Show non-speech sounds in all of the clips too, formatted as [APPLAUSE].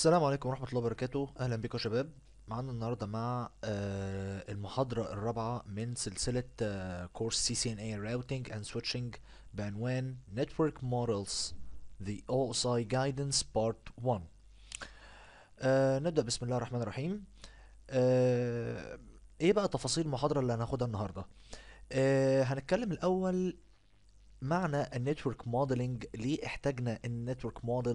السلام عليكم ورحمة الله وبركاته أهلا بكم يا شباب معانا النهاردة مع آه، المحاضرة الرابعة من سلسلة آه، كورس CCNA Routing and Switching بعنوان Network Models The OSI Guidance Part 1 آه، نبدأ بسم الله الرحمن الرحيم ايه بقى تفاصيل المحاضرة اللي هناخدها النهاردة هنتكلم الأول معنى النتورك موديلنج ليه احتاجنا النتورك آه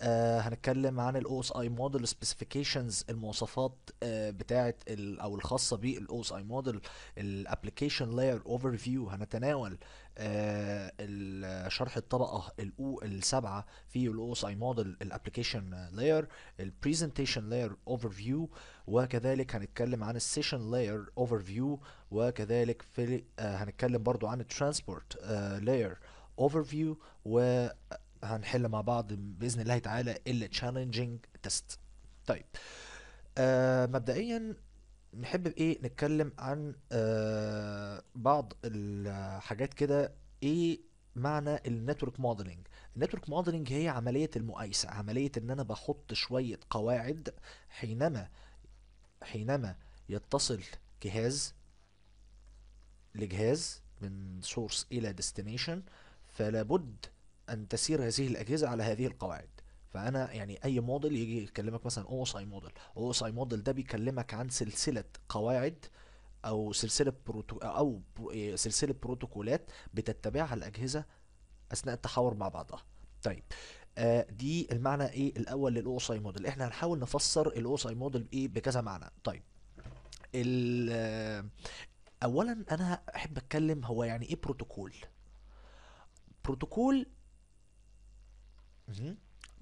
آه هنتكلم عن الاو اس اي موديل سبيسيفيكيشنز المواصفات آه بتاعه او الخاصه بالاو اس اي موديل الابلكيشن لاير اوفر فيو هنتناول آه شرح الطبقه الاو السبعه في الاو اس اي موديل الابلكيشن لاير البريزنتيشن لاير اوفر فيو وكذلك هنتكلم عن السيشن لاير اوفر فيو وكذلك في آه هنتكلم برضو عن الترانسبورت لاير اوفر فيو و هنحل مع بعض باذن الله تعالى التشالنجينج تيست طيب آه مبدئيا نحب ايه نتكلم عن آه بعض الحاجات كده ايه معنى النتورك موديلنج النتورك موديلنج هي عمليه المقايسه عمليه ان انا بحط شويه قواعد حينما حينما يتصل جهاز لجهاز من سورس الى ديستنيشن فلابد ان تسير هذه الاجهزه على هذه القواعد فانا يعني اي موديل يجي يكلمك مثلا او اس اي موديل او اس اي موديل ده بيكلمك عن سلسله قواعد او سلسله بروتو او إيه، سلسله بروتوكولات بتتبعها الاجهزه اثناء التحاور مع بعضها طيب آه، دي المعنى ايه الاول للاو اس اي موديل احنا هنحاول نفسر الاو اس اي موديل بايه بكذا معنى طيب اولا انا احب اتكلم هو يعني ايه بروتوكول بروتوكول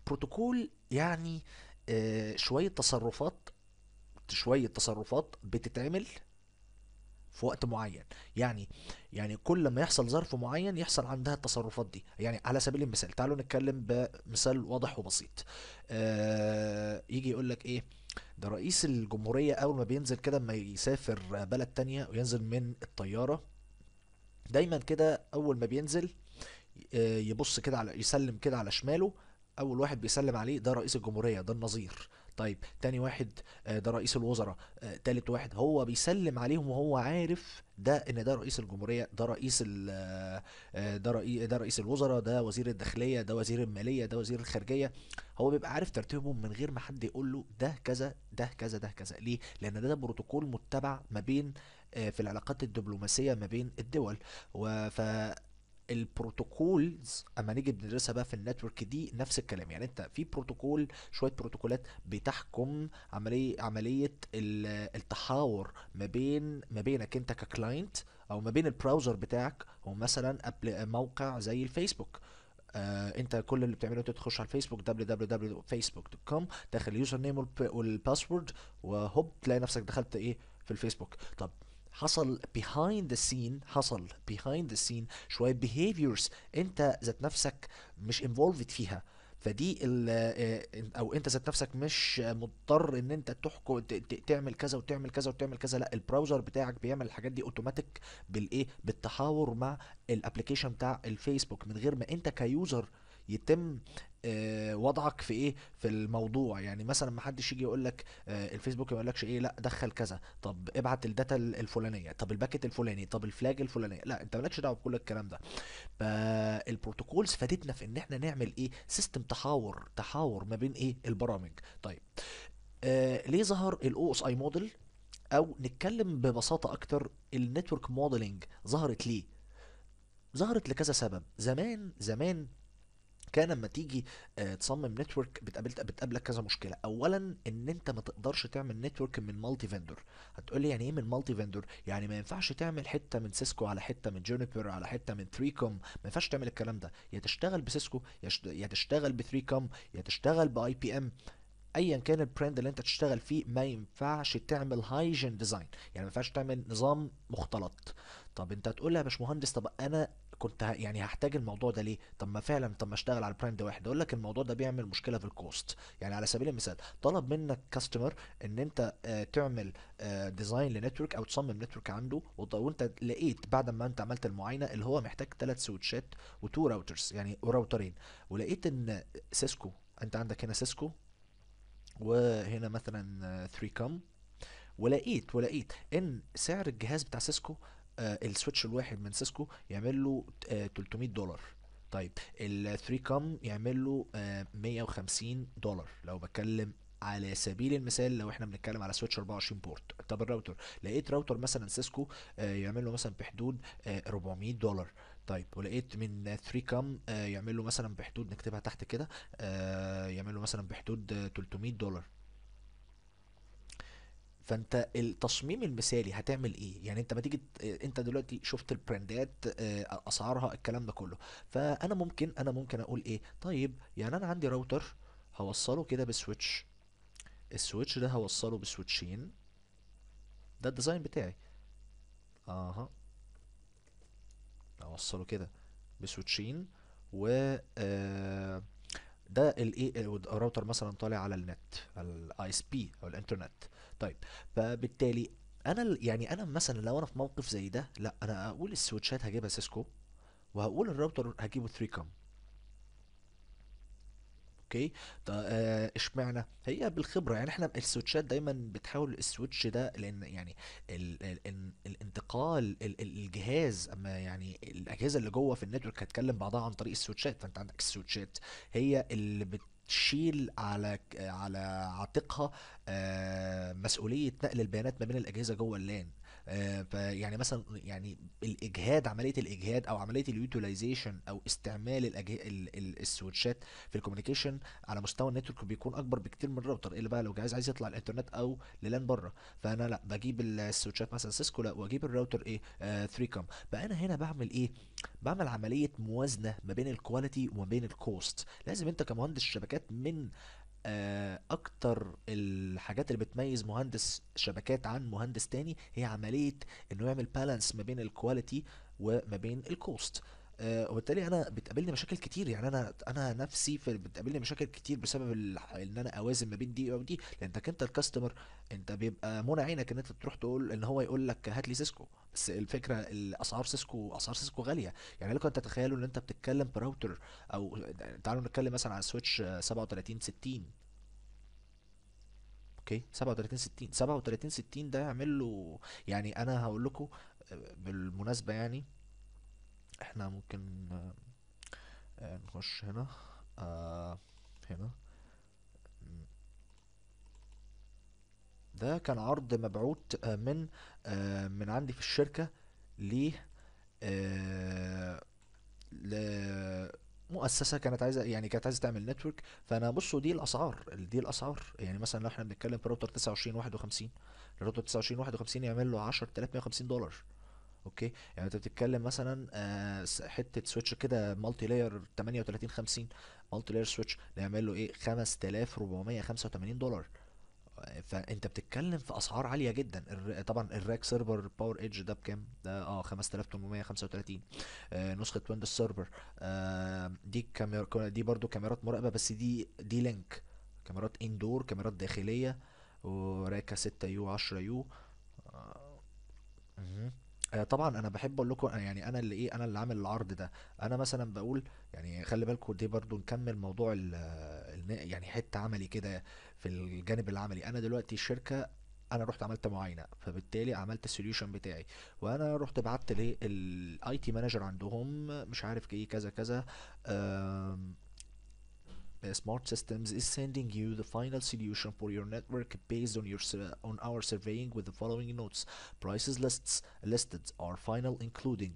بروتوكول يعني آه، شوية تصرفات شوية تصرفات بتتعمل في وقت معين يعني يعني كل ما يحصل ظرف معين يحصل عندها التصرفات دي يعني على سبيل المثال تعالوا نتكلم بمثال واضح وبسيط آه يجي يقول لك ايه ده رئيس الجمهورية اول ما بينزل كده ما يسافر بلد تانية وينزل من الطيارة دايما كده اول ما بينزل آه، يبص كده على يسلم كده على شماله اول واحد بيسلم عليه ده رئيس الجمهوريه ده النظير طيب تاني واحد آه، ده رئيس الوزراء آه، تالت واحد هو بيسلم عليهم وهو عارف ده ان ده رئيس الجمهوريه ده رئيس ده رئيس ده رئيس الوزراء ده وزير الداخليه ده وزير الماليه ده وزير الخارجيه هو بيبقى عارف ترتيبهم من غير ما حد يقول له ده كذا ده كذا ده كذا ليه لان ده, ده بروتوكول متبع ما بين في العلاقات الدبلوماسيه ما بين الدول وف البروتوكولز اما نيجي بندرسها بقى في النتورك دي نفس الكلام يعني انت في بروتوكول شويه بروتوكولات بتحكم عمليه عمليه التحاور ما بين ما بينك انت ككلاينت او ما بين البراوزر بتاعك هو مثلا موقع زي الفيسبوك آه انت كل اللي بتعمله انت تخش على الفيسبوك www.facebook.com داخل اليوزر نيم والباسورد وهوب تلاقي نفسك دخلت ايه في الفيسبوك طب حصل behind the scene حصل behind the scene شوية behaviors انت ذات نفسك مش involved فيها فدي آه، او انت ذات نفسك مش مضطر ان انت تحكم تعمل كذا وتعمل كذا وتعمل كذا لا البراوزر بتاعك بيعمل الحاجات دي اوتوماتيك بالايه بالتحاور مع الابلكيشن بتاع الفيسبوك من غير ما انت كيوزر يتم آه، وضعك في ايه في الموضوع يعني مثلا ما حدش يجي يقول لك آه، الفيسبوك ما يقولكش ايه لا دخل كذا طب ابعت الداتا الفلانيه طب الباكت الفلاني طب الفلاج الفلانيه لا انت مالكش دعوه بكل الكلام ده فالبروتوكولز فادتنا في ان احنا نعمل ايه سيستم تحاور تحاور ما بين ايه البرامج طيب آه ليه ظهر الاو اس اي موديل او نتكلم ببساطه اكتر النتورك موديلنج ظهرت ليه ظهرت لكذا سبب زمان زمان كان لما تيجي آه، تصمم نتورك بتقابل بتقابلك كذا مشكله اولا ان انت ما تقدرش تعمل نتورك من مالتي فيندور هتقول لي يعني ايه من مالتي فيندور يعني ما ينفعش تعمل حته من سيسكو على حته من جونيبر على حته من 3 كوم ما ينفعش تعمل الكلام ده يا تشتغل بسيسكو يا تشتغل ب 3 كوم يا تشتغل باي بي ام ايا كان البراند اللي انت تشتغل فيه ما ينفعش تعمل هايجين ديزاين يعني ما ينفعش تعمل نظام مختلط طب انت هتقول لي يا باشمهندس طب انا كنت يعني هحتاج الموضوع ده ليه طب ما فعلا طب ما اشتغل على البراند واحد اقول لك الموضوع ده بيعمل مشكله في الكوست يعني على سبيل المثال طلب منك كاستمر ان انت آه، تعمل ديزاين آه، لنتورك او تصمم نتورك عنده وانت لقيت بعد ما انت عملت المعاينه اللي هو محتاج ثلاث سويتشات وتو راوترز يعني راوترين ولقيت ان سيسكو انت عندك هنا سيسكو وهنا مثلا 3 آه، كوم ولقيت ولقيت ان سعر الجهاز بتاع سيسكو آه، السويتش الواحد من سيسكو يعمل له 300 آه، دولار طيب ال 3 كام يعمل له 150 آه، دولار لو بتكلم على سبيل المثال لو احنا بنتكلم على سويتش 24 بورت طب الراوتر لقيت راوتر مثلا سيسكو يعمل له مثلا بحدود 400 دولار طيب ولقيت من 3 كام يعمل له مثلا بحدود نكتبها تحت كده يعمل له مثلا بحدود 300 دولار فانت التصميم المثالي هتعمل ايه يعني انت ما تيجي انت دلوقتي شفت البراندات آه، اسعارها الكلام ده كله فانا ممكن انا ممكن اقول ايه طيب يعني انا عندي راوتر هوصله كده بسويتش السويتش ده هوصله بسويتشين ده الديزاين بتاعي اها هوصله كده بسويتشين و آه، ده الايه الراوتر مثلا طالع على النت الاي اس بي او الانترنت طيب فبالتالي انا يعني انا مثلا لو انا في موقف زي ده لا انا اقول السويتشات هجيبها سيسكو وهقول الراوتر هجيبه 3 كوم اوكي آه، اشمعنى هي بالخبره يعني احنا السويتشات دايما بتحاول السويتش ده لان يعني الـ الـ الانتقال الـ الجهاز اما يعني الاجهزه اللي جوه في النتورك هتكلم بعضها عن طريق السويتشات فانت عندك السويتشات هي اللي بت تشيل على على عاتقها آه، مسؤوليه نقل البيانات ما بين الاجهزه جوه اللان آه، فيعني مثلا يعني الاجهاد عمليه الاجهاد او عمليه اليوتيلايزيشن او استعمال الأجه... السويتشات في الكوميونيكيشن على مستوى النتورك بيكون اكبر بكتير من الراوتر إيه الا بقى لو جهاز عايز يطلع الانترنت او للان بره فانا لا بجيب السويتشات مثلا سيسكو لا واجيب الراوتر ايه 3 آه كام بقى انا هنا بعمل ايه بعمل عمليه موازنه ما بين الكواليتي وما بين الكوست لازم انت كمهندس شبكات من آه، اكتر الحاجات اللي بتميز مهندس شبكات عن مهندس تاني هي عمليه انه يعمل بالانس ما بين الكواليتي وما بين الكوست آه وبالتالي انا بتقابلني مشاكل كتير يعني انا انا نفسي في بتقابلني مشاكل كتير بسبب ان انا اوازن ما بين دي ودي لانك انت الكاستمر انت بيبقى منى عينك ان انت تروح تقول ان هو يقول لك هات لي سيسكو بس الفكره الاسعار سيسكو اسعار سيسكو غاليه يعني لو انت تتخيلوا ان انت بتتكلم براوتر او تعالوا نتكلم مثلا على سويتش 37 60 اوكي 37 60 37 60 ده يعمل له يعني انا هقول لكم آه، بالمناسبه يعني احنا ممكن آه، نخش هنا آه، هنا ده كان عرض مبعوت آه، من من عندي في الشركة ل مؤسسة كانت عايزة يعني كانت عايزة تعمل نتورك فأنا بصوا دي الأسعار دي الأسعار يعني مثلا لو احنا بنتكلم في روتر 29 51 الراوتر 29 51 يعمل له 350 دولار اوكي يعني انت بتتكلم مثلا آه، حته سويتش كده مالتي لاير 38 50 مالتي لاير سويتش نعمل له ايه 5485 دولار فانت بتتكلم في اسعار عاليه جدا طبعا الراك سيرفر باور ايدج ده بكام ده اه 5835 آه نسخه ويندوز سيرفر آه دي كاميرا دي برضو كاميرات مراقبه بس دي دي لينك كاميرات اندور كاميرات داخليه وراكه 6 يو 10 يو آه، آه، طبعا انا بحب اقول لكم آه، يعني انا اللي ايه انا اللي عامل العرض ده انا مثلا بقول يعني خلي بالكم دي برضو نكمل موضوع ال يعني حته عملي كده في الجانب العملي انا دلوقتي الشركه انا رحت عملت معاينه فبالتالي عملت السوليوشن بتاعي وانا رحت بعت للاي تي مانجر عندهم مش عارف ايه كذا كذا Uh, smart systems is sending you the final solution for your network based on your on our surveying with the following notes prices lists listed are final including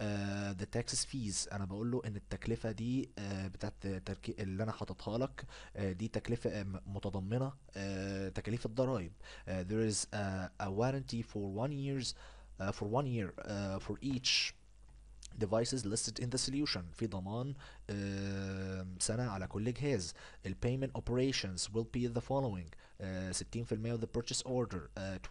uh, the taxes fees. انا بقول له ان التكلفه دي uh, بتاعت تركي اللي انا حاططها لك uh, دي تكلفه uh، متضمنه uh, تكاليف الضرائب there is a, a warranty for one years for one year for each devices listed in the solution في ضمان سنة على كل جهاز ال payment operations will be the following 60% of the purchase order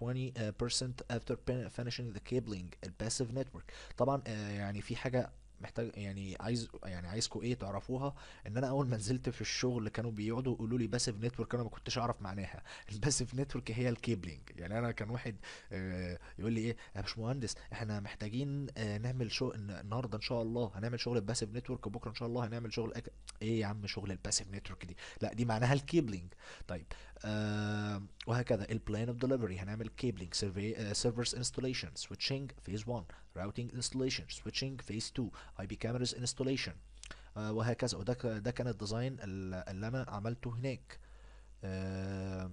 20% after finishing the cabling ال passive network طبعا يعني في حاجة محتاج يعني عايز يعني عايزكم ايه تعرفوها ان انا اول ما نزلت في الشغل كانوا بيقعدوا يقولوا لي باسيف نتورك انا ما كنتش اعرف معناها [LAUGHS] الباسيف نتورك هي الكيبلينج يعني انا كان واحد آه، يقول لي ايه يا باشمهندس احنا محتاجين آه، نعمل شغل النهارده ان شاء الله هنعمل شغل الباسف نتورك وبكره ان شاء الله هنعمل شغل أك... ايه يا عم شغل الباسيف نتورك دي لا دي معناها الكيبلينج طيب آه وهكذا البلان اوف ديليفري هنعمل كيبلينج سيرفرز انستليشن سويتشنج فيز 1 راوتنج انستليشن سويتشنج فيز 2 اي بي كاميرز انستليشن وهكذا وده ده كان الديزاين اللي انا عملته هناك آه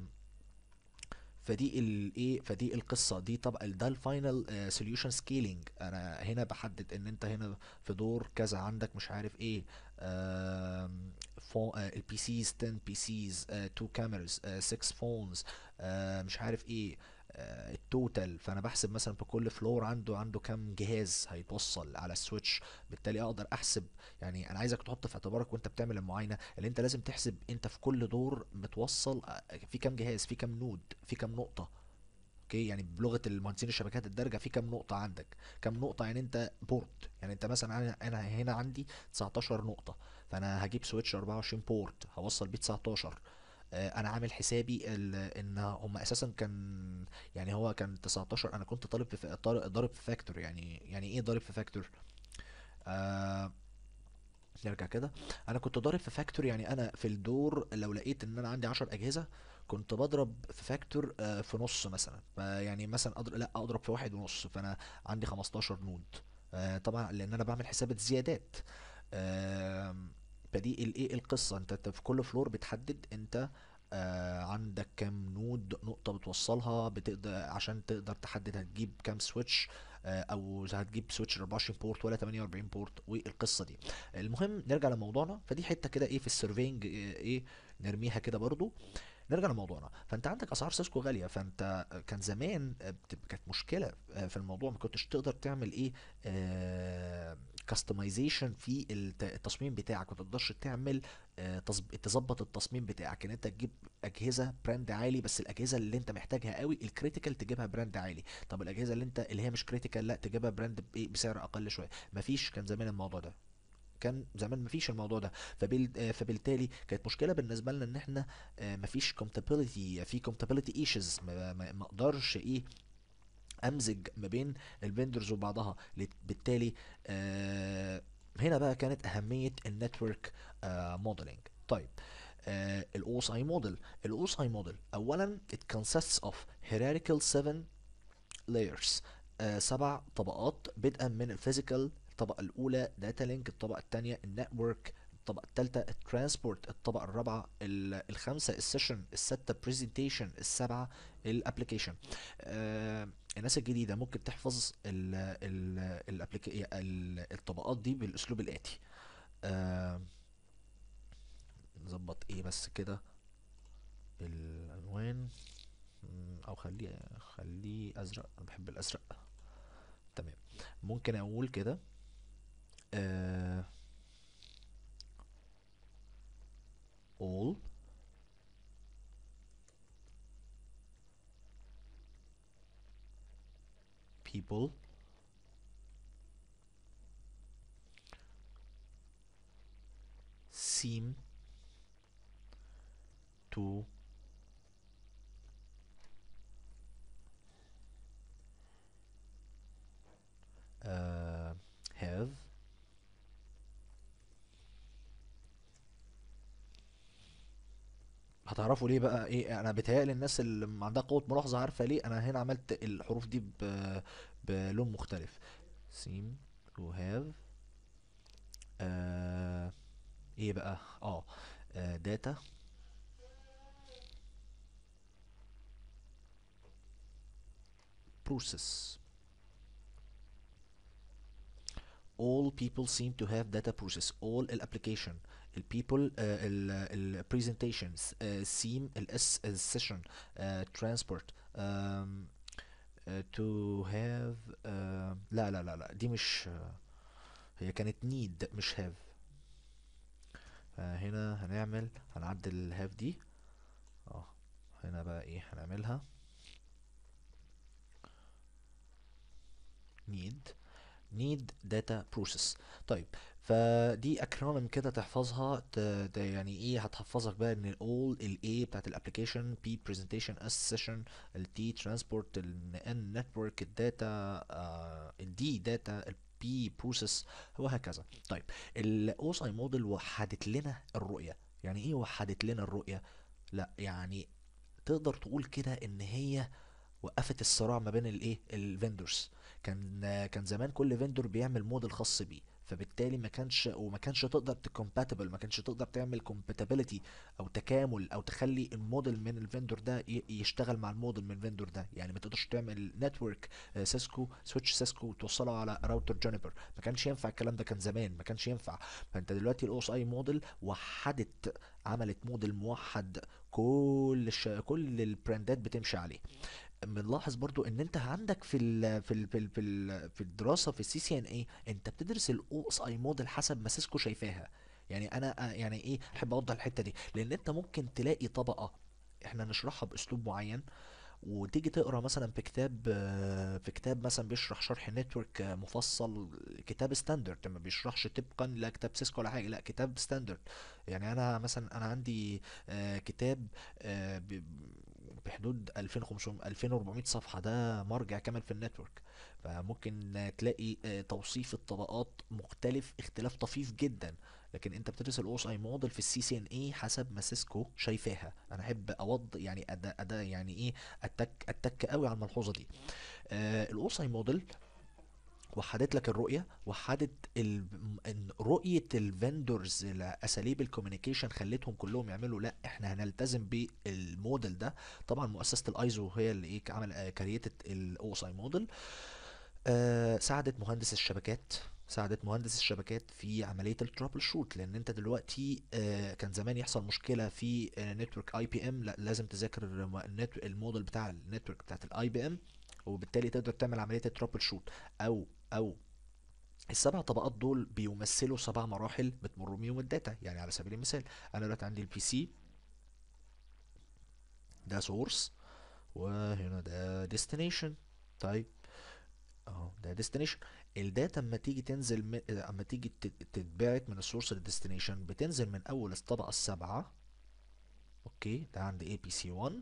فدي الايه فدي القصه دي طبعا ده الفاينل سوليوشن سكيلينج انا هنا بحدد ان انت هنا في دور كذا عندك مش عارف ايه البي سيز 10 بي سيز 2 كاميرز 6 فونز مش عارف ايه uh, التوتال فانا بحسب مثلا بكل فلور عنده عنده كام جهاز هيتوصل على السويتش بالتالي اقدر احسب يعني انا عايزك تحط في اعتبارك وانت بتعمل المعاينه اللي انت لازم تحسب انت في كل دور متوصل uh, في كام جهاز في كام نود في كام نقطه اوكي يعني بلغه المهندسين الشبكات الدارجه في كام نقطه عندك كام نقطه يعني انت بورد يعني انت مثلا انا هنا عندي 19 نقطه فانا هجيب سويتش 24 بورت هوصل بيه 19 آه، انا عامل حسابي ان هم اساسا كان يعني هو كان 19 انا كنت طالب في ضارب في فاكتور يعني يعني ايه ضارب في فاكتور آه نرجع كده انا كنت ضارب في فاكتور يعني انا في الدور لو لقيت ان انا عندي 10 اجهزه كنت بضرب في فاكتور آه في نص مثلا يعني مثلا أضرب لا اضرب في واحد ونص فانا عندي 15 نود آه طبعا لان انا بعمل حسابات زيادات آه فدي الايه القصه انت في كل فلور بتحدد انت آه عندك كام نود نقطه بتوصلها بتقدر عشان تقدر تحدد هتجيب كام سويتش آه او هتجيب سويتش 24 بورت ولا 48 بورت والقصه دي المهم نرجع لموضوعنا فدي حته كده ايه في السيرفينج آه، ايه نرميها كده برضو نرجع لموضوعنا فانت عندك اسعار سيسكو غاليه فانت كان زمان كانت مشكله آه، في الموضوع ما كنتش تقدر تعمل ايه آه كاستمايزيشن في التصميم بتاعك ما تقدرش تعمل آه، تظبط التصميم بتاعك ان انت تجيب اجهزه براند عالي بس الاجهزه اللي انت محتاجها قوي الكريتيكال تجيبها براند عالي طب الاجهزه اللي انت اللي هي مش كريتيكال لا تجيبها براند بسعر اقل شويه مفيش كان زمان الموضوع ده كان زمان مفيش الموضوع ده فبال... آه، فبالتالي كانت مشكله بالنسبه لنا ان احنا آه، مفيش كومباتيبلتي في كومباتيبلتي ايشوز ما اقدرش ايه امزج ما بين الفندرز وبعضها بالتالي آه هنا بقى كانت اهميه النتورك آه موديلنج طيب آه، الاو اس اي موديل الاو اس اي موديل اولا it consists of hierarchical seven layers آه، سبع طبقات بدءا من الفيزيكال الطبقه الاولى داتا لينك الطبقه الثانيه النتورك الطبقه الثالثه الترانسبورت الطبقه الرابعه الخامسه السيشن الستة presentation السابعه الابلكيشن الناس الجديده ممكن تحفظ ال ال الطبقات دي بالاسلوب الاتي نظبط ايه بس كده بالالوان او خليه خليه ازرق انا بحب الازرق تمام ممكن اقول كده آه، all people. seem to uh, have هتعرفوا ليه بقى ايه انا بتهيألي الناس اللي عندها قوه ملاحظه عارفه ليه انا هنا عملت الحروف دي ب... بلون مختلف seem to have آه ايه بقى اه, آه داتا process all people seem to have data process all application البيبل البرزنتيشنز السيم الاس السيشن ترانسبورت تو هاف لا لا لا لا دي مش uh, هي كانت نيد مش هاف آه، هنا هنعمل هنعدل الهاف دي اه هنا بقى ايه هنعملها نيد نيد داتا بروسيس طيب فدي اكرونيم كده تحفظها ده يعني ايه هتحفظك بقى ان الاول الاي بتاعت الابلكيشن بي برزنتيشن اس سيشن التي ترانسبورت الان نتورك الداتا الدي داتا البي بروسيس وهكذا طيب ال OSI موديل وحدت لنا الرؤيه يعني ايه وحدت لنا الرؤيه لا يعني تقدر تقول كده ان هي وقفت الصراع ما بين الايه الفندرز كان كان زمان كل فندور بيعمل موديل خاص بيه فبالتالي ما كانش وما كانش تقدر تكومباتبل ما كانش تقدر تعمل كومباتبيليتي او تكامل او تخلي الموديل من الفندور ده يشتغل مع الموديل من الفندور ده يعني ما تقدرش تعمل نتورك سيسكو سويتش سيسكو توصله على راوتر جونيبر ما كانش ينفع الكلام ده كان زمان ما كانش ينفع فانت دلوقتي الاو اس اي موديل وحدت عملت موديل موحد كل الش... كل البراندات بتمشي عليه بنلاحظ برضو ان انت عندك في ال في ال في ال في, الـ في الدراسه في السي سي ان اي انت بتدرس الاو اس اي موديل حسب ما سيسكو شايفاها يعني انا آه، يعني ايه احب اوضح الحته دي لان انت ممكن تلاقي طبقه احنا نشرحها باسلوب معين وتيجي تقرا مثلا في كتاب آه، في كتاب مثلا بيشرح شرح نتورك آه، مفصل كتاب ستاندرد ما بيشرحش طبقا لا كتاب سيسكو ولا حاجه لا كتاب ستاندرد يعني انا مثلا انا عندي كتاب بحدود 2500 2400 صفحه ده مرجع كامل في النتورك فممكن تلاقي آه، توصيف الطبقات مختلف اختلاف طفيف جدا لكن انت بتدرس الاو اس اي موديل في السي سي ان اي حسب ما سيسكو شايفاها انا احب اوض يعني اداء اداء يعني ايه اتك اتك قوي على الملحوظه دي آه، الاو اس اي موديل وحدت لك الرؤيه وحدت رؤيه الفندورز لاساليب الكوميونيكيشن خلتهم كلهم يعملوا لا احنا هنلتزم بالموديل ده طبعا مؤسسه الايزو هي اللي ايه عمل آه، كريتت الاو اس اي موديل آه، ساعدت مهندس الشبكات ساعدت مهندس الشبكات في عمليه الترابل شوت لان انت دلوقتي آه، كان زمان يحصل مشكله في نتورك اي بي ام لازم تذاكر الموديل بتاع النتورك بتاعت الاي بي ام وبالتالي تقدر تعمل عمليه الترابل شوت او او السبع طبقات دول بيمثلوا سبع مراحل بتمر بيهم الداتا يعني على سبيل المثال انا دلوقتي عندي البي سي ده سورس وهنا ده ديستنيشن طيب اهو ده ديستنيشن الداتا اما تيجي تنزل اما تيجي تتبعت من السورس للديستنيشن بتنزل من اول الطبقه السبعه اوكي ده عند اي بي سي 1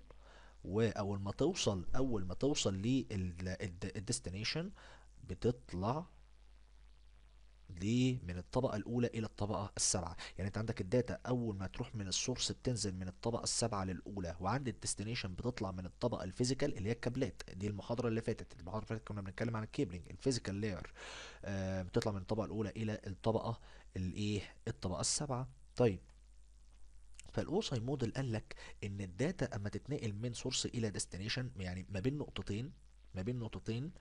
واول ما توصل اول ما توصل للديستنيشن بتطلع ليه من الطبقة الأولى إلى الطبقة السابعة يعني أنت عندك الداتا أول ما تروح من السورس بتنزل من الطبقة السابعة للأولى وعند الديستنيشن بتطلع من الطبقة الفيزيكال اللي هي الكابلات دي المحاضرة اللي فاتت المحاضرة اللي فاتت كنا بنتكلم عن الكيبلنج الفيزيكال لاير آه، بتطلع من الطبقة الأولى إلى الطبقة الإيه الطبقة السابعة طيب فالأوساي موديل قال لك إن الداتا أما تتنقل من سورس إلى ديستنيشن يعني ما بين نقطتين ما بين نقطتين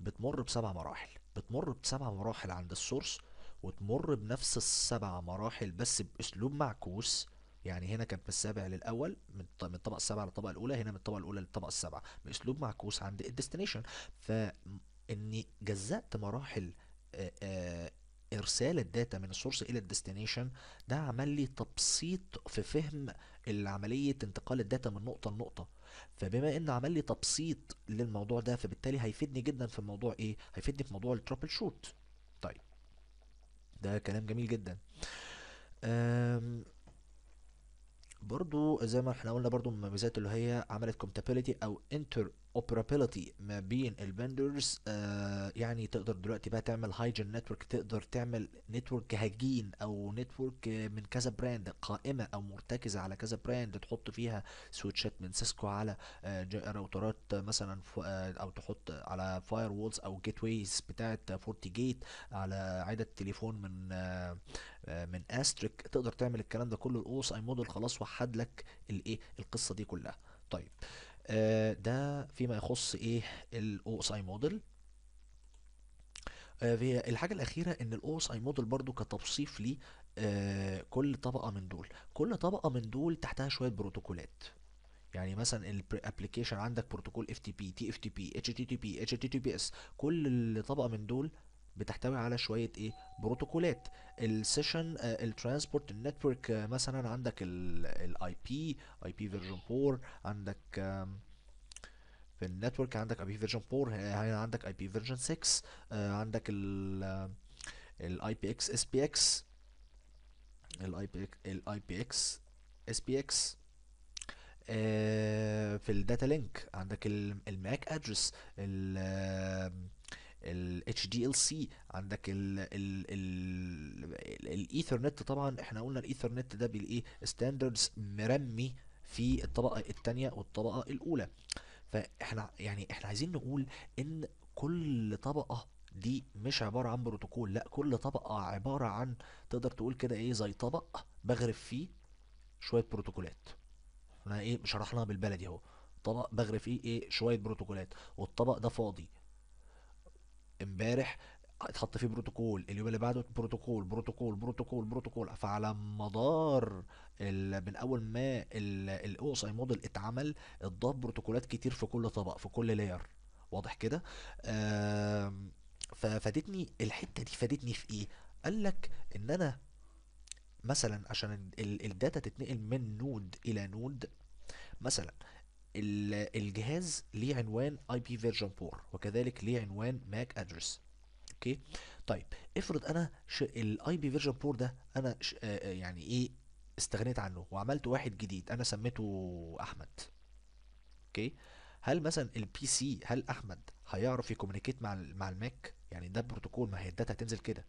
بتمر بسبع مراحل بتمر بسبع مراحل عند السورس وتمر بنفس السبع مراحل بس باسلوب معكوس يعني هنا كانت من السابع للاول من الطبقه السابعه للطبقه الاولى هنا من الطبقه الاولى للطبقه السابعه باسلوب معكوس عند الديستنيشن فاني جزأت مراحل ارسال الداتا من السورس الى الديستنيشن ده عمل لي تبسيط في فهم عمليه انتقال الداتا من نقطه لنقطه فبما انه عمل لي تبسيط للموضوع ده فبالتالي هيفيدني جدا في موضوع ايه هيفيدني في موضوع الترابل شوت طيب ده كلام جميل جدا برضو زي ما احنا قلنا برضو من المميزات اللي هي عملت كومباتيبلتي او انتر interoperability ما بين الفندرز آه يعني تقدر دلوقتي بقى تعمل هايجن نتورك تقدر تعمل نتورك هجين او نتورك آه، من كذا براند قائمه او مرتكزه على كذا براند تحط فيها سويتشات من سيسكو على آه راوترات مثلا آه، او تحط على فاير وولز او جيت ويز بتاعه فورتي جيت على عده تليفون من آه, آه، من استريك تقدر تعمل الكلام ده كله الاو اس اي موديل خلاص وحد لك الايه القصه دي كلها طيب آه، ده فيما يخص ايه الاو اس اي موديل الحاجة الأخيرة إن الأو اس أي موديل برضو كتوصيف لي آه، كل طبقة من دول كل طبقة من دول تحتها شوية بروتوكولات يعني مثلا الابلكيشن عندك بروتوكول اف تي بي تي اف تي بي اتش تي تي بي اتش تي تي بي اس كل طبقه من دول بتحتوي على شويه ايه بروتوكولات السيشن آه، الترانسبورت النتورك آه، مثلا عندك الاي بي اي بي فيرجن 4 عندك في النتورك عندك اي بي فيرجن 4 آه، هنا عندك اي بي فيرجن 6 عندك الاي بي اكس اس بي اكس الاي بي الاي بي اكس اس بي اكس في الداتا لينك عندك الماك ادرس ال ال HDLC عندك ال ال ال الايثرنت طبعا احنا قلنا الايثرنت ده بالايه ستاندردز مرمي في الطبقه الثانيه والطبقه الاولى فاحنا يعني احنا عايزين نقول ان كل طبقه دي مش عباره عن بروتوكول لا كل طبقه عباره عن تقدر تقول كده ايه زي طبق بغرف فيه شويه بروتوكولات احنا ايه شرحناها بالبلدي اهو طبق بغرف فيه ايه شويه بروتوكولات والطبق ده فاضي امبارح اتحط فيه بروتوكول اليوم اللي بعده بروتوكول بروتوكول بروتوكول بروتوكول فعلى مدار من اول ما الاو اس اي موديل اتعمل اتضاف بروتوكولات كتير في كل طبق في كل لاير واضح كده ففادتني الحته دي فادتني في ايه قال لك ان انا مثلا عشان الداتا تتنقل من نود الى نود مثلا الجهاز ليه عنوان اي بي فيرجن 4 وكذلك ليه عنوان ماك ادرس اوكي طيب افرض انا الاي بي فيرجن 4 ده انا آه،, آه يعني ايه استغنيت عنه وعملت واحد جديد انا سميته احمد اوكي هل مثلا البي سي هل احمد هيعرف يكومينيكيت مع مع الماك يعني ده بروتوكول ما هي الداتا هتنزل كده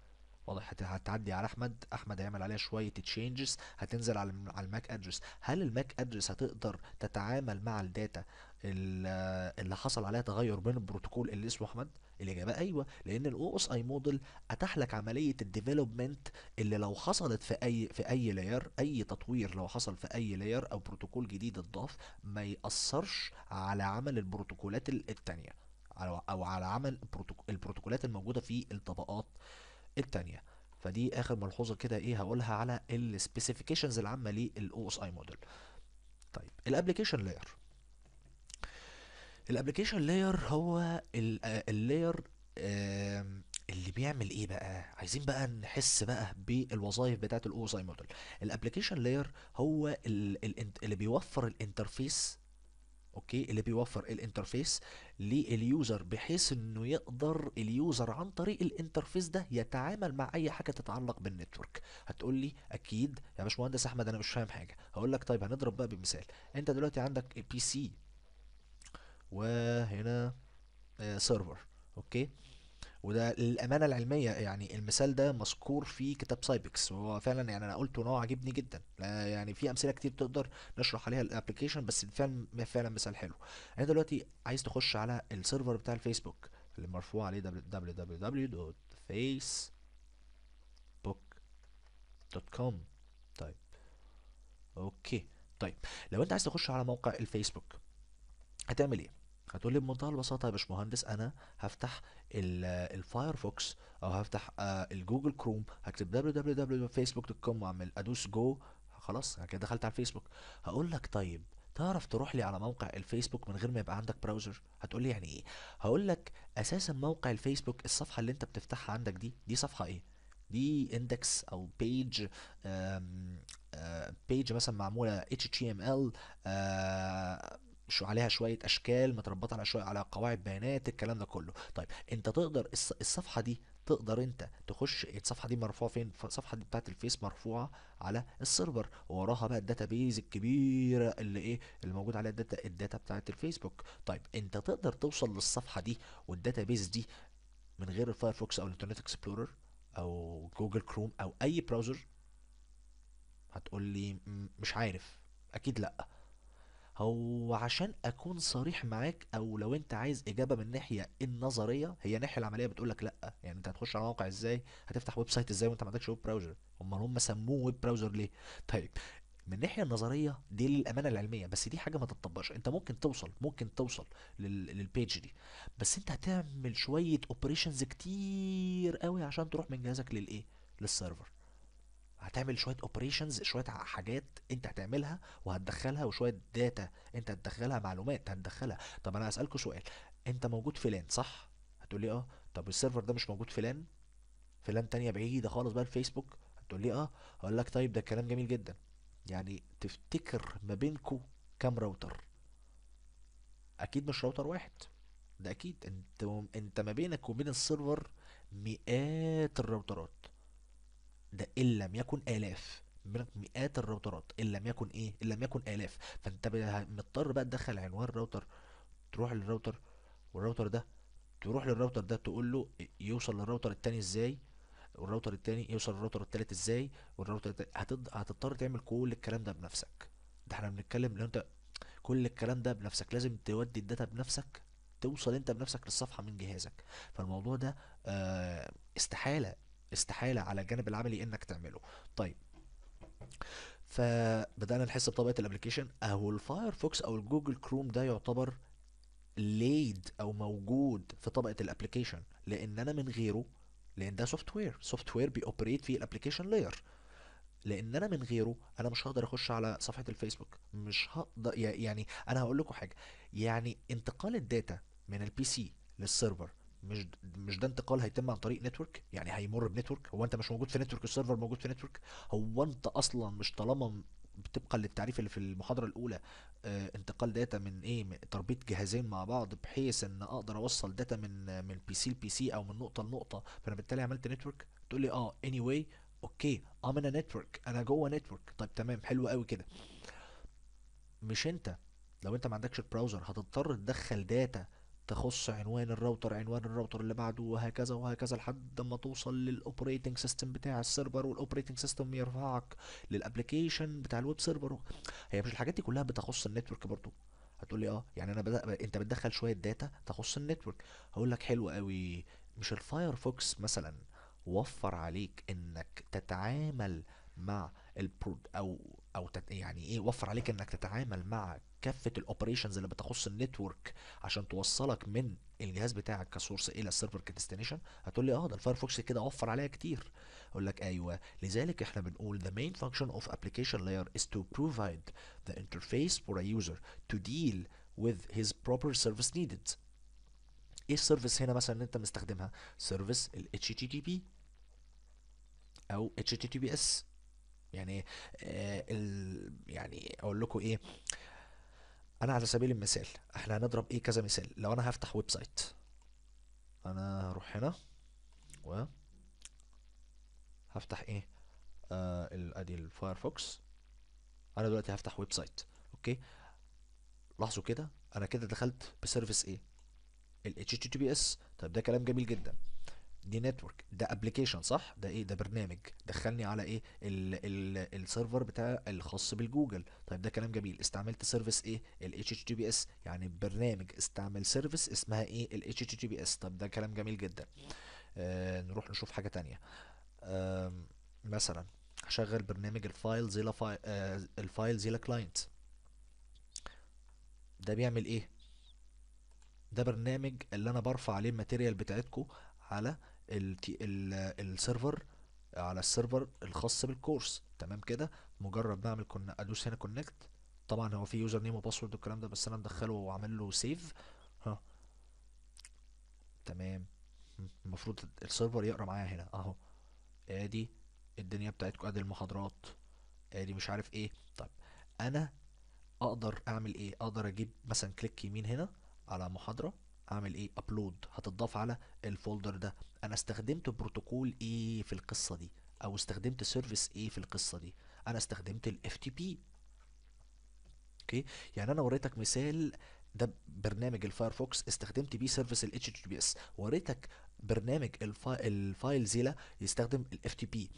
واضح هتعدي على احمد احمد هيعمل عليها شويه تشينجز هتنزل على على الماك ادرس هل الماك ادرس هتقدر تتعامل مع الداتا اللي حصل عليها تغير بين البروتوكول اللي اسمه احمد الاجابه ايوه لان الاو اس اي موديل اتاح لك عمليه الديفلوبمنت اللي لو حصلت في اي في اي لاير اي تطوير لو حصل في اي لاير او بروتوكول جديد اتضاف ما ياثرش على عمل البروتوكولات الثانيه او على عمل البروتوكولات الموجوده في الطبقات التانية فدي اخر ملحوظه كده ايه هقولها على السبيسيفيكيشنز العامه للاو اس اي موديل طيب layer لاير application لاير هو اللاير آه، اللي بيعمل ايه بقى عايزين بقى نحس بقى بالوظائف بتاعه الاو اس اي موديل الابلكيشن لاير هو اللي بيوفر الانترفيس اوكي اللي بيوفر الانترفيس لليوزر بحيث انه يقدر اليوزر عن طريق الانترفيس ده يتعامل مع اي حاجه تتعلق بالنتورك هتقول لي اكيد يا باشمهندس احمد انا مش فاهم حاجه هقول لك طيب هنضرب بقى بمثال انت دلوقتي عندك بي سي وهنا سيرفر آه، اوكي وده للامانه العلميه يعني المثال ده مذكور في كتاب سايبكس وهو فعلا يعني انا قلته ان عجبني عاجبني جدا يعني في امثله كتير تقدر نشرح عليها الابلكيشن بس فعلا فعلا مثال حلو انا دلوقتي عايز تخش على السيرفر بتاع الفيسبوك اللي مرفوع عليه www.facebook.com طيب اوكي طيب لو انت عايز تخش على موقع الفيسبوك هتعمل ايه هتقولي بمنتهى البساطه يا باشمهندس انا هفتح الفايرفوكس او هفتح آه، الجوجل كروم هكتب www.facebook.com واعمل ادوس جو خلاص انا كده دخلت على الفيسبوك هقول لك طيب تعرف تروح لي على موقع الفيسبوك من غير ما يبقى عندك براوزر هتقول لي يعني ايه هقول لك اساسا موقع الفيسبوك الصفحه اللي انت بتفتحها عندك دي دي صفحه ايه دي اندكس او بيج بيج آه، مثلا معموله HTML آه، شو عليها شويه اشكال متربطه على شويه على قواعد بيانات الكلام ده كله طيب انت تقدر الصفحه دي تقدر انت تخش الصفحه دي مرفوعه فين الصفحه دي بتاعت الفيس مرفوعه على السيرفر وراها بقى الداتا بيز الكبيره اللي ايه اللي موجود عليها الداتا الداتا بتاعت الفيسبوك طيب انت تقدر توصل للصفحه دي والداتا بيز دي من غير الفايرفوكس او الانترنت اكسبلورر او جوجل كروم او اي براوزر هتقول لي مش عارف اكيد لا هو عشان اكون صريح معاك او لو انت عايز اجابه من الناحيه النظريه هي الناحيه العمليه بتقول لك لا يعني انت هتخش على موقع ازاي هتفتح ويب سايت ازاي وانت ما عندكش ويب براوزر امال هم سموه ويب براوزر ليه طيب من الناحيه النظريه دي للامانه العلميه بس دي حاجه ما تتطبقش انت ممكن توصل ممكن توصل للبيج دي بس انت هتعمل شويه اوبريشنز كتير قوي عشان تروح من جهازك للايه للسيرفر هتعمل شويه اوبريشنز شويه حاجات انت هتعملها وهتدخلها وشويه داتا انت هتدخلها معلومات هتدخلها طب انا هسالكوا سؤال انت موجود في لان صح هتقول لي اه طب السيرفر ده مش موجود في لان في لان تانية ايه بعيده خالص بقى الفيسبوك هتقول لي اه هقول لك طيب ده كلام جميل جدا يعني تفتكر ما بينكو كام راوتر اكيد مش راوتر واحد ده اكيد انت انت ما بينك وبين السيرفر مئات الراوترات ده ان لم يكن الاف من مئات الراوترات ان لم يكن ايه ان لم يكن الاف فانت مضطر بقى تدخل عنوان راوتر تروح للراوتر والراوتر ده تروح للراوتر ده تقول له يوصل للراوتر التاني ازاي والراوتر التاني يوصل للراوتر التالت ازاي والراوتر التالت هتض... هتضطر تعمل كل الكلام ده بنفسك ده احنا بنتكلم لو انت كل الكلام ده بنفسك لازم تودي الداتا بنفسك توصل انت بنفسك للصفحه من جهازك فالموضوع ده آه، استحاله استحاله على الجانب العملي انك تعمله طيب فبدانا نحس بطبيعه الابلكيشن اهو الفايرفوكس او الجوجل كروم ده يعتبر ليد او موجود في طبقه الابلكيشن لان انا من غيره لان ده سوفت وير سوفت وير بيوبريت في الابلكيشن لاير لان انا من غيره انا مش هقدر اخش على صفحه الفيسبوك مش هقدر يعني انا هقول لكم حاجه يعني انتقال الداتا من البي سي للسيرفر مش مش ده انتقال هيتم عن طريق نتورك يعني هيمر بنتورك هو انت مش موجود في نتورك السيرفر موجود في نتورك هو انت اصلا مش طالما طبقا للتعريف اللي في المحاضره الاولى آه انتقال داتا من ايه من تربيط جهازين مع بعض بحيث ان اقدر اوصل داتا من من بي سي لبي سي او من نقطه لنقطه فانا بالتالي عملت نتورك تقول لي اه اني anyway, اوكي ام انا نتورك انا جوه نتورك طيب تمام حلو قوي كده مش انت لو انت ما عندكش البراوزر هتضطر تدخل داتا تخص عنوان الراوتر عنوان الراوتر اللي بعده وهكذا وهكذا لحد ما توصل للاوبريتنج سيستم بتاع السيرفر والاوبريتنج سيستم يرفعك للابلكيشن بتاع الويب سيرفر هي مش الحاجات دي كلها بتخص النتورك برضه هتقول لي اه يعني انا بدأ انت بتدخل شويه داتا تخص النتورك هقول لك حلو قوي مش الفايرفوكس مثلا وفر عليك انك تتعامل مع البرود او او تت يعني ايه وفر عليك انك تتعامل مع كافه الاوبريشنز اللي بتخص النتورك عشان توصلك من الجهاز بتاعك كسورس الى السيرفر كديستنيشن هتقول لي اه ده الفايرفوكس كده وفر عليا كتير اقول لك ايوه لذلك احنا بنقول the main function of application layer is to provide the interface for a user to deal with his proper service needed ايه السيرفيس هنا مثلا اللي انت مستخدمها سيرفيس ال HTTP او HTTPS يعني آه، ال... يعني اقول لكم ايه انا على سبيل المثال احنا هنضرب ايه كذا مثال لو انا هفتح ويب سايت انا هروح هنا و هفتح ايه آه ادي الفايرفوكس انا دلوقتي هفتح ويب سايت اوكي لاحظوا كده انا كده دخلت بسيرفيس ايه ال HTTPS طب ده كلام جميل جدا دي نتورك ده ابلكيشن صح ده ايه ده برنامج دخلني على ايه السيرفر بتاع الخاص بالجوجل طيب ده كلام جميل استعملت سيرفيس ايه ال HTTPS يعني برنامج استعمل سيرفيس اسمها ايه ال HTTPS طب ده كلام جميل جدا آه نروح نشوف حاجه ثانيه آه مثلا هشغل برنامج الفايل زيلا فايل آه الفايل زيلا كلاينت ده بيعمل ايه ده برنامج اللي انا برفع عليه الماتيريال بتاعتكم على السيرفر على السيرفر الخاص بالكورس تمام كده مجرد بعمل كن ادوس هنا كونكت طبعا هو في يوزر نيم وباسورد والكلام ده بس انا مدخله وعامل له سيف ها تمام المفروض السيرفر يقرا معايا هنا اهو ادي الدنيا بتاعتكم ادي المحاضرات ادي مش عارف ايه طيب انا اقدر اعمل ايه اقدر اجيب مثلا كليك يمين هنا على محاضره اعمل ايه ابلود هتتضاف على الفولدر ده انا استخدمت بروتوكول ايه في القصه دي او استخدمت سيرفيس ايه في القصه دي انا استخدمت الاف تي بي اوكي يعني انا وريتك مثال ده برنامج الفايرفوكس استخدمت بيه سيرفيس الاتش تي بي اس وريتك برنامج الفا... الفايل زيلا يستخدم الاف آه، تي بي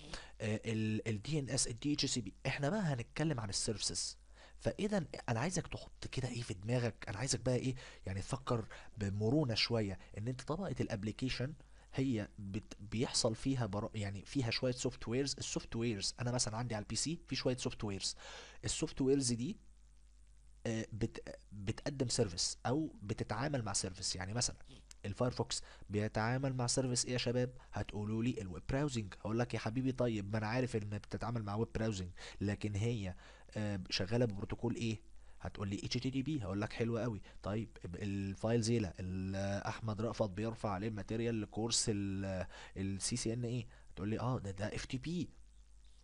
الدي ان اس الدي اتش سي بي احنا بقى هنتكلم عن السيرفيسز فاذا انا عايزك تحط كده ايه في دماغك انا عايزك بقى ايه يعني تفكر بمرونه شويه ان انت طبقه الابلكيشن هي بت بيحصل فيها برا يعني فيها شويه سوفت ويرز السوفت ويرز انا مثلا عندي على البي سي في شويه سوفت ويرز السوفت ويرز دي آه، بت بتقدم سيرفيس او بتتعامل مع سيرفيس يعني مثلا الفايرفوكس بيتعامل مع سيرفيس ايه يا شباب هتقولوا لي الويب براوزنج هقول لك يا حبيبي طيب ما انا عارف ان بتتعامل مع ويب براوزنج لكن هي آه، شغاله ببروتوكول ايه هتقول لي اتش تي تي بي هقول لك حلو قوي طيب الفايل زيلا احمد رأفت بيرفع عليه الماتيريال لكورس السي سي ان ايه هتقول لي اه ده ده اف تي بي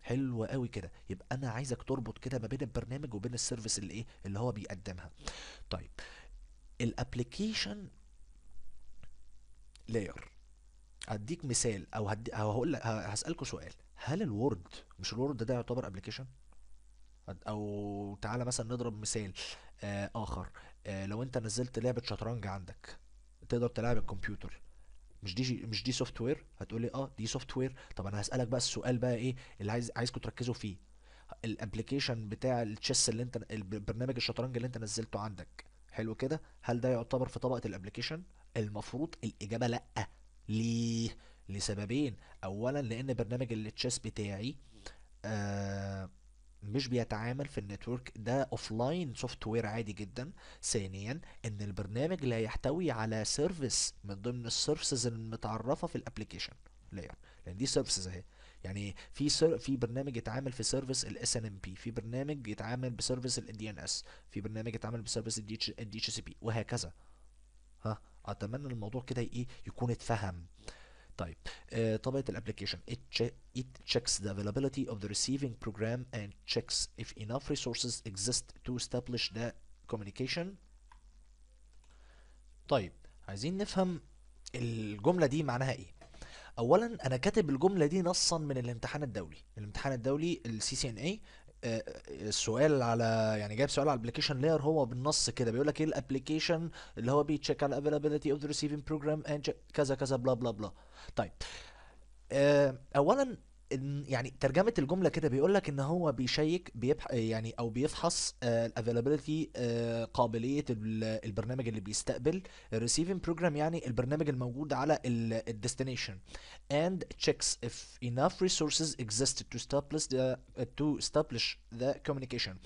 حلو قوي كده يبقى انا عايزك تربط كده ما بين البرنامج وبين السيرفيس اللي ايه اللي هو بيقدمها طيب الابلكيشن لاير هديك مثال او هقول لك هسالكوا سؤال هل الوورد مش الوورد ده, ده يعتبر ابلكيشن او تعالى مثلا نضرب مثال آه اخر آه لو انت نزلت لعبه شطرنج عندك تقدر تلعب الكمبيوتر مش دي مش دي سوفت وير هتقول لي اه دي سوفت وير طب انا هسالك بقى السؤال بقى ايه اللي عايز عايزكم تركزوا فيه الابلكيشن بتاع التشيس اللي انت البرنامج الشطرنج اللي انت نزلته عندك حلو كده هل ده يعتبر في طبقه الابلكيشن المفروض الاجابه لا ليه لسببين اولا لان برنامج التشيس بتاعي آه مش بيتعامل في النتورك ده اوف لاين سوفت وير عادي جدا ثانيا ان البرنامج لا يحتوي على سيرفيس من ضمن السيرفيسز المتعرفه في الابلكيشن لاير لان دي سيرفيسز اهي يعني في سر في برنامج يتعامل في سيرفيس الاس ان ام بي في برنامج يتعامل بسيرفيس الدي ان اس في برنامج يتعامل بسيرفيس الدي اتش سي بي وهكذا ها اتمنى الموضوع كده ايه يكون اتفهم طيب طبيعه الابلكيشن it checks the availability of the receiving program and checks if enough resources exist to establish the communication طيب عايزين نفهم الجمله دي معناها ايه اولا انا كاتب الجمله دي نصا من الامتحان الدولي الامتحان الدولي ال CCNA آه، السؤال على يعني جايب سؤال على الابلكيشن لاير هو بالنص كده بيقول لك ايه الابلكيشن اللي هو بيتشيك على availability of the receiving program and كذا كذا بلا بلا بلا طيب آه، اولا يعني ترجمه الجمله كده بيقول لك ان هو بيشيك بيبح يعني او بيفحص الافيلابيلتي آه، آه، قابليه البرنامج اللي بيستقبل الريسيفنج بروجرام يعني البرنامج الموجود على الديستنيشن اند تشيكس اف enough ريسورسز existed تو establish the to establish ذا كوميونيكيشن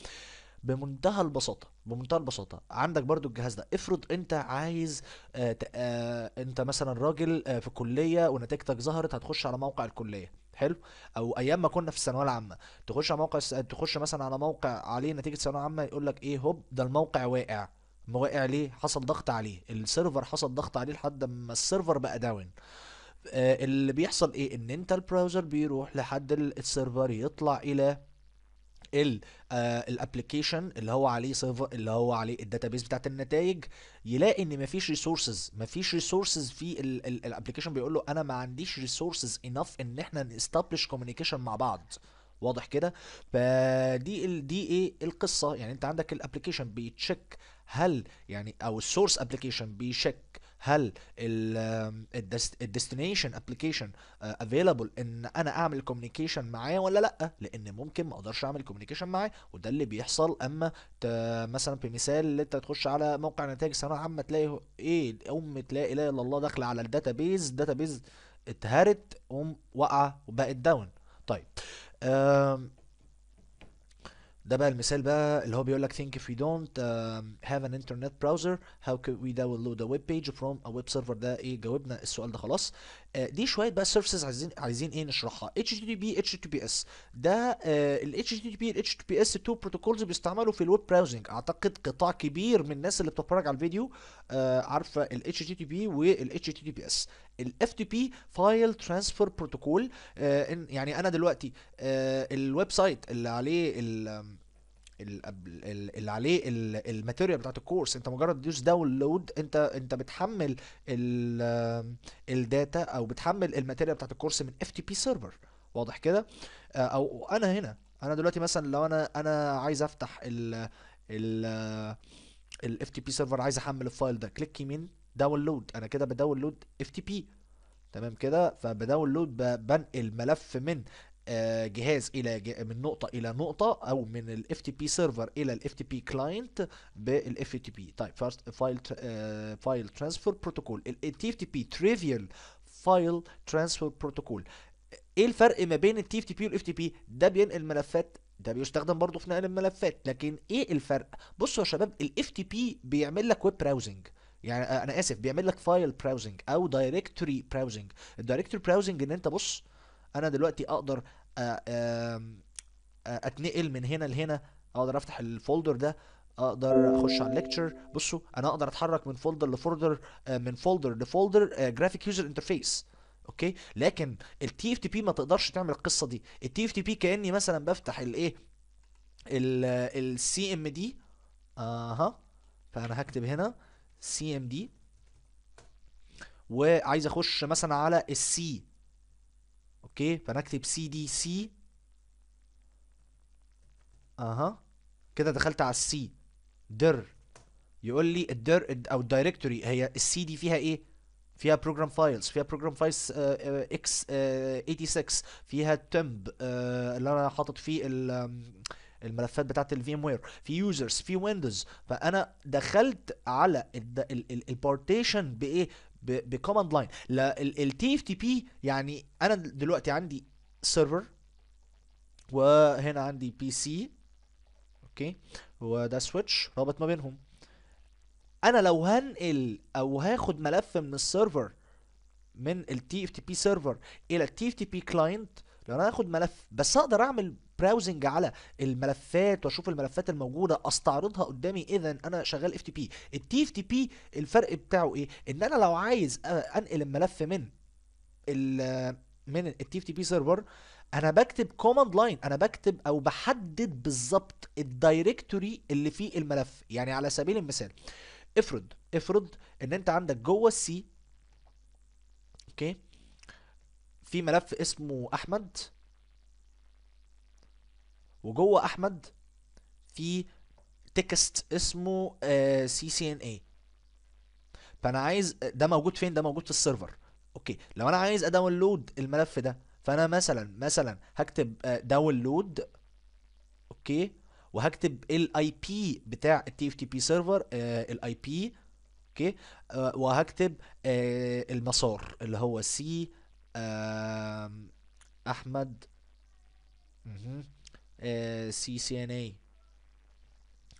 بمنتهى البساطه بمنتهى البساطه عندك برضو الجهاز ده افرض انت عايز آه، انت مثلا راجل في كليه ونتيجتك ظهرت هتخش على موقع الكليه حلو او ايام ما كنا في الثانويه العامه تخش على موقع تخش مثلا على موقع عليه نتيجه ثانويه عامه يقول لك ايه هوب ده الموقع واقع واقع ليه حصل ضغط عليه السيرفر حصل ضغط عليه لحد ما السيرفر بقى داون آه اللي بيحصل ايه ان انت البراوزر بيروح لحد السيرفر يطلع الى الابلكيشن آه، اللي هو عليه سيرفر اللي هو عليه الداتابيس بتاعت النتائج يلاقي ان مفيش ريسورسز مفيش ريسورسز في الابلكيشن بيقول له انا ما عنديش ريسورسز انف ان احنا نستبلش كوميونيكيشن مع بعض واضح كده فدي ال دي ايه القصه يعني انت عندك الابلكيشن بيتشيك هل يعني او السورس ابلكيشن بيشيك هل الديستنيشن ابلكيشن افيلبل ان انا اعمل كوميونيكيشن معاه ولا لا لان ممكن ما اقدرش اعمل كوميونيكيشن معاه وده اللي بيحصل اما مثلا بمثال اللي انت تخش على موقع نتائج ثانويه عامه تلاقي ايه ام لا اله الا الله داخله على الداتابيز الداتابيز اتهرت وقع وبقت داون طيب ده بقى المثال بقى اللي هو بيقول لك think if we don't uh, have an internet browser how could we download a web page from a web server ده ايه جاوبنا السؤال ده خلاص uh, دي شويه بقى سيرفيسز عايزين عايزين ايه نشرحها HTTP HTTPS ده uh, ال HTTP ال HTTPS تو بروتوكولز بيستعملوا في الويب براوزنج اعتقد قطاع كبير من الناس اللي بتتفرج على الفيديو uh, عارفه ال HTTP وال HTTPS ال FTP فايل ترانسفير بروتوكول يعني انا دلوقتي آه، الويب سايت اللي عليه ال اللي عليه الماتيريال بتاعت الكورس انت مجرد تدوس داونلود انت انت بتحمل الداتا او بتحمل الماتيريال بتاعت الكورس من اف تي بي سيرفر واضح كده آه، او انا هنا انا دلوقتي مثلا لو انا انا عايز افتح ال ال الاف تي بي سيرفر عايز احمل الفايل ده كليك يمين داونلود انا كده بداونلود اف تي بي تمام كده فبداونلود بنقل ملف من آه، جهاز الى من نقطه الى نقطه او من الاف تي بي سيرفر الى الاف تي بي كلاينت بالاف تي بي طيب فاست فايل فايل ترانسفير بروتوكول الاي تي بي تريفيال فايل ترانسفير بروتوكول ايه الفرق ما بين التي اف تي بي والاف تي بي ده بينقل ملفات ده بيستخدم برضه في نقل الملفات لكن ايه الفرق بصوا يا شباب الاف تي بي بيعمل لك ويب براوزنج يعني انا اسف بيعمل لك فايل براوزنج او دايركتوري براوزنج الدايركتوري براوزنج ان انت بص انا دلوقتي اقدر اتنقل من هنا لهنا اقدر افتح الفولدر ده اقدر اخش على الليكتشر بصوا انا اقدر اتحرك من فولدر لفولدر آه، من فولدر لفولدر جرافيك يوزر انترفيس اوكي لكن التي اف تي بي ما تقدرش تعمل القصه دي التي اف تي بي كاني مثلا بفتح الايه السي ام دي اها فانا هكتب هنا سي ام دي وعايز اخش مثلا على السي اوكي فنكتب سي دي سي اها كده دخلت على السي در يقول لي الدر او الدايركتوري هي السي دي فيها ايه فيها بروجرام فايلز فيها بروجرام فايلز اكس 86 فيها تمب آه، اللي انا حاطط فيه الملفات بتاعت الفي ام وير في يوزرز في ويندوز فانا دخلت على البارتيشن بايه بكوماند لاين التي اف تي بي يعني انا دلوقتي عندي سيرفر وهنا عندي بي سي اوكي وده سويتش رابط ما بينهم انا لو هنقل او هاخد ملف من السيرفر من التي اف تي بي سيرفر الى التي اف تي بي كلاينت لو انا هاخد ملف بس اقدر اعمل براوزنج على الملفات واشوف الملفات الموجوده استعرضها قدامي اذا انا شغال اف تي بي التي اف تي بي الفرق بتاعه ايه ان انا لو عايز انقل الملف من ال من التي اف تي بي سيرفر انا بكتب كوماند لاين انا بكتب او بحدد بالظبط الدايركتوري اللي فيه الملف يعني على سبيل المثال افرض افرض ان انت عندك جوه السي اوكي في ملف اسمه احمد وجوه احمد في تكست اسمه سي سي ان اي فانا عايز ده موجود فين ده موجود في السيرفر اوكي لو انا عايز اداونلود الملف ده فانا مثلا مثلا هكتب آه، داونلود اوكي وهكتب الاي بي بتاع التي اف تي بي سيرفر آه، الاي بي اوكي آه، وهكتب المسار اللي هو سي احمد سي سي ان اي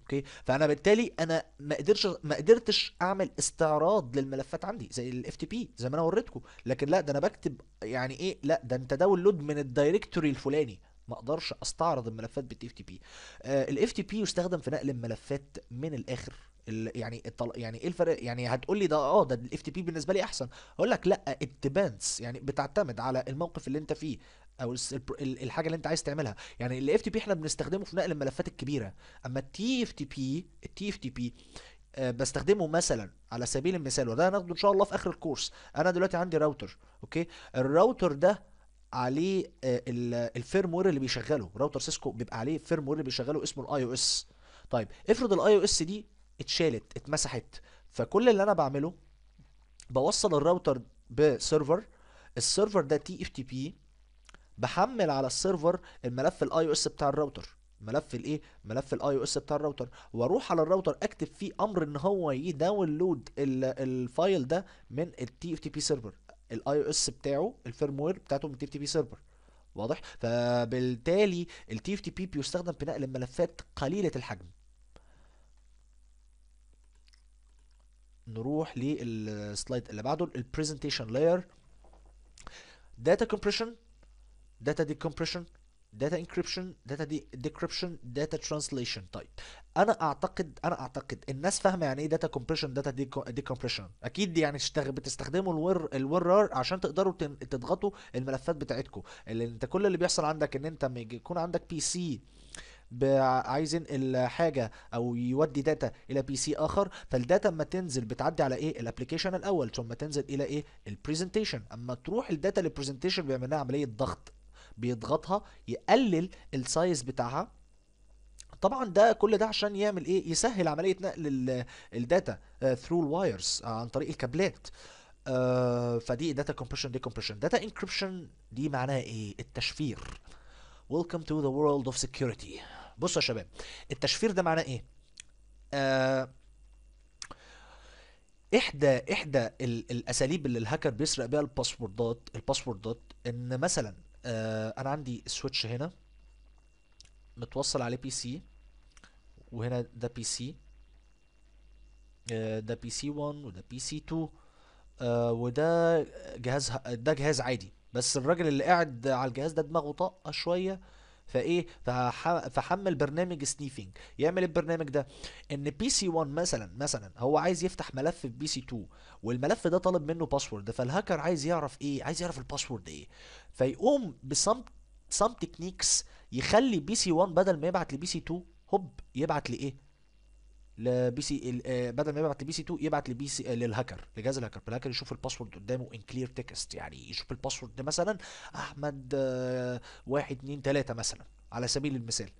اوكي فانا بالتالي انا ما قدرتش ما قدرتش اعمل استعراض للملفات عندي زي الاف تي بي زي ما انا وريتكم لكن لا ده انا بكتب يعني ايه لا ده انت داونلود من الدايركتوري الفلاني ما اقدرش استعرض الملفات بالتي اف آه، تي بي الاف تي بي يستخدم في نقل الملفات من الاخر يعني الطل... يعني ايه الفرق يعني هتقول لي ده اه ده الاف تي بي بالنسبه لي احسن اقول لك لا ات يعني بتعتمد على الموقف اللي انت فيه او الحاجه اللي انت عايز تعملها يعني الاف تي بي احنا بنستخدمه في نقل الملفات الكبيره اما التي اف تي بي التي اف تي بي بستخدمه مثلا على سبيل المثال وده هناخده ان شاء الله في اخر الكورس انا دلوقتي عندي راوتر اوكي الراوتر ده عليه آه، الفيرم وير اللي بيشغله راوتر سيسكو بيبقى عليه فيرم وير اللي بيشغله اسمه الاي او اس طيب افرض الاي او اس دي اتشالت اتمسحت فكل اللي انا بعمله بوصل الراوتر بسيرفر السيرفر ده تي اف تي بي بحمل على السيرفر الملف الاي او اس بتاع الراوتر ملف الايه ملف الاي او اس بتاع الراوتر واروح على الراوتر اكتب فيه امر ان هو يداونلود الفايل ده من التي اف تي بي سيرفر الاي او اس بتاعه الفيرم وير بتاعته من التي اف تي بي سيرفر واضح فبالتالي التي اف تي بي بيستخدم في نقل الملفات قليله الحجم نروح للسلايد اللي بعده البرزنتيشن لاير داتا كومبريشن داتا decompression داتا انكريبشن داتا ديكريبشن داتا ترانسليشن طيب انا اعتقد انا اعتقد الناس فاهمه يعني ايه داتا كومبريشن داتا ديكومبريشن اكيد يعني بتستخدموا الور الورر عشان تقدروا تضغطوا الملفات بتاعتكم اللي انت كل اللي بيحصل عندك ان انت لما يكون عندك بي سي عايزين الحاجه او يودي داتا الى بي سي اخر فالداتا اما تنزل بتعدي على ايه الابلكيشن الاول ثم تنزل الى ايه البرزنتيشن اما تروح الداتا للبرزنتيشن بيعمل لها عمليه ضغط بيضغطها يقلل السايز بتاعها طبعا ده كل ده عشان يعمل ايه يسهل عمليه نقل الداتا ثرو الوايرز عن طريق الكابلات آه فدي داتا كومبريشن دي كومبريشن داتا انكريبشن دي معناها ايه التشفير ويلكم تو ذا وورلد اوف سكيورتي بصوا يا شباب التشفير ده معناه ايه آه احدى احدى الاساليب اللي الهاكر بيسرق بيها الباسوردات الباسوردات ان مثلا آه انا عندي سويتش هنا متوصل عليه بي سي وهنا ده بي سي آه، ده بي سي 1 وده بي سي 2 وده جهاز ده جهاز عادي بس الراجل اللي قاعد على الجهاز ده دماغه طاقه شويه فايه فحمل برنامج سنيفنج يعمل البرنامج ده ان بي سي 1 مثلا مثلا هو عايز يفتح ملف في بي سي 2 والملف ده طالب منه باسورد فالهاكر عايز يعرف ايه عايز يعرف الباسورد ايه فيقوم بسم سم تكنيكس يخلي بي سي 1 بدل ما يبعت لبي سي 2 هوب يبعت لايه لبي سي آه، بدل ما يبعت لبي سي 2 يبعت لبي سي آه، للهاكر لجهاز الهاكر الهاكر يشوف الباسورد قدامه ان كلير تكست يعني يشوف الباسورد ده مثلا احمد 1 2 3 مثلا على سبيل المثال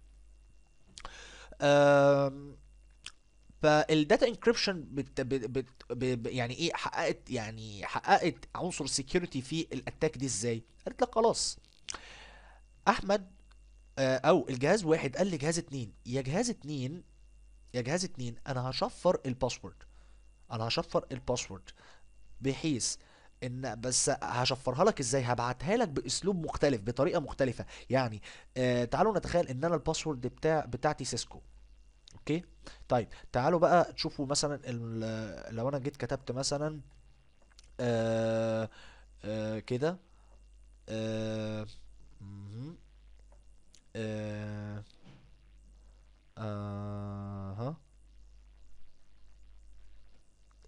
فالداتا انكريبشن بت بت بت يعني ايه حققت يعني حققت عنصر سكيورتي في الاتاك دي ازاي؟ قالت لك خلاص احمد آه، او الجهاز واحد قال لجهاز اتنين يا جهاز اتنين يا جهاز اتنين انا هشفر الباسورد انا هشفر الباسورد بحيث ان بس هشفرها لك ازاي هبعتها لك باسلوب مختلف بطريقه مختلفه يعني آه تعالوا نتخيل ان انا الباسورد بتاع بتاعتي سيسكو اوكي طيب تعالوا بقى تشوفوا مثلا لو انا جيت كتبت مثلا آه آه كده آه آه آه ها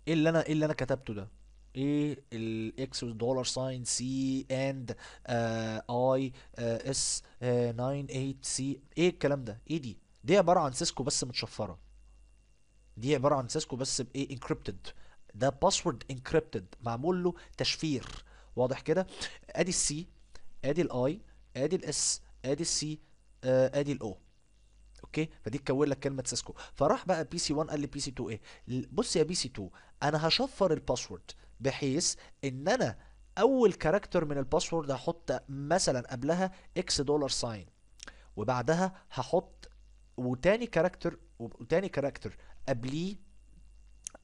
ايه اللي انا ايه اللي انا كتبته ده ايه الاكس دولار ساين سي اند اي اس 98 سي ايه الكلام ده ايه دي دي عباره عن سيسكو بس متشفره دي عباره عن سيسكو بس بايه انكريبتد ده باسورد انكريبتد معمول له تشفير واضح كده ادي السي ادي الاي ادي الاس ادي السي آه، ادي الاو اوكي فدي تكون لك كلمه سيسكو فراح بقى بي سي 1 قال لي بي سي 2 ايه بص يا بي سي 2 انا هشفر الباسورد بحيث ان انا اول كاركتر من الباسورد هحط مثلا قبلها اكس دولار ساين وبعدها هحط وتاني كاركتر وتاني كاركتر قبليه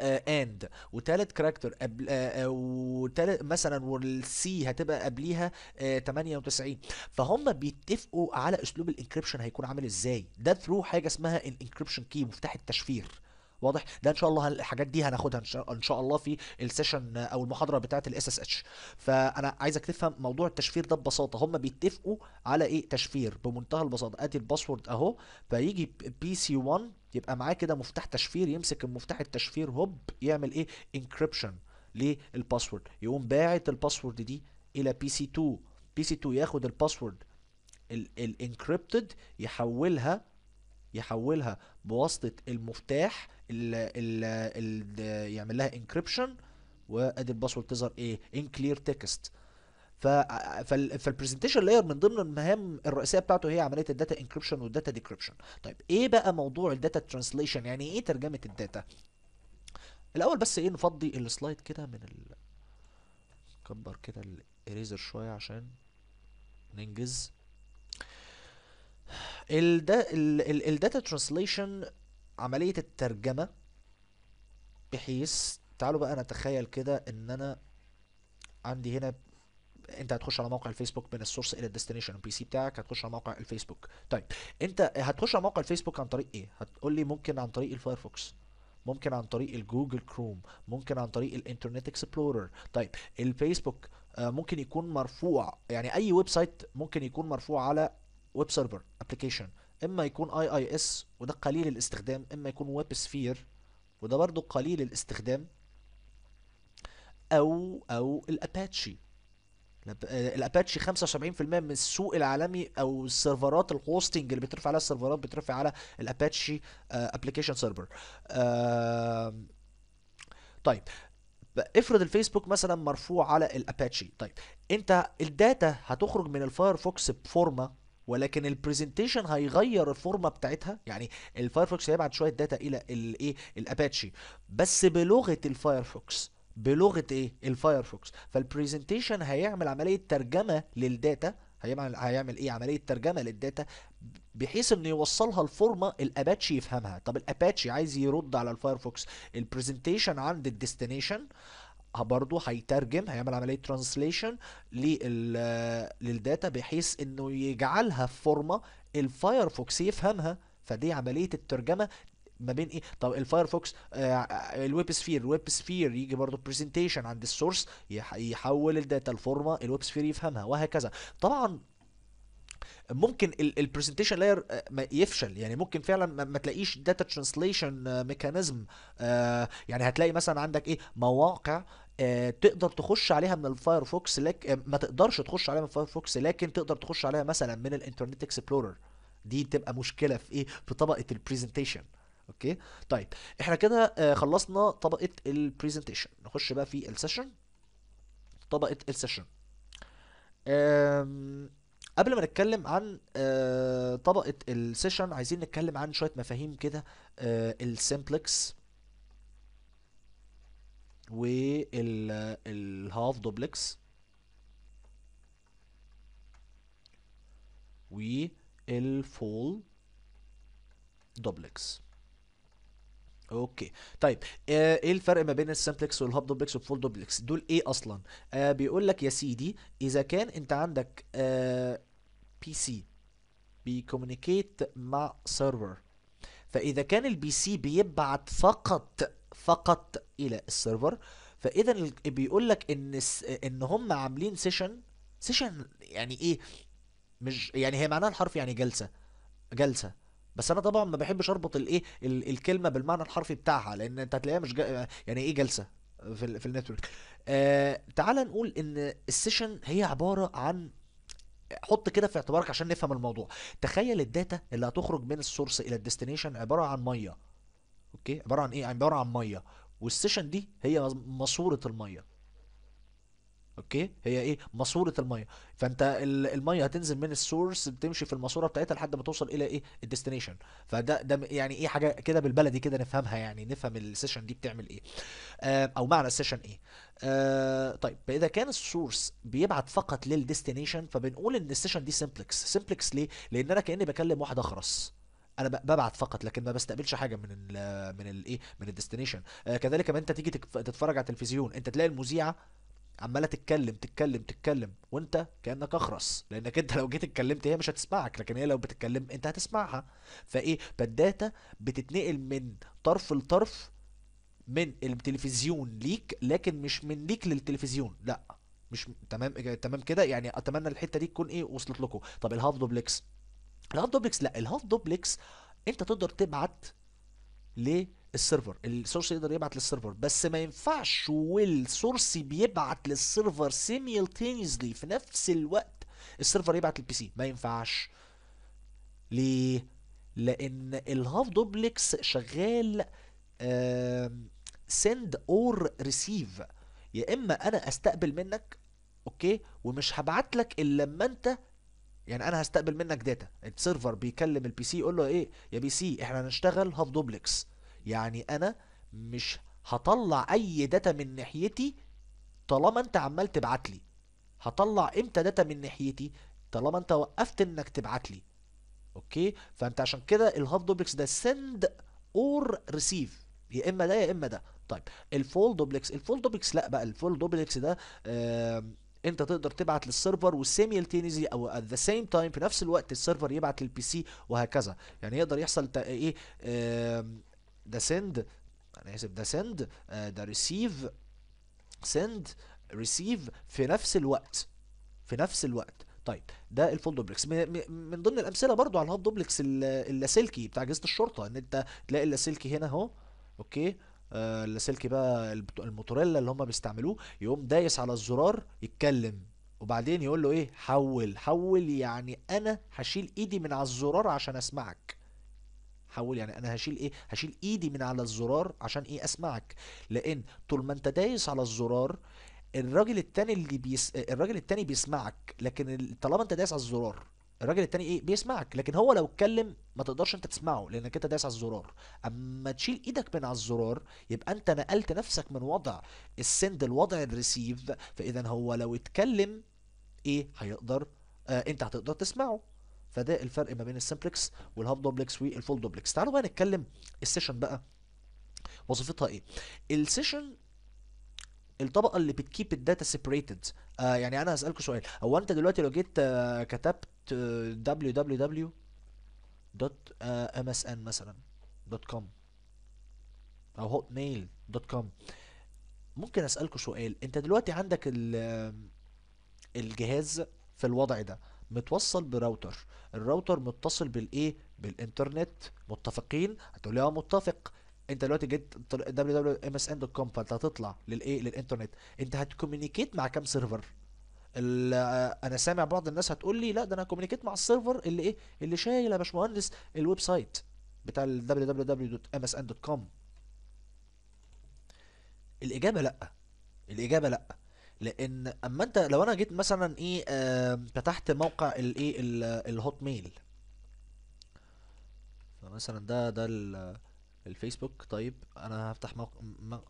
اند آه، وتالت كاركتر قبل آه، آه، وتالت مثلا والسي هتبقى قبليها 98 فهم بيتفقوا على اسلوب الانكريبشن هيكون عامل ازاي ده ثرو حاجه اسمها الانكريبشن كي مفتاح التشفير واضح ده ان شاء الله الحاجات دي هناخدها ان شاء الله في السيشن او المحاضره بتاعه الاس اس اتش فانا عايزك تفهم موضوع التشفير ده ببساطه هم بيتفقوا على ايه تشفير بمنتهى البساطه ادي الباسورد اهو فيجي بي سي 1 يبقى معاه كده مفتاح تشفير يمسك المفتاح التشفير هوب يعمل ايه انكريبشن للباسورد يقوم باعت الباسورد دي الى بي سي 2 بي سي 2 ياخد الباسورد الانكريبتد يحولها يحولها بواسطه المفتاح ال ال ال يعمل لها انكريبشن وادي الباسورد تظهر ايه ان كلير تكست فالبرزنتيشن لاير من ضمن المهام الرئيسيه بتاعته هي عمليه الداتا انكريبشن والداتا ديكريبشن طيب ايه بقى موضوع الداتا ترانسليشن يعني ايه ترجمه الداتا الاول بس ايه نفضي السلايد كده من ال... نكبر كده الاريزر شويه عشان ننجز الدا... الداتا ترانسليشن عملية الترجمة بحيث تعالوا بقى نتخيل كده ان انا عندي هنا انت هتخش على موقع الفيسبوك من السورس الى الديستنيشن البي سي بتاعك هتخش على موقع الفيسبوك طيب انت هتخش على موقع الفيسبوك عن طريق ايه هتقول لي ممكن عن طريق الفايرفوكس ممكن عن طريق الجوجل كروم ممكن عن طريق الانترنت اكسبلورر طيب الفيسبوك آه، ممكن يكون مرفوع يعني اي ويب سايت ممكن يكون مرفوع على ويب سيرفر ابلكيشن اما يكون اي اي اس وده قليل الاستخدام اما يكون ويب سفير وده برضو قليل الاستخدام او او الاباتشي الاباتشي 75% من السوق العالمي او السيرفرات الهوستنج اللي بترفع عليها السيرفرات بترفع على الاباتشي ابلكيشن آه، سيرفر طيب افرض الفيسبوك مثلا مرفوع على الاباتشي طيب انت الداتا هتخرج من الفايرفوكس بفورما ولكن البرزنتيشن هيغير الفورمه بتاعتها يعني الفايرفوكس هيبعت شويه داتا الى الايه الاباتشي بس بلغه الفايرفوكس بلغه ايه الفايرفوكس فالبرزنتيشن هيعمل عمليه ترجمه للداتا هيعمل هيعمل ايه عمليه ترجمه للداتا بحيث انه يوصلها الفورمه الاباتشي يفهمها طب الاباتشي عايز يرد على الفايرفوكس البرزنتيشن عند الديستنيشن برضه هيترجم هيعمل عمليه ترانسليشن للداتا بحيث انه يجعلها في فورمه الفايرفوكس يفهمها فدي عمليه الترجمه ما بين ايه طب الفايرفوكس آه الويب سفير الويب سفير يجي برضو برزنتيشن عند السورس يحول الداتا لفورمه الويب سفير يفهمها وهكذا طبعا ممكن البرزنتيشن لاير آه، يفشل يعني ممكن فعلا ما تلاقيش داتا ترانسليشن ميكانيزم يعني هتلاقي مثلا عندك ايه مواقع آه، تقدر تخش عليها من الفايرفوكس لك آه، ما تقدرش تخش عليها من الفايرفوكس لكن تقدر تخش عليها مثلا من الانترنت اكسبلورر دي تبقى مشكله في ايه في طبقه البرزنتيشن اوكي طيب احنا كده آه، خلصنا طبقه البرزنتيشن نخش بقى في السيشن طبقه السيشن قبل ما نتكلم عن طبقه السيشن عايزين نتكلم عن شويه مفاهيم كده السمبلكس والهاف دوبلكس والفول دوبلكس اوكي طيب آه، ايه الفرق ما بين السمبلكس والهاف دوبلكس والفول دوبلكس دول ايه اصلا آه بيقول لك يا سيدي اذا كان انت عندك بي آه، سي بيكومينيكيت مع سيرفر فاذا كان البي سي بيبعت فقط فقط الى السيرفر فاذا بيقول لك ان ان هم عاملين سيشن سيشن يعني ايه مش يعني هي معناها الحرفي يعني جلسه جلسه بس انا طبعا ما بحبش اربط الايه الكلمه بالمعنى الحرفي بتاعها لان انت هتلاقيها مش جا... يعني ايه جلسه في ال في النتورك آه تعال نقول ان السيشن هي عباره عن حط كده في اعتبارك عشان نفهم الموضوع تخيل الداتا اللي هتخرج من السورس الى الديستنيشن عباره عن ميه اوكي عباره عن ايه يعني عباره عن ميه والسيشن دي هي ماسوره الميه اوكي هي ايه ماسوره الميه فانت الميه هتنزل من السورس بتمشي في الماسوره بتاعتها لحد ما توصل الى ايه الديستنيشن فده ده يعني ايه حاجه كده بالبلدي كده نفهمها يعني نفهم السيشن دي بتعمل ايه آه او معنى السيشن ايه آه طيب اذا كان السورس بيبعت فقط للديستنيشن فبنقول ان السيشن دي سمبلكس سمبلكس ليه لان انا كاني بكلم واحد اخرس انا ببعت فقط لكن ما بستقبلش حاجه من الـ من الايه من الديستنيشن آه كذلك لما انت تيجي تتفرج على التلفزيون انت تلاقي المذيعه عماله تتكلم تتكلم تتكلم وانت كانك اخرس لانك انت لو جيت اتكلمت هي مش هتسمعك لكن هي لو بتتكلم انت هتسمعها فايه فالداتا بتتنقل من طرف لطرف من التلفزيون ليك لكن مش من ليك للتلفزيون لا مش تمام تمام كده يعني اتمنى الحته دي تكون ايه وصلت لكم طب الهاف دوبلكس الهوت دوبلكس لا الهوت دوبلكس انت تقدر تبعت للسيرفر السورس يقدر يبعت للسيرفر بس ما ينفعش والسورس بيبعت للسيرفر سيميلتينيزلي في نفس الوقت السيرفر يبعت للبي سي ما ينفعش ليه لان الهاف دوبلكس شغال سند اور ريسيف يا اما انا استقبل منك اوكي ومش هبعت لك الا لما انت يعني انا هستقبل منك داتا السيرفر بيكلم البي سي يقول له ايه يا بي سي احنا هنشتغل هاف دوبلكس يعني انا مش هطلع اي داتا من ناحيتي طالما انت عمال تبعت لي هطلع امتى داتا من ناحيتي طالما انت وقفت انك تبعت لي اوكي فانت عشان كده الهاف دوبلكس ده سند اور ريسيف يا اما ده يا اما ده طيب الفول دوبلكس الفول دوبلكس لا بقى الفول دوبلكس ده انت تقدر تبعت للسيرفر وسيميلتينيزلي او ات ذا سيم تايم في نفس الوقت السيرفر يبعت للبي سي وهكذا يعني يقدر يحصل ايه ده سند انا اسف ده سند ده ريسيف سند ريسيف في نفس الوقت في نفس الوقت طيب ده الفول دوبلكس من ضمن الامثله برضو على الهاف دوبلكس اللاسلكي بتاع اجهزه الشرطه ان انت تلاقي اللاسلكي هنا اهو اوكي اللاسلكي آه، بقى الموتوريلا اللي هم بيستعملوه يقوم دايس على الزرار يتكلم وبعدين يقول له ايه حول حول يعني انا هشيل ايدي من على الزرار عشان اسمعك حول يعني انا هشيل ايه هشيل ايدي من على الزرار عشان ايه اسمعك لان طول ما انت دايس على الزرار الراجل التاني اللي بيس... الراجل التاني بيسمعك لكن طالما انت دايس على الزرار الراجل التاني ايه بيسمعك لكن هو لو اتكلم ما تقدرش انت تسمعه لانك انت دايس على الزرار اما تشيل ايدك من على الزرار يبقى انت نقلت نفسك من وضع السند لوضع الريسيف فاذا هو لو اتكلم ايه هيقدر آه انت هتقدر تسمعه فده الفرق ما بين السمبلكس والهاب دوبلكس والفول دوبلكس تعالوا بقى نتكلم السيشن بقى وظيفتها ايه السيشن الطبقه اللي بتكيب الداتا سيبريتد آه يعني انا هسالكم سؤال هو انت دلوقتي لو جيت آه كتبت Uh, www.msn uh, مثلا .com او hotmail.com ممكن اسالكوا سؤال انت دلوقتي عندك الجهاز في الوضع ده متوصل براوتر الراوتر متصل بالايه بالانترنت متفقين هتقول لي اه متفق انت دلوقتي جيت www.msn.com فانت هتطلع للايه للانترنت انت هتكومينيكيت مع كام سيرفر انا سامع بعض الناس هتقول لي لا ده انا كوميونيكيت مع السيرفر اللي ايه اللي شايل يا باشمهندس الويب سايت بتاع ال www.msn.com الاجابه لا الاجابه لا لان اما انت لو انا جيت مثلا ايه فتحت آه موقع الايه الهوت ميل فمثلا ده ده الفيسبوك طيب انا هفتح موقع,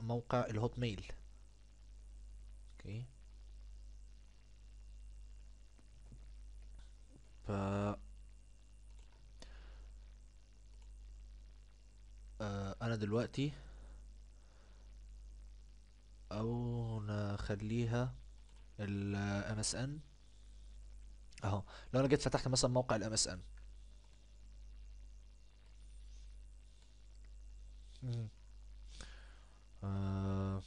موقع الهوت ميل اوكي okay. ف آه، انا دلوقتي او نخليها ال اس ان اهو لو انا جيت فتحت مثلا موقع الام اس ان آه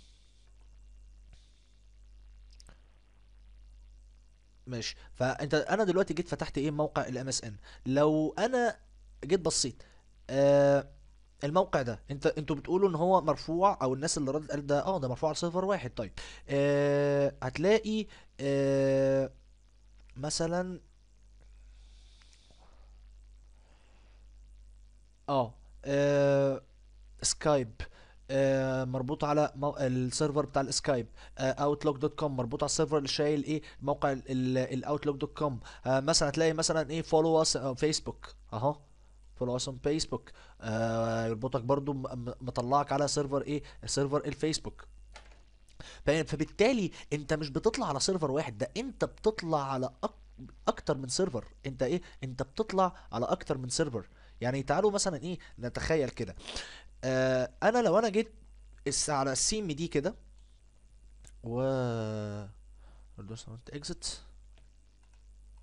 ماشي فانت انا دلوقتي جيت فتحت ايه موقع الام اس ان لو انا جيت بصيت آه الموقع ده انت انتوا بتقولوا ان هو مرفوع او الناس اللي ردت قالت ده اه ده مرفوع على سيرفر واحد طيب آه هتلاقي آه مثلا اه, آه سكايب آه، مربوط على السيرفر بتاع السكايب اوتلوك دوت كوم مربوط على السيرفر اللي شايل ايه موقع الاوتلوك دوت كوم مثلا هتلاقي مثلا ايه فولو اس فيسبوك اهو فولو اس اون فيسبوك يربطك برضو مطلعك على سيرفر ايه سيرفر الفيسبوك فبالتالي انت مش بتطلع على سيرفر واحد ده انت بتطلع على اكتر من سيرفر انت ايه انت بتطلع على اكتر من سيرفر يعني تعالوا مثلا ايه نتخيل كده آه انا لو انا جيت على السيم دي كده و ريدوس اكزت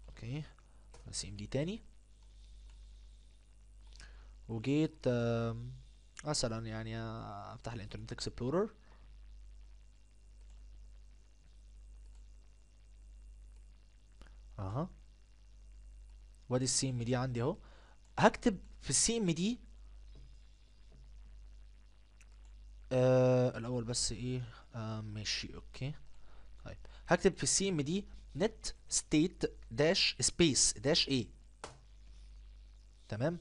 اوكي السيم دي تاني وجيت آه مثلا يعني افتح الانترنت اكسبلورر اها وادي السيم دي عندي اهو هكتب في السيم دي آه الاول بس ايه آه ماشي اوكي طيب هكتب في السي ام دي نت ستيت داش سبيس داش ايه تمام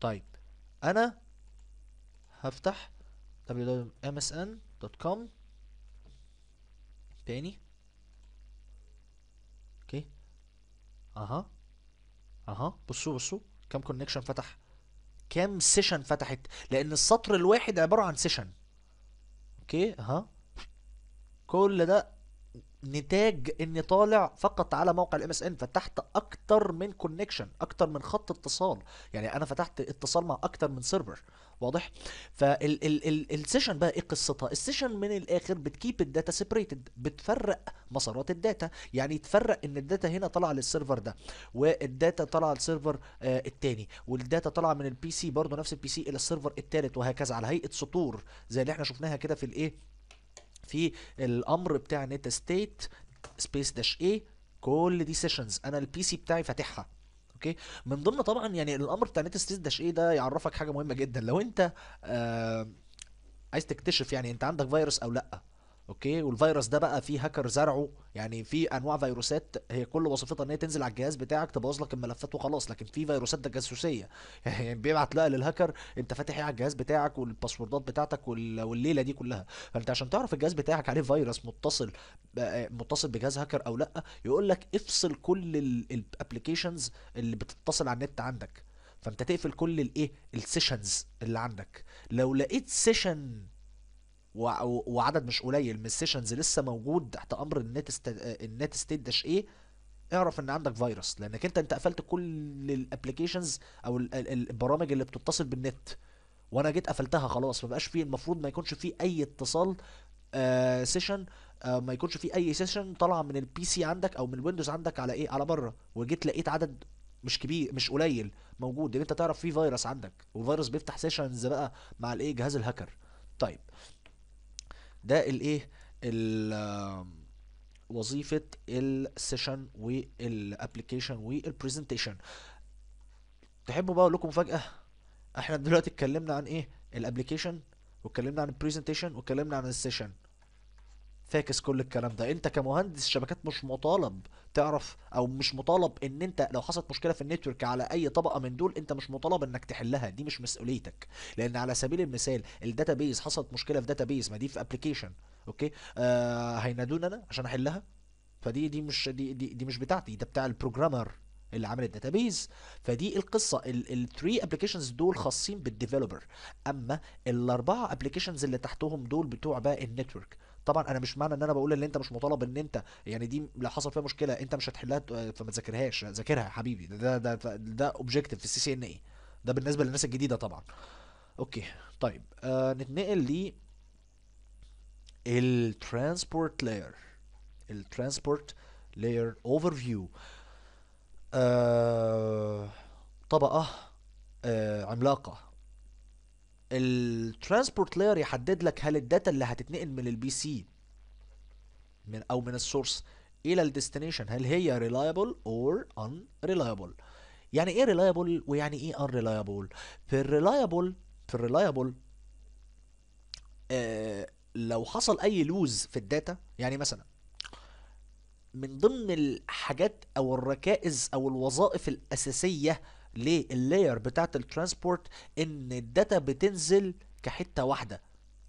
طيب انا هفتح www.msn.com تاني اوكي اها اها بصوا بصوا كم كونكشن فتح كام سيشن فتحت لان السطر الواحد عباره عن سيشن اوكي اها كل ده نتاج اني طالع فقط على موقع الام اس ان فتحت اكتر من كونكشن اكتر من خط اتصال يعني انا فتحت اتصال مع اكتر من سيرفر واضح فالسيشن بقى ايه قصتها السيشن من الاخر بتكيب الداتا سيبريتد بتفرق مسارات الداتا يعني تفرق ان الداتا هنا طالعه للسيرفر ده والداتا طالعه للسيرفر آه التاني والداتا طالعه من البي سي برضه نفس البي سي الى السيرفر التالت وهكذا على هيئه سطور زي اللي احنا شفناها كده في الايه في الامر بتاع نت ستيت سبيس داش اي كل دي سيشنز انا البي سي بتاعي فاتحها اوكي من ضمن طبعا يعني الامر بتاع نت ستيت داش اي ده يعرفك حاجه مهمه جدا لو انت آه عايز تكتشف يعني انت عندك فيروس او لا اوكي والفيروس ده بقى في هاكر زرعه يعني في انواع فيروسات هي كل وظيفتها ان هي تنزل على الجهاز بتاعك تبوظ لك الملفات وخلاص لكن في فيروسات تجسسيه [LAUGHS] يعني بيبعت لها للهاكر انت فاتح ايه على الجهاز بتاعك والباسوردات بتاعتك والليله دي كلها فانت عشان تعرف الجهاز بتاعك عليه فيروس متصل متصل بجهاز هاكر او لا يقول لك افصل كل الابلكيشنز اللي بتتصل على النت عندك فانت تقفل كل الايه السيشنز اللي عندك لو لقيت سيشن وعدد مش قليل من السيشنز لسه موجود تحت امر النت ست... النت ستيت داش ايه اعرف ان عندك فيروس لانك انت انت قفلت كل الابلكيشنز او البرامج اللي بتتصل بالنت وانا جيت قفلتها خلاص ما بقاش فيه المفروض ما يكونش فيه اي اتصال آه سيشن آه ما يكونش فيه اي سيشن طالعه من البي سي عندك او من الويندوز عندك على ايه على بره وجيت لقيت عدد مش كبير مش قليل موجود ان انت تعرف فيه فيروس عندك وفيروس بيفتح سيشنز بقى مع الايه جهاز الهاكر طيب ده الايه وظيفه السيشن والابليكيشن والبرزنتيشن تحبوا بقى اقول لكم مفاجاه احنا دلوقتي اتكلمنا عن ايه الابليكيشن واتكلمنا عن البرزنتيشن واتكلمنا عن السيشن فاكس كل الكلام ده انت كمهندس شبكات مش مطالب تعرف او مش مطالب ان انت لو حصلت مشكله في النتورك على اي طبقه من دول انت مش مطالب انك تحلها دي مش مسؤوليتك لان على سبيل المثال الداتابيز حصلت مشكله في داتابيز ما دي في ابلكيشن اوكي آه هينادوني انا عشان احلها فدي دي مش دي دي, دي مش بتاعتي ده بتاع البروجرامر اللي عامل الداتابيز فدي القصه الثري ابلكيشنز دول خاصين بالديفلوبر اما الاربعه ابلكيشنز اللي تحتهم دول بتوع بقى النتورك طبعا انا مش معنى ان انا بقول ان انت مش مطالب ان انت يعني دي لو حصل فيها مشكله انت مش هتحلها فما تذاكرهاش ذاكرها يا حبيبي ده ده ده اوبجيكتيف في السي سي ان اي ده بالنسبه للناس الجديده طبعا اوكي طيب آه نتنقل ل الترانسبورت لاير الترانسبورت لاير اوفر فيو طبقه آه عملاقه الترانسبورت لاير يحدد لك هل الداتا اللي هتتنقل من البي سي من او من السورس الى الديستنيشن هل هي ريلايبل اور ان ريلايبل يعني ايه ريلايبل ويعني ايه ان ريلايبل في الريلايبل في الريلايبل آه لو حصل اي لوز في الداتا يعني مثلا من ضمن الحاجات او الركائز او الوظائف الاساسيه ليه اللاير بتاعت الترانسبورت ان الداتا بتنزل كحته واحده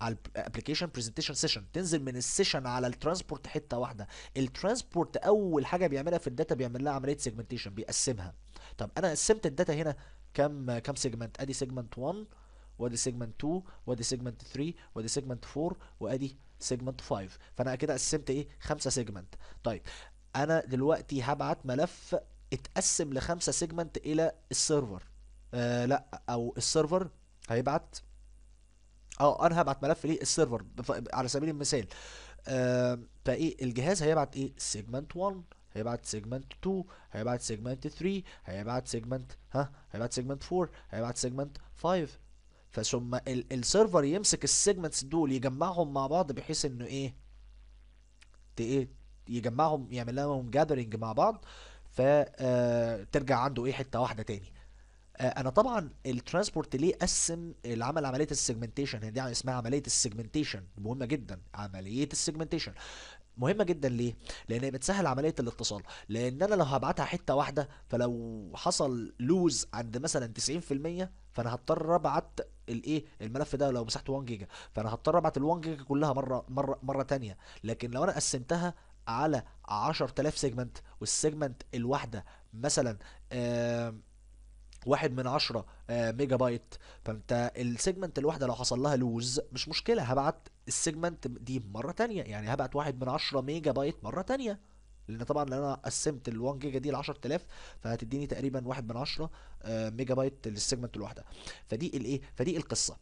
على الابلكيشن برزنتيشن سيشن تنزل من السيشن على الترانسبورت حته واحده الترانسبورت اول حاجه بيعملها في الداتا بيعمل لها عمليه سيجمنتيشن بيقسمها طب انا قسمت الداتا هنا كام كام سيجمنت ادي سيجمنت 1 وادي سيجمنت 2 وادي سيجمنت 3 وادي سيجمنت 4 وادي سيجمنت 5 فانا كده قسمت ايه خمسه سيجمنت طيب انا دلوقتي هبعت ملف اتقسم لخمسه سيجمنت الى السيرفر آه لا او السيرفر هيبعت اه انا هبعت ملف ليه السيرفر على سبيل المثال آه فايه الجهاز هيبعت ايه سيجمنت 1 هيبعت سيجمنت 2 هيبعت سيجمنت 3 هيبعت سيجمنت ها هيبعت سيجمنت 4 هيبعت سيجمنت 5 فثم ال السيرفر يمسك السيجمنتس دول يجمعهم مع بعض بحيث انه ايه ايه يجمعهم يعمل لهم جاذرنج مع بعض فترجع آه، عنده ايه حته واحده تاني آه، انا طبعا الترانسبورت ليه قسم العمل عمليه السيجمنتيشن هي دي اسمها عمليه السيجمنتيشن مهمه جدا عمليه السيجمنتيشن مهمه جدا ليه لان هي بتسهل عمليه الاتصال لان انا لو هبعتها حته واحده فلو حصل لوز عند مثلا 90% فانا هضطر ابعت الايه الملف ده لو مساحته 1 جيجا فانا هضطر ابعت ال 1 جيجا كلها مره مره مره ثانيه لكن لو انا قسمتها على 10000 سيجمنت والسيجمنت الواحده مثلا واحد من عشرة ميجا آه، بايت فانت السيجمنت الواحدة لو حصل لها لوز مش مشكلة هبعت السيجمنت دي مرة تانية يعني هبعت واحد من عشرة ميجا بايت مرة تانية لان طبعا لان انا قسمت ال 1 جيجا دي ل 10000 فهتديني تقريبا واحد من عشرة ميجا بايت للسيجمنت الواحدة فدي الايه فدي القصة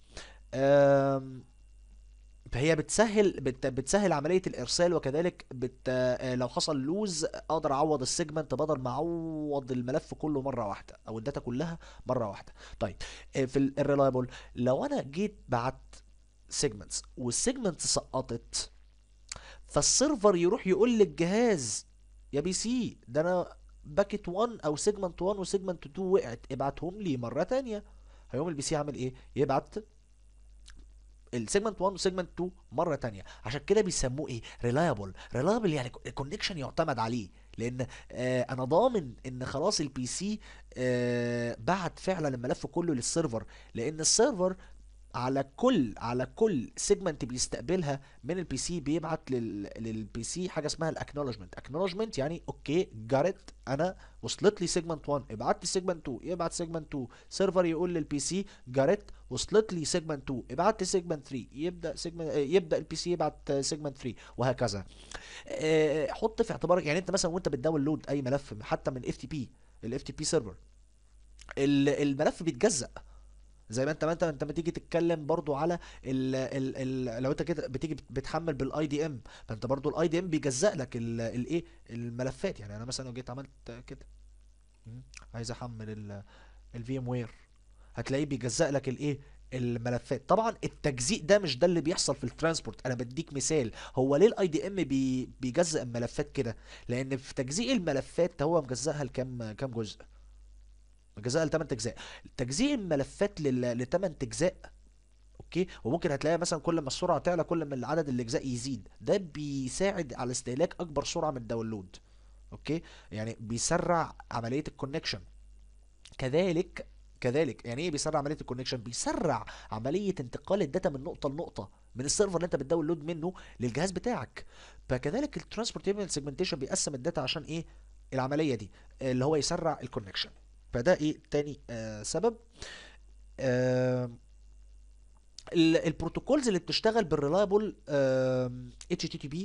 فهي بتسهل بت بتسهل عمليه الارسال وكذلك بت آه، لو حصل لوز اقدر اعوض السيجمنت بدل ما اعوض الملف كله مره واحده او الداتا كلها مره واحده طيب آه، في الريلايبل لو انا جيت بعت سيجمنتس والسيجمنت سقطت فالسيرفر يروح يقول للجهاز يا بي سي ده انا باكيت 1 او سيجمنت 1 وسيجمنت 2 وقعت ابعتهم لي مره تانية هيقوم البي سي عامل ايه يبعت السيجمنت 1 وسيجمنت 2 مره تانية عشان كده بيسموه ايه ريلايبل ريلايبل يعني الكونكشن يعتمد عليه لان آه انا ضامن ان خلاص البي سي آه بعت فعلا الملف كله للسيرفر لان السيرفر على كل على كل سيجمنت بيستقبلها من البي سي بيبعت لل للبي سي حاجه اسمها الاكنولجمنت اكنولجمنت يعني اوكي جارت انا وصلت لي سيجمنت 1 ابعت لي سيجمنت 2 يبعت سيجمنت 2 سيرفر يقول للبي سي جارت وصلت لي سيجمنت 2 ابعت لي سيجمنت 3 يبدا سيجمنت يبدا البي سي يبعت سيجمنت 3 وهكذا آه، حط في اعتبارك يعني انت مثلا وانت بتداونلود اي ملف حتى من اف تي بي الاف تي بي سيرفر الملف بيتجزأ زي ما انت ما انت انت بتيجي تتكلم برضو على ال ال الـ لو انت كده بتيجي بتحمل بالاي دي ام فانت برضو الاي دي ام بيجزأ لك الايه الملفات يعني انا مثلا لو جيت عملت كده عايز احمل الفي ام وير هتلاقيه بيجزأ لك الايه الملفات طبعا التجزيء ده مش ده اللي بيحصل في الترانسبورت انا بديك مثال هو ليه الاي دي ام بيجزأ الملفات كده لان في تجزيء الملفات هو مجزأها لكام كام جزء جزاء لثمان اجزاء تجزيء الملفات لثمان اجزاء اوكي وممكن هتلاقي مثلا كل ما السرعه تعلى كل ما عدد الاجزاء يزيد ده بيساعد على استهلاك اكبر سرعه من الداونلود اوكي يعني بيسرع عمليه الكونكشن كذلك كذلك يعني ايه بيسرع عمليه الكونكشن بيسرع عمليه انتقال الداتا من نقطه لنقطه من السيرفر اللي انت بتداونلود منه للجهاز بتاعك فكذلك الترانسبورتيبل سيجمنتيشن بيقسم الداتا عشان ايه العمليه دي اللي هو يسرع الكونكشن فده ايه تاني آه سبب آه البروتوكولز اللي بتشتغل بالريلايبل اتش تي تي بي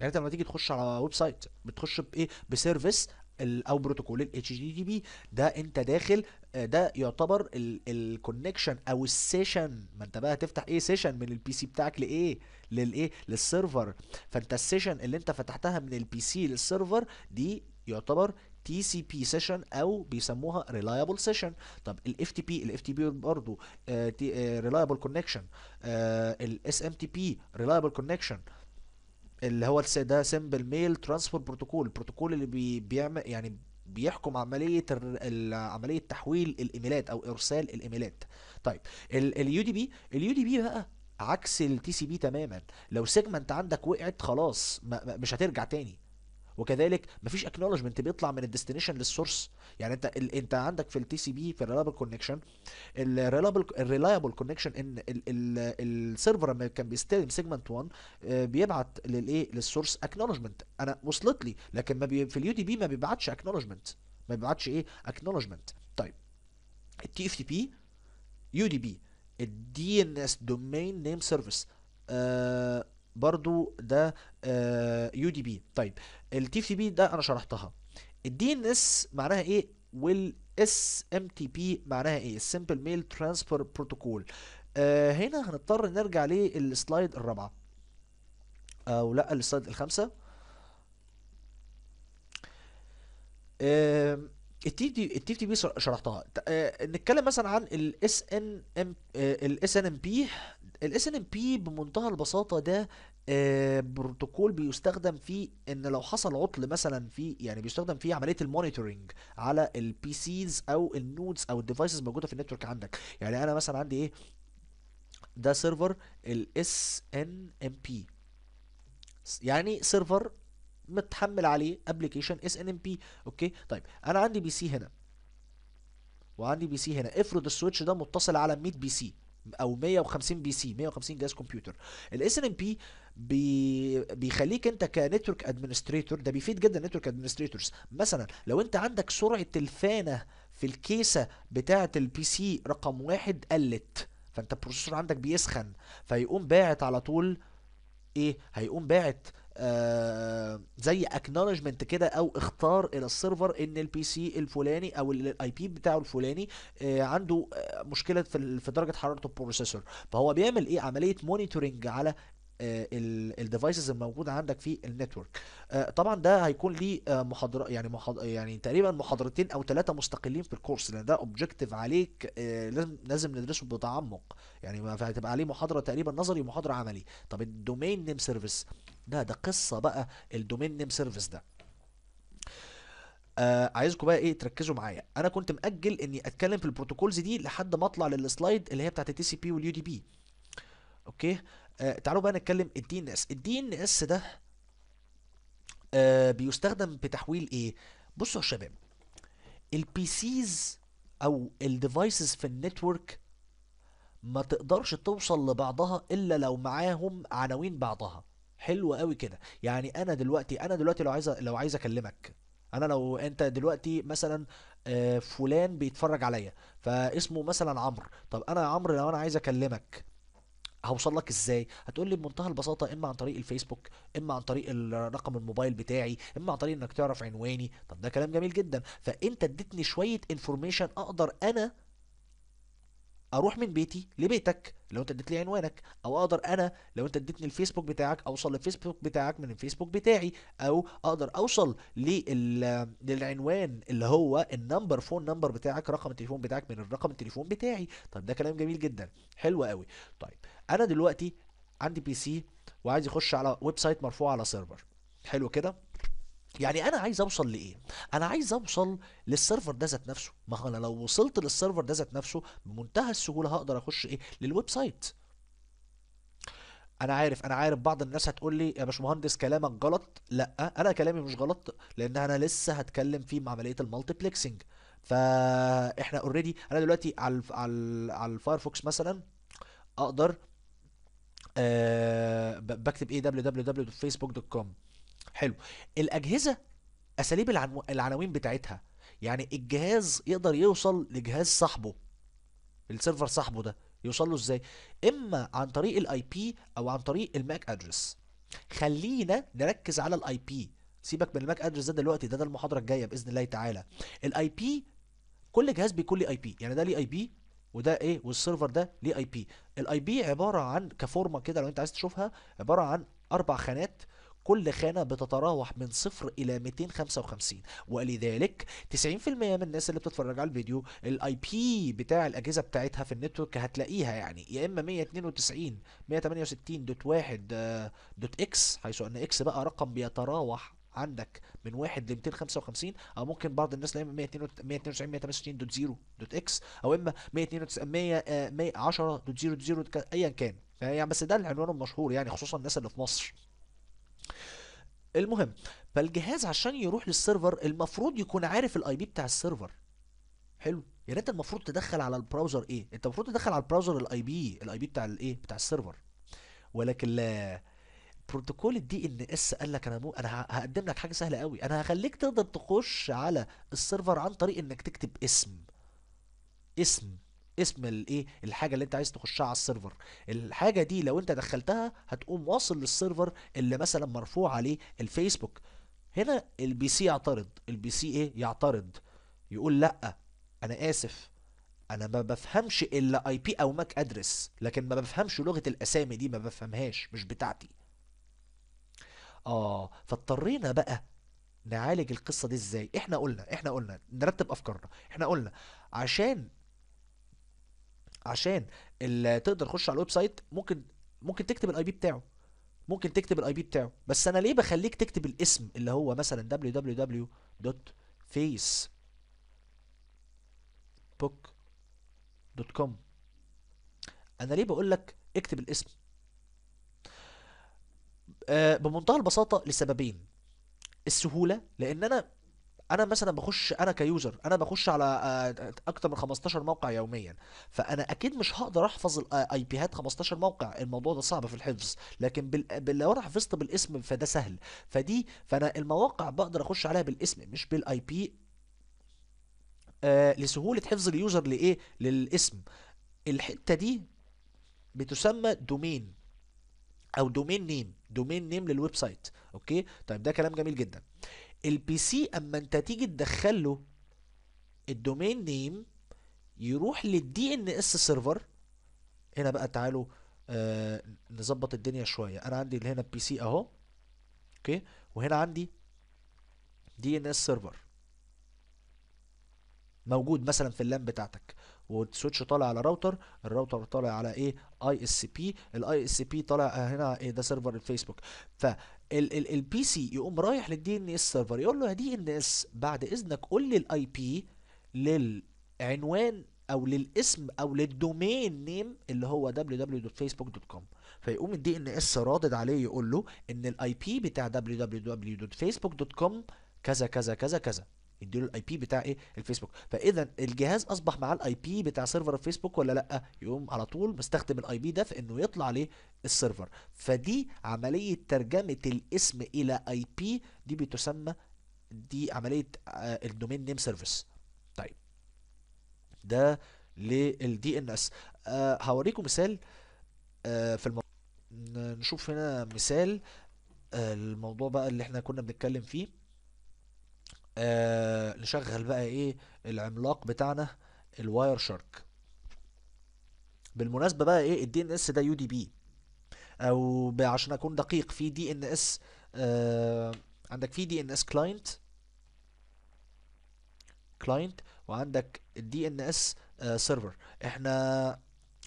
يعني انت لما تيجي تخش على ويب سايت بتخش بايه بسيرفيس او بروتوكول الاتش تي تي بي ده انت داخل آه، ده يعتبر الكونكشن او السيشن ما انت بقى هتفتح ايه سيشن من البي سي بتاعك لايه للايه للسيرفر فانت السيشن اللي انت فتحتها من البي سي للسيرفر دي يعتبر تي سي بي سيشن او بيسموها ريلايبل سيشن طب الاف تي بي الاف تي بي برضه ريلايبل كونكشن الاس ام تي بي ريلايبل كونكشن اللي هو ده سمبل ميل ترانسفور بروتوكول البروتوكول اللي بي بيعمل يعني بيحكم عمليه عمليه تحويل الايميلات او ارسال الايميلات طيب اليو دي بي اليو دي بي بقى عكس التي سي بي تماما لو سيجمنت عندك وقعت خلاص مش هترجع تاني وكذلك مفيش اكنولجمنت بيطلع من الديستنيشن للسورس يعني انت ال انت عندك في التي سي بي في الريلابل كونكشن الريلابل الريلايبل كونكشن ان السيرفر لما كان بيستلم سيجمنت 1 بيبعت للايه للسورس اكنولجمنت انا وصلت لي لكن ما بي في اليو دي بي ما بيبعتش اكنولجمنت ما بيبعتش ايه اكنولجمنت طيب التي اف تي بي يو دي بي الدي ان اس دومين نيم سيرفيس برضو ده يو دي بي طيب التي في بي ده انا شرحتها الدي ان اس معناها ايه والاس ام تي بي معناها ايه السمبل ميل ترانسفير بروتوكول هنا هنضطر نرجع للسلايد الرابعه او لا السلايد الخامسه التي تي التي في بي شرحتها آه، نتكلم مثلا عن الاس ان ام الاس ان ام بي الاس ان بي بمنتهى البساطه ده آه بروتوكول بيستخدم في ان لو حصل عطل مثلا في يعني بيستخدم في عمليه المونيتورنج على البي سيز او النودز او الديفايسز موجوده في النتورك عندك يعني انا مثلا عندي ايه ده سيرفر الاس ان ام بي يعني سيرفر متحمل عليه ابلكيشن اس ان ام بي اوكي طيب انا عندي بي سي هنا وعندي بي سي هنا افرض السويتش ده متصل على 100 بي سي او 150 بي سي 150 جهاز كمبيوتر الاس ان ام بي بيخليك انت كنتورك ادمنستريتور ده بيفيد جدا نتورك ادمنستريتورز مثلا لو انت عندك سرعه الفانه في الكيسه بتاعه البي سي رقم واحد قلت فانت البروسيسور عندك بيسخن فيقوم باعت على طول ايه هيقوم باعت آه، زي اكنولجمنت كده او اختار الى السيرفر ان البي سي الفلاني او الاي بي بتاعه الفلاني آه، عنده آه، مشكله في في درجه حراره البروسيسور فهو بيعمل ايه عمليه مونيتورنج على آه، الديفايسز الموجوده عندك في النتورك آه، طبعا ده هيكون ليه آه، محاضره يعني محاضر يعني تقريبا محاضرتين او ثلاثه مستقلين في الكورس لان ده اوبجكتيف عليك لازم لازم ندرسه بتعمق يعني هتبقى عليه محاضره تقريبا نظري ومحاضره عملي طب الدومين نيم سيرفيس ده ده قصه بقى الدومين نيم سيرفيس ده آه عايزكم بقى ايه تركزوا معايا انا كنت مأجل اني اتكلم في البروتوكولز دي لحد ما اطلع للسلايد اللي هي بتاعت التي سي بي واليو دي بي اوكي آه تعالوا بقى نتكلم الدي ان اس الدي ان اس ده آه بيستخدم بتحويل ايه بصوا يا شباب البي سيز او الديفايسز في النتورك ما تقدرش توصل لبعضها الا لو معاهم عناوين بعضها حلو قوي كده يعني انا دلوقتي انا دلوقتي لو عايز لو عايز اكلمك انا لو انت دلوقتي مثلا آه، فلان بيتفرج عليا فاسمه مثلا عمرو طب انا يا عمرو لو انا عايز اكلمك هوصل لك ازاي هتقول لي بمنتهى البساطه اما عن طريق الفيسبوك اما عن طريق رقم الموبايل بتاعي اما عن طريق انك تعرف عنواني طب ده كلام جميل جدا فانت اديتني شويه انفورميشن اقدر انا اروح من بيتي لبيتك لو انت اديت لي عنوانك او اقدر انا لو انت اديتني الفيسبوك بتاعك اوصل للفيسبوك بتاعك من الفيسبوك بتاعي او اقدر اوصل للعنوان اللي هو النمبر فون نمبر بتاعك رقم التليفون بتاعك من الرقم التليفون بتاعي طب ده كلام جميل جدا حلو قوي طيب انا دلوقتي عندي بي سي وعايز يخش على ويب سايت مرفوع على سيرفر حلو كده يعني انا عايز اوصل لايه انا عايز اوصل للسيرفر ده ذات نفسه ما انا لو وصلت للسيرفر ده ذات نفسه بمنتهى السهوله هقدر اخش ايه للويب سايت انا عارف انا عارف بعض الناس هتقول لي يا باشمهندس كلامك غلط لا انا كلامي مش غلط لان انا لسه هتكلم فيه مع عمليه المالتيبلكسنج فاحنا اوريدي انا دلوقتي على على على الفايرفوكس مثلا اقدر أه بكتب ايه www.facebook.com حلو الاجهزه اساليب العناوين بتاعتها يعني الجهاز يقدر يوصل لجهاز صاحبه السيرفر صاحبه ده يوصل له ازاي اما عن طريق الاي بي او عن طريق الماك ادرس خلينا نركز على الاي بي سيبك من الماك ادرس ده دلوقتي ده ده المحاضره الجايه باذن الله تعالى الاي بي كل جهاز بيكون ليه اي بي يعني ده ليه اي بي وده ايه والسيرفر ده ليه اي بي الاي بي عباره عن كفورمه كده لو انت عايز تشوفها عباره عن اربع خانات كل خانة بتتراوح من صفر إلى 255 ولذلك 90% من الناس اللي بتتفرج على الفيديو الاي بي بتاع الأجهزة بتاعتها في النتورك هتلاقيها يعني يا إما 192 168 دوت واحد آه، دوت إكس حيث أن إكس بقى رقم بيتراوح عندك من 1 ل 255 او ممكن بعض الناس لا اما 192 168 دوت 0 دوت اكس او اما 192 100 110 دوت 0 دوت 0 ايا كان يعني بس ده العنوان المشهور يعني خصوصا الناس اللي في مصر المهم فالجهاز عشان يروح للسيرفر المفروض يكون عارف الاي بي بتاع السيرفر حلو يعني انت المفروض تدخل على البراوزر ايه انت المفروض تدخل على البراوزر الاي بي الاي بي بتاع الايه بتاع السيرفر ولكن لا بروتوكول الدي ان اس قال لك انا مو انا هقدم لك حاجه سهله قوي انا هخليك تقدر تخش على السيرفر عن طريق انك تكتب اسم اسم اسم الايه الحاجه اللي انت عايز تخشها على السيرفر الحاجه دي لو انت دخلتها هتقوم واصل للسيرفر اللي مثلا مرفوع عليه الفيسبوك هنا البي سي يعترض البي سي ايه يعترض يقول لا انا اسف انا ما بفهمش الا اي بي او ماك ادرس لكن ما بفهمش لغه الاسامي دي ما بفهمهاش مش بتاعتي اه فاضطرينا بقى نعالج القصه دي ازاي احنا قلنا احنا قلنا نرتب افكارنا احنا قلنا عشان عشان تقدر تخش على الويب سايت ممكن ممكن تكتب الاي بي بتاعه ممكن تكتب الاي بي بتاعه بس انا ليه بخليك تكتب الاسم اللي هو مثلا www.facebook.com انا ليه بقول لك اكتب الاسم آه، بمنتهى البساطه لسببين السهوله لان انا انا مثلا بخش انا كيوزر انا بخش على آه، اكتر من 15 موقع يوميا فانا اكيد مش هقدر احفظ الاي آه، بي هات 15 موقع الموضوع ده صعب في الحفظ لكن بال... لو انا حفظت بالاسم فده سهل فدي فانا المواقع بقدر اخش عليها بالاسم مش بالاي بي آه لسهوله حفظ اليوزر لايه للاسم الحته دي بتسمى دومين او دومين نيم دومين نيم للويب سايت اوكي طيب ده كلام جميل جدا البي سي اما انت تيجي تدخل له الدومين نيم يروح للدي ان اس سيرفر هنا بقى تعالوا آه نظبط الدنيا شويه انا عندي هنا البي سي اهو اوكي وهنا عندي دي ان اس سيرفر موجود مثلا في اللام بتاعتك والسويتش طالع على راوتر الراوتر طالع على ايه اي اس بي الاي اس بي طالع هنا إيه ده سيرفر الفيسبوك ف البي سي يقوم رايح للدي ان اس سيرفر يقول له يا دي ان اس بعد اذنك قول لي الاي بي للعنوان او للاسم او للدومين نيم اللي هو www.facebook.com فيقوم الدي ان اس رادد عليه يقول له ان الاي بي بتاع www.facebook.com كذا كذا كذا كذا يديله الاي بي بتاع ايه الفيسبوك فاذا الجهاز اصبح مع الاي بي بتاع سيرفر الفيسبوك ولا لا يقوم على طول مستخدم الاي بي ده في انه يطلع عليه السيرفر فدي عمليه ترجمه الاسم الى اي بي دي بتسمى دي عمليه آه، الدومين نيم سيرفيس طيب ده للدي ان آه، اس هوريكم مثال آه، في الموضوع نشوف هنا مثال الموضوع بقى اللي احنا كنا بنتكلم فيه آه نشغل بقى ايه العملاق بتاعنا الواير شارك بالمناسبه بقى ايه الدي ان اس ده يو دي بي او عشان اكون دقيق في دي ان اس عندك في دي ان اس كلاينت كلاينت وعندك الدي ان اس سيرفر احنا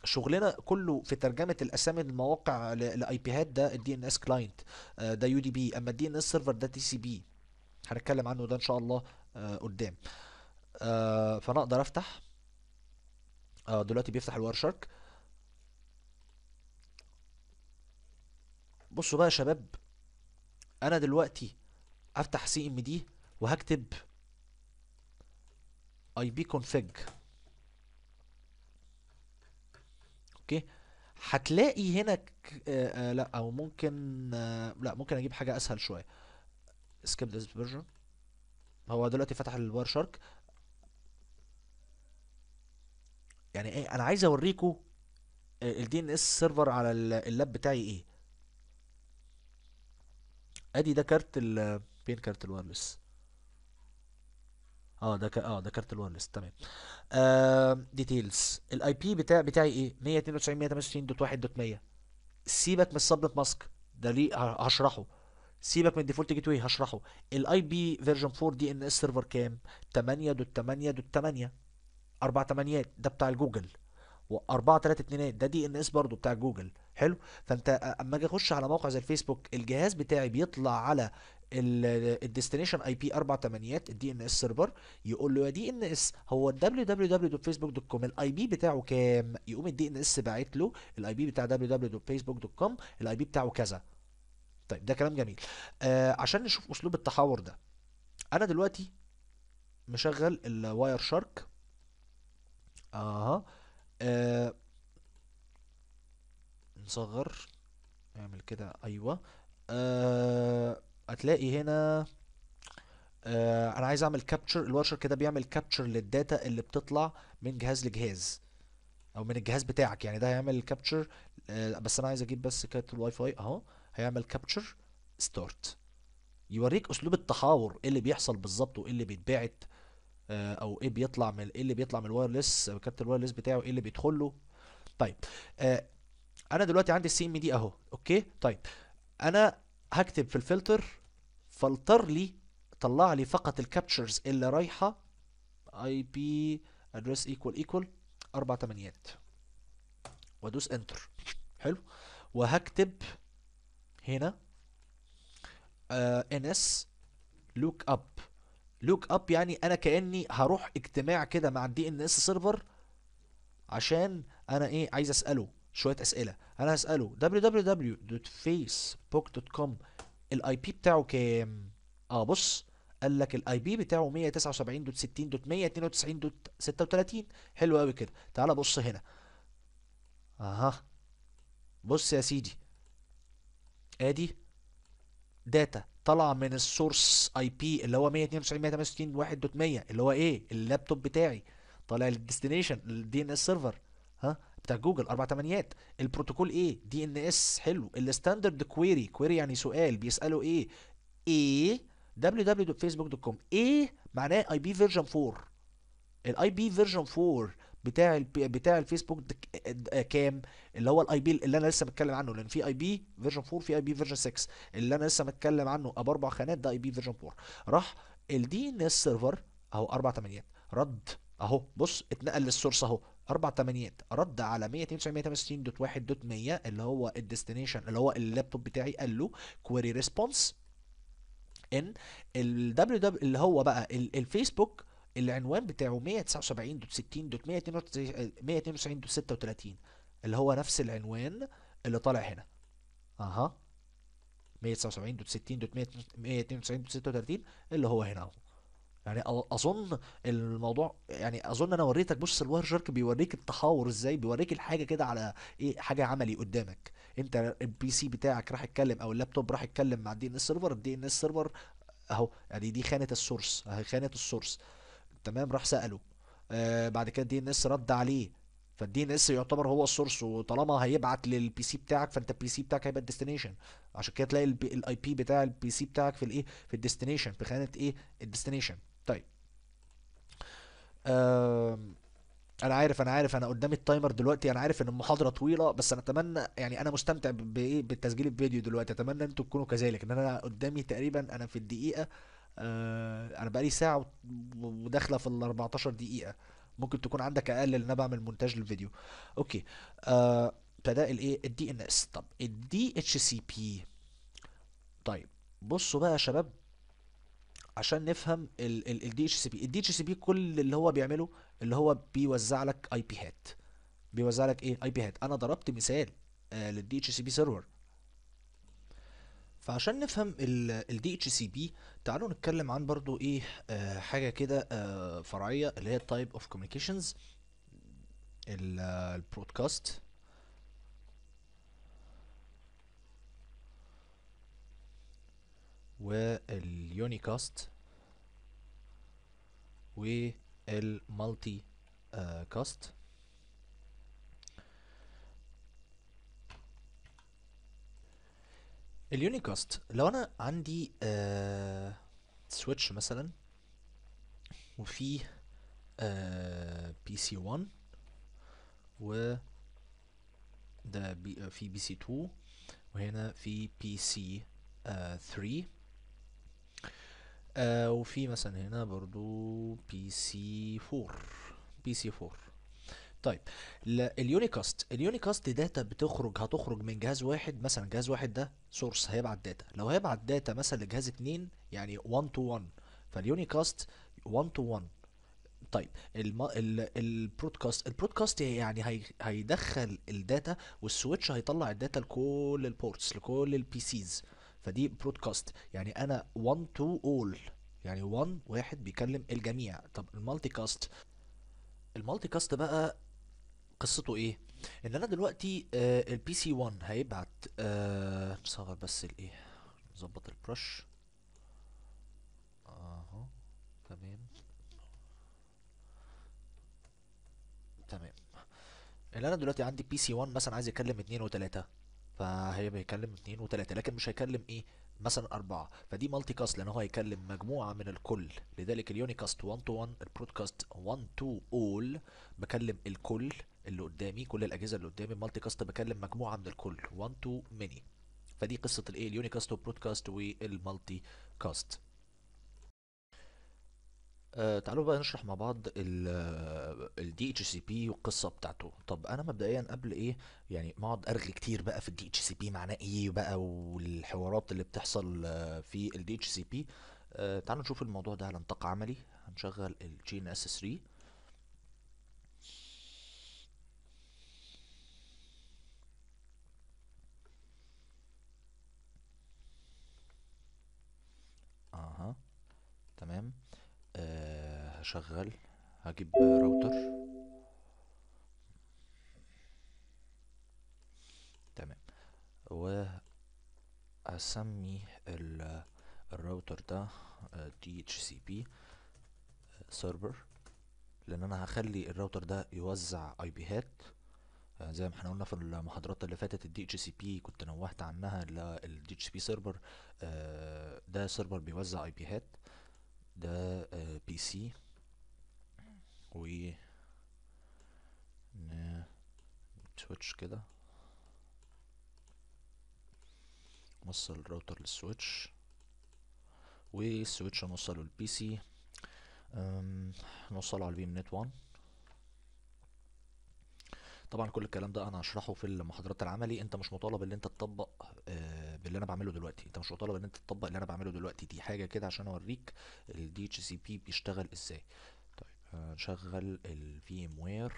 شغلنا كله في ترجمه الاسامي المواقع لاي بي هات ده الدي ان اس كلاينت ده يو دي بي اما الدي ان اس سيرفر ده تي سي بي هنتكلم عنه ده ان شاء الله آه، قدام آه، فانا اقدر افتح آه دلوقتي بيفتح الوير شارك بصوا بقى يا شباب انا دلوقتي هفتح سي ام دي وهكتب اي بي كونفج اوكي هتلاقي هنا آه، لا او ممكن لا ممكن اجيب حاجه اسهل شويه سكيب this فيرجن هو دلوقتي فتح الواير شارك يعني ايه انا عايز اوريكم الدي ان اس سيرفر على اللاب بتاعي ايه ادي ده كارت ال فين كارت الوايرلس اه ده ك... اه ده كارت الوايرلس تمام آه ديتيلز الاي بي بتاع بتاعي ايه 192.128.100 سيبك من السبنت ماسك ده ليه هشرحه سيبك من الديفولت جيت واي هشرحه الاي بي فيرجن 4 دي ان اس سيرفر كام 8.8.8 4 8 ده بتاع الجوجل و4 3 2 ده دي ان اس برضه بتاع جوجل حلو فانت اما اجي اخش على موقع زي الفيسبوك الجهاز بتاعي بيطلع على الديستنيشن اي بي 4 8 الدي ان اس سيرفر يقول له يا دي ان اس هو www.facebook.com الاي بي بتاعه كام يقوم الدي ان اس باعت له الاي بي بتاع www.facebook.com الاي بي بتاعه كذا طيب ده كلام جميل آه عشان نشوف اسلوب التحاور ده انا دلوقتي مشغل الواير شارك اها آه. نصغر نعمل كده ايوه آه. هتلاقي هنا آه. انا عايز اعمل كابتشر الواير شارك ده بيعمل كابتشر للداتا اللي بتطلع من جهاز لجهاز او من الجهاز بتاعك يعني ده هيعمل كابتشر آه. بس انا عايز اجيب بس كارت الواي فاي اهو آه. هيعمل كابتشر ستارت يوريك اسلوب التحاور ايه اللي بيحصل بالظبط وايه اللي بيتبعت آه، او ايه بيطلع من ايه اللي بيطلع من الوايرلس كارت الوايرلس بتاعه ايه اللي بيدخل له طيب آه انا دلوقتي عندي السي ام دي اهو اوكي طيب انا هكتب في الفلتر فلتر لي طلع لي فقط الكابتشرز اللي رايحه اي بي ادريس ايكوال ايكوال اربع تمانيات وادوس انتر حلو وهكتب هنا ان اس لوك اب لوك اب يعني انا كاني هروح اجتماع كده مع الدي ان اس سيرفر عشان انا ايه عايز اساله شويه اسئله انا هساله www.facebook.com الاي بي بتاعه كام اه بص قال لك الاي بي بتاعه 179.60.192.36 حلو قوي كده تعال بص هنا اها بص يا سيدي ادي داتا طالعه من السورس اي بي اللي هو 192.168.1.100 اللي هو ايه اللابتوب بتاعي طالع للديستنيشن الدي ان اس سيرفر ها بتاع جوجل اربع تمانيات البروتوكول ايه دي ان اس حلو الستاندرد كويري كويري يعني سؤال بيسالوا ايه ايه www.facebook.com ايه معناه اي بي فيرجن 4 الاي بي فيرجن 4 بتاع بتاع الفيسبوك كام اللي هو الاي بي اللي انا لسه بتكلم عنه لان في اي بي فيرجن 4 في اي بي فيرجن 6 اللي انا لسه متكلم عنه اب اربع خانات ده اي بي فيرجن 4 راح الدي ان اس سيرفر اهو اربع ثمانيات رد اهو بص اتنقل للسورس اهو اربع ثمانيات رد على 192.168.100 اللي هو الديستنيشن اللي هو اللابتوب بتاعي قال له كويري ريسبونس ان الدبليو اللي هو بقى الفيسبوك العنوان بتاعه 179.60.192.192.36 اللي هو نفس العنوان اللي طالع هنا اها 179.60.192.36 اللي هو هنا اهو يعني اظن الموضوع يعني اظن انا وريتك بص الوير شارك بيوريك التحاور ازاي بيوريك الحاجه كده على ايه حاجه عملي قدامك انت البي سي بتاعك راح يتكلم او اللابتوب راح يتكلم مع الدي ان اس سيرفر الدي ان اس سيرفر اهو يعني دي خانه السورس اهي خانه السورس تمام راح ساله آه بعد كده الدي ان اس رد عليه فالدي ان اس يعتبر هو السورس وطالما هيبعت للبي سي بتاعك فانت البي سي بتاعك هيبقى الديستنيشن عشان كده تلاقي الاي بي بتاع البي سي بتاعك في الايه في الديستنيشن في خانه ايه الديستنيشن طيب آه انا عارف انا عارف انا قدامي التايمر دلوقتي انا عارف ان المحاضره طويله بس انا اتمنى يعني انا مستمتع بايه بالتسجيل الفيديو دلوقتي اتمنى انتوا تكونوا كذلك ان انا قدامي تقريبا انا في الدقيقه آه، انا بقالي ساعه وداخله في ال 14 دقيقه ممكن تكون عندك اقل لان انا بعمل مونتاج للفيديو اوكي آه فده الايه الدي ان اس طب الدي اتش سي بي طيب بصوا بقى يا شباب عشان نفهم الدي اتش سي بي الدي اتش سي بي كل اللي هو بيعمله اللي هو بيوزع لك اي بي هات بيوزع لك ايه اي بي هات انا ضربت مثال آه للدي اتش سي بي سيرفر فعشان نفهم ال دي اتش سي بي تعالوا نتكلم عن برضو ايه آه، حاجه كده آه، فرعيه اللي هي التايب اوف كوميونيكيشنز البرودكاست واليونيكاست والمالتي كاست آه، uh, اليونيكاست لو انا عندي آه سويتش مثلا وفي آه بي سي 1 و بي آه، في بي سي 2 وهنا في بي سي 3 آه وفي مثلا هنا برضو بي سي 4 بي سي 4 طيب اليونيكاست اليونيكاست داتا بتخرج هتخرج من جهاز واحد مثلا جهاز واحد ده سورس هيبعت داتا لو هيبعت داتا مثلا لجهاز اتنين يعني 1 تو 1 فاليونيكاست 1 تو 1 طيب الم... ال... البرودكاست البرودكاست يعني هي... هيدخل الداتا والسويتش هيطلع الداتا لكل البورتس لكل البي سيز فدي برودكاست يعني انا 1 تو اول يعني 1 واحد بيكلم الجميع طب المالتي كاست المالتي كاست بقى قصته ايه ان انا دلوقتي آه البي سي 1 هيبعت آه بس الايه نظبط البرش اهو تمام تمام اللي انا دلوقتي عندي بي سي 1 مثلا عايز يكلم و3 فهي بيكلم 2 و3 لكن مش هيكلم ايه مثلا أربعة فدي مالتي كاست لأن هو هيكلم مجموعة من الكل لذلك اليونيكاست 1 تو 1 البرودكاست 1 تو أول بكلم الكل اللي قدامي كل الاجهزه اللي قدامي مالتي كاست بكلم مجموعه من الكل 1 تو ميني فدي قصه الايه اليونيكاست والبرودكاست والمالتي كاست آه تعالوا بقى نشرح مع بعض الدي اتش سي بي والقصه بتاعته طب انا مبدئيا قبل ايه يعني ما اقعد ارغي كتير بقى في الدي اتش سي بي معناه ايه بقى والحوارات اللي بتحصل آه، في الدي اتش سي بي تعالوا نشوف الموضوع ده على نطاق عملي هنشغل الجين اس 3 تمام آه هشغل هجيب راوتر تمام وهسمي الراوتر ده آه، DHCP سيرفر آه، لان انا هخلي الراوتر ده يوزع اي بي هات آه، زي ما احنا قلنا في المحاضرات اللي فاتت الدي اتش سي بي كنت نوهت عنها الدي اتش سي بي سيرفر ده سيرفر بيوزع اي بي هات ده آه بي سي و سويتش إيه؟ كده نوصل الراوتر للسويتش والسويتش نوصله للبي سي نوصله على البي من نت 1 طبعا كل الكلام ده انا هشرحه في المحاضرات العملي انت مش مطالب ان انت تطبق آه، باللي انا بعمله دلوقتي انت مش مطالب ان انت تطبق اللي انا بعمله دلوقتي دي حاجه كده عشان اوريك الدي اتش سي بي بيشتغل ازاي طيب هنشغل الفي ام وير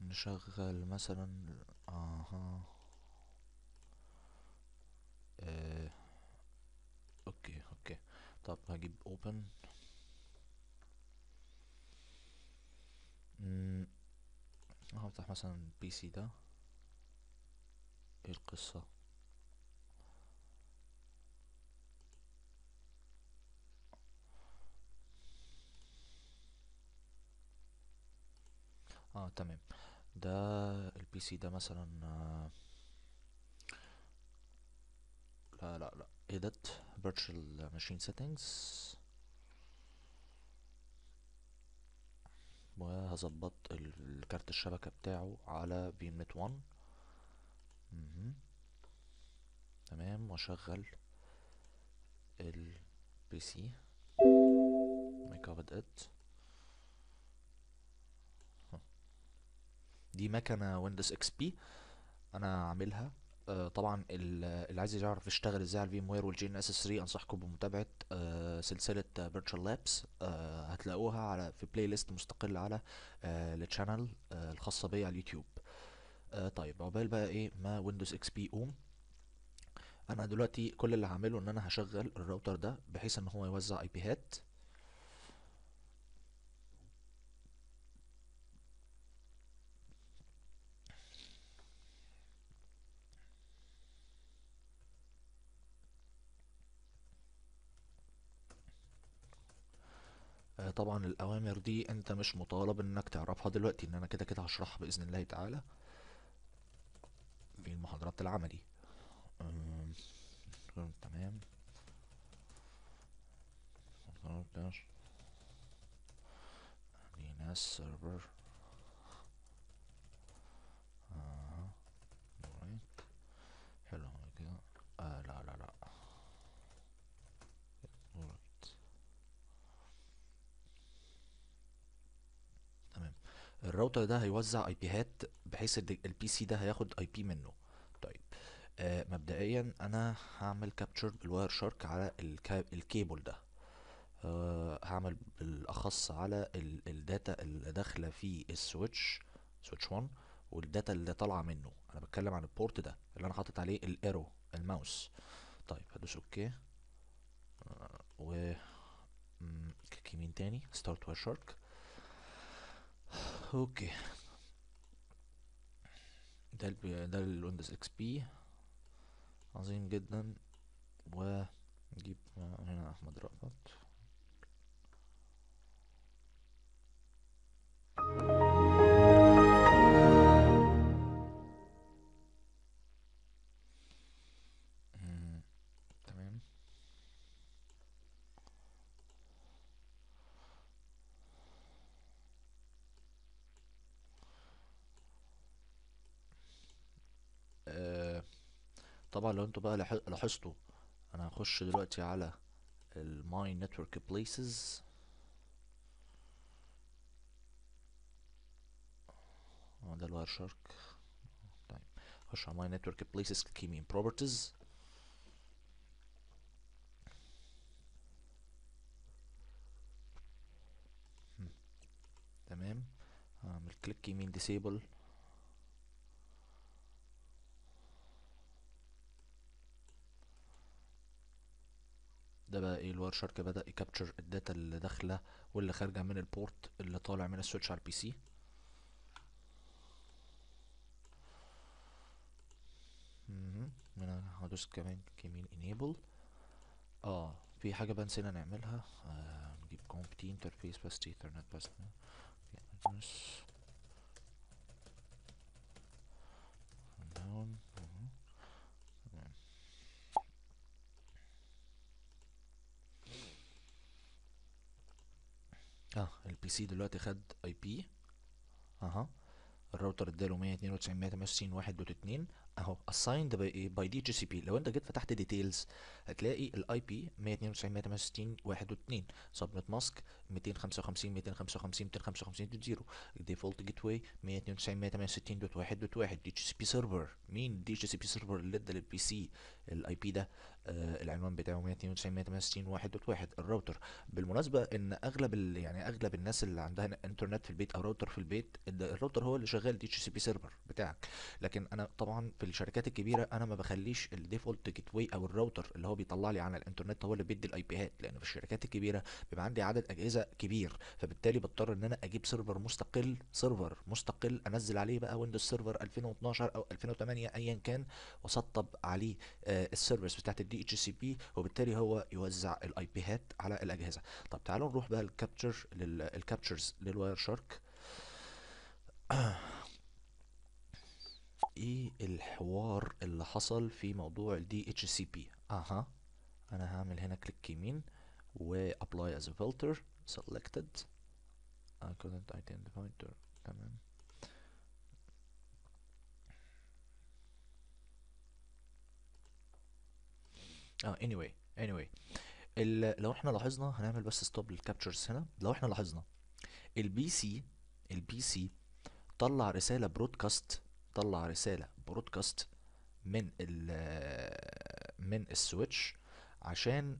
نشغل مثلا اها آه. اوكي اوكي طب هجيب open هفتح مثلا بي سي ده ايه القصة اه تمام ده البي سي ده مثلا آه آه لا لا edit إيه virtual machine settings وهظبط الكارت الشبكة بتاعه على فيمنت 1 تمام واشغل البي سي ماي covered it دي مكنة ويندوز اكس بي انا عاملها آه، طبعا اللي عايز يعرف يشتغل ازاي على الفيم وير والجي ان اس 3 انصحكم بمتابعه آه، سلسله فيرتشوال آه، لابس هتلاقوها على في بلاي ليست مستقل على التشانل الخاصه بيا على اليوتيوب طيب عقبال بقى ايه ما ويندوز اكس بي قوم انا دلوقتي كل اللي هعمله ان انا هشغل الراوتر ده بحيث ان هو يوزع اي هات طبعا الاوامر دي انت مش مطالب انك تعرفها دلوقتي ان انا كده كده هشرحها باذن الله تعالى في المحاضرات العملي تمام ليناس سيرفر آه، حلو كده آه لا الراوتر ده هيوزع اي هات بحيث البي سي ده هياخد اي بي منه طيب آه مبدئيا انا هعمل كابتشر بالواير شارك على الكيبل ده آه هعمل بالاخص على الداتا اللي داخله في السويتش سويتش 1 والداتا اللي طالعه منه انا بتكلم عن البورت ده اللي انا حاطط عليه الايرو الماوس طيب هدوس اوكي آه و كيمين تاني ستارت واير شارك اوكي ده ال ده الويندوز اكس بي عظيم جدا و نجيب هنا احمد رأفت طبعا لو انتوا بقى لاحظتوا انا هخش دلوقتي على الماي نتورك بليسز ده الواير شارك طيب هخش على ماي نتورك بليسز كي مين بروبرتيز تمام اعمل كليك يمين ديسيبل ده بقى ايه الواير شارك بدا يكابتشر الداتا اللي داخله واللي خارجه من البورت اللي طالع من السويتش على البي سي انا هدوس كمان كمين انيبل اه في حاجه بقى نسينا نعملها آه نجيب compt انترفيس بس ايثرنت بس down اه البي سي دلوقتي خد اي بي اها الراوتر اداله 192 واحد دوت اتنين اهو assigned by باي دي جي سي بي لو انت جيت فتحت ديتيلز هتلاقي الاي بي 192 واحد 168 1.2 سبنت ماسك 255 255 255 دوت زيرو ديفولت جيت واي 192 دوت دوت واحد واحد دي جي سي بي سيرفر مين دي جي سي بي سيرفر اللي ادى للبي سي الاي بي ده آه العنوان بتاعه 192 192.168.1.1 الراوتر بالمناسبه ان اغلب يعني اغلب الناس اللي عندها انترنت في البيت او راوتر في البيت الراوتر هو اللي شغال دي اتش سي بي سيرفر بتاعك لكن انا طبعا في الشركات الكبيره انا ما بخليش الديفولت جيت واي او الراوتر اللي هو بيطلع لي على الانترنت هو اللي بيدي الاي بيهات لان في الشركات الكبيره بيبقى عندي عدد اجهزه كبير فبالتالي بضطر ان انا اجيب سيرفر مستقل سيرفر مستقل انزل عليه بقى ويندوز سيرفر 2012 او 2008 ايا كان واسطب عليه آه، السيرفرز بتاعت الدي اتش سي بي وبالتالي هو يوزع الاي بي هات على الاجهزه طب تعالوا نروح بقى الكابتشر للكابتشرز للواير شارك ايه الحوار اللي حصل في موضوع الدي اتش سي بي اها انا هعمل هنا كليك يمين و apply as a filter selected identify تمام اه anyway anyway لو احنا لاحظنا هنعمل بس ستوب للكابتشرز هنا لو احنا لاحظنا البي سي البي سي طلع رساله برودكاست طلع رساله برودكاست من ال من السويتش عشان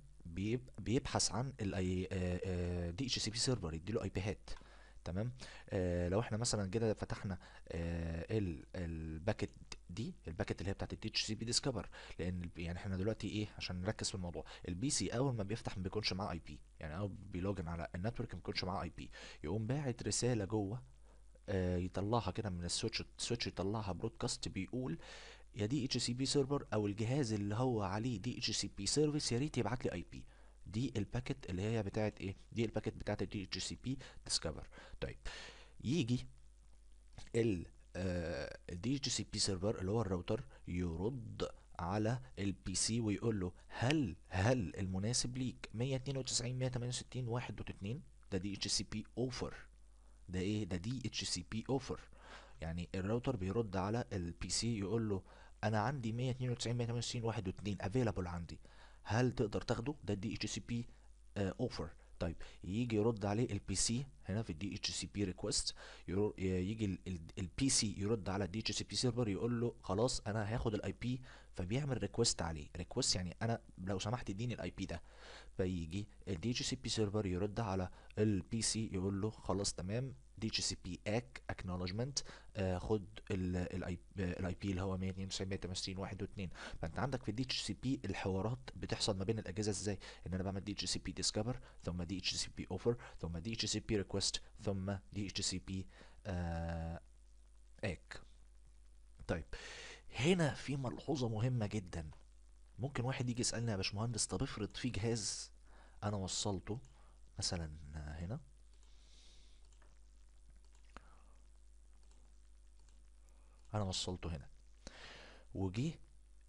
بيبحث عن الاي دي اتش سي بي سيرفر يديله اي بي هات تمام آه، لو احنا مثلا كده فتحنا آه، الباكت دي الباكت اللي هي بتاعت التي اتش سي بي ديسكفر لان يعني احنا دلوقتي ايه عشان نركز في الموضوع البي سي اول ما بيفتح ما بيكونش معاه اي بي يعني اول بيلوجن على النتورك ما بيكونش معاه اي بي يقوم باعت رساله جوه آه يطلعها كده من السويتش السويتش يطلعها برودكاست بيقول يا دي اتش سي بي سيرفر او الجهاز اللي هو عليه دي اتش سي بي سيرفيس يا ريت يبعت لي اي بي دي الباكت اللي هي بتاعت ايه دي الباكت بتاعت الدي اتش سي بي ديسكفر طيب يجي ال الدي آه، اتش سي بي سيرفر اللي هو الراوتر يرد على البي سي ويقول له هل هل المناسب ليك 192 168 1 2 ده دي اتش سي بي اوفر ده ايه ده دي اتش سي بي اوفر يعني الراوتر بيرد على البي سي يقول له انا عندي 192 168 1 2 افيلابل عندي هل تقدر تاخده ده دي اتش سي بي اوفر طيب يجي يرد عليه البي سي هنا في الدي اتش سي بي ريكوست يجي البي سي يرد على الدي اتش سي بي سيرفر يقول له خلاص انا هاخد الاي بي فبيعمل ريكوست عليه ريكوست يعني انا لو سمحت اديني الاي بي ده فيجي الدي اتش سي بي سيرفر يرد على البي سي يقول له خلاص تمام دي اتش سي بي اك اكنولجمنت خد الاي بي آه، اللي هو 192.168.1 واحد واثنين فانت عندك في الدي اتش سي بي الحوارات بتحصل ما بين الاجهزه ازاي ان انا بعمل دي اتش سي بي ديسكفر ثم دي اتش سي بي اوفر ثم دي اتش سي بي ريكوست ثم دي اتش سي بي اك طيب هنا في ملحوظه مهمه جدا ممكن واحد يجي يسالني يا باشمهندس طب افرض في جهاز انا وصلته مثلا هنا انا وصلته هنا وجي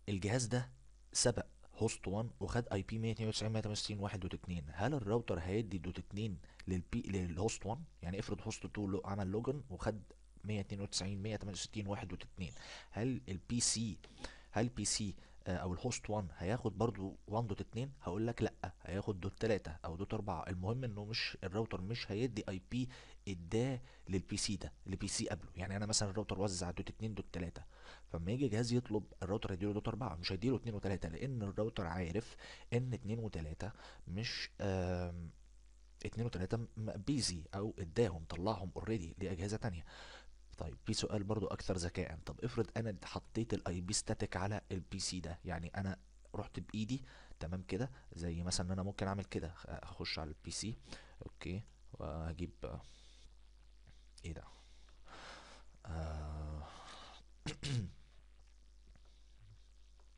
الجهاز ده سبق هوست 1 وخد اي بي 192 168 هل الراوتر هيدي دوت 2 للبي للهوست 1 يعني افرض هوست 2 لو عمل لوجن وخد 192 168 1 دوت 2 هل البي سي هل البي سي آه، او الهوست 1 هياخد برضو 1 دوت 2 هقول لك لا هياخد دوت 3 او دوت 4 المهم انه مش الراوتر مش هيدي اي بي اداه للبي سي ده للبي سي قبله يعني انا مثلا الراوتر وزع دوت 2 دوت 3 فلما يجي جهاز يطلب الراوتر يديله دوت 4 مش هيديله 2 و3 لان الراوتر عارف ان 2 و3 مش 2 اتنين وتلاتة بيزي او اداهم طلعهم اوريدي لاجهزه تانية طيب في سؤال برضو اكثر ذكاء طب افرض انا حطيت الاي بي ستاتيك على البي سي ده يعني انا رحت بايدي تمام كده زي مثلا ان انا ممكن اعمل كده اخش على البي سي اوكي واجيب ايه ده آه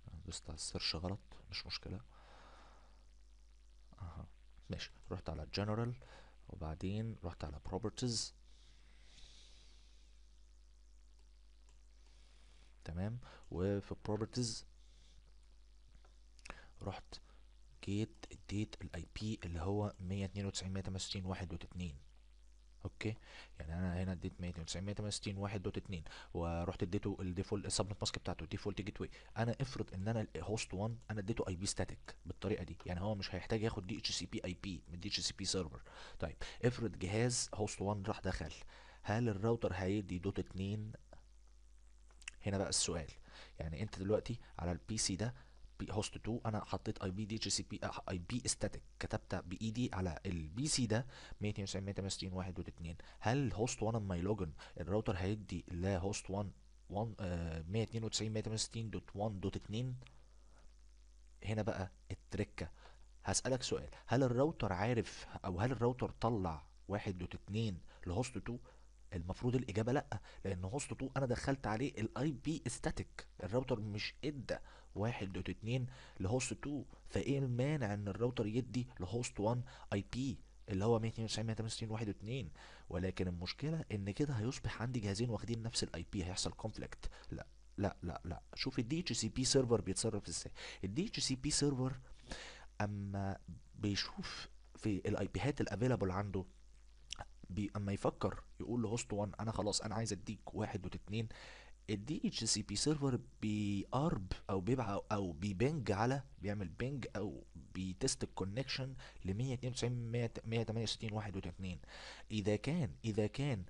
[CLEARS THROAT] دوست على السيرش غلط مش مشكله اها ماشي رحت على جنرال وبعدين رحت على بروبرتيز تمام وفي بروبرتيز رحت جيت اديت الاي بي اللي هو 192 اوكي يعني انا هنا اديت 192.168.1.2 ورحت اديته الديفول السبنت ماسك بتاعته الديفولت جيت واي انا افرض ان انا الهوست 1 انا اديته اي بي ستاتيك بالطريقه دي يعني هو مش هيحتاج ياخد دي اتش سي بي اي بي من دي اتش سي بي سيرفر طيب افرض جهاز هوست 1 راح دخل هل الراوتر هيدي دوت 2 هنا بقى السؤال يعني انت دلوقتي على البي سي ده بي هوست 2 انا حطيت اي بي دي جي سي بي اي بي استاتيك كتبت باي دي e على البي سي ده 192 168 1 و2 هل هوست 1 اما يلوجن الراوتر هيدي لا هوست 1 1 192 168.1.2 هنا بقى التركه هسألك سؤال هل الراوتر عارف او هل الراوتر طلع 1.2 لهوست 2 المفروض الاجابه لا لان هوست 2 انا دخلت عليه الاي بي استاتيك الراوتر مش ادى 1.2 لهوست 2 فايه المانع ان الراوتر يدي لهوست 1 اي بي اللي هو 192 168 واحد واتنين ولكن المشكله ان كده هيصبح عندي جهازين واخدين نفس الاي بي هيحصل كونفليكت لا لا لا لا شوف الدي اتش سي بي سيرفر بيتصرف ازاي الدي اتش سي بي سيرفر اما بيشوف في الاي بيهات الافيلابل عنده بي اما يفكر يقول لهوست 1 انا خلاص انا عايز اديك واحد واتنين الدي اتش سي بي سيرفر بيأرب او بيبع او بيبنج على بيعمل بنج او بيتست الكونكشن ل 192 168 1 و2 اذا كان اذا كان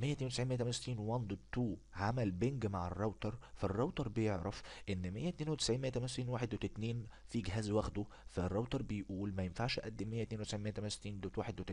192.168 1.2 عمل بنج مع الراوتر فالراوتر بيعرف ان 2 في جهاز واخده فالراوتر بيقول ما ينفعش اقدم 192.168.1.2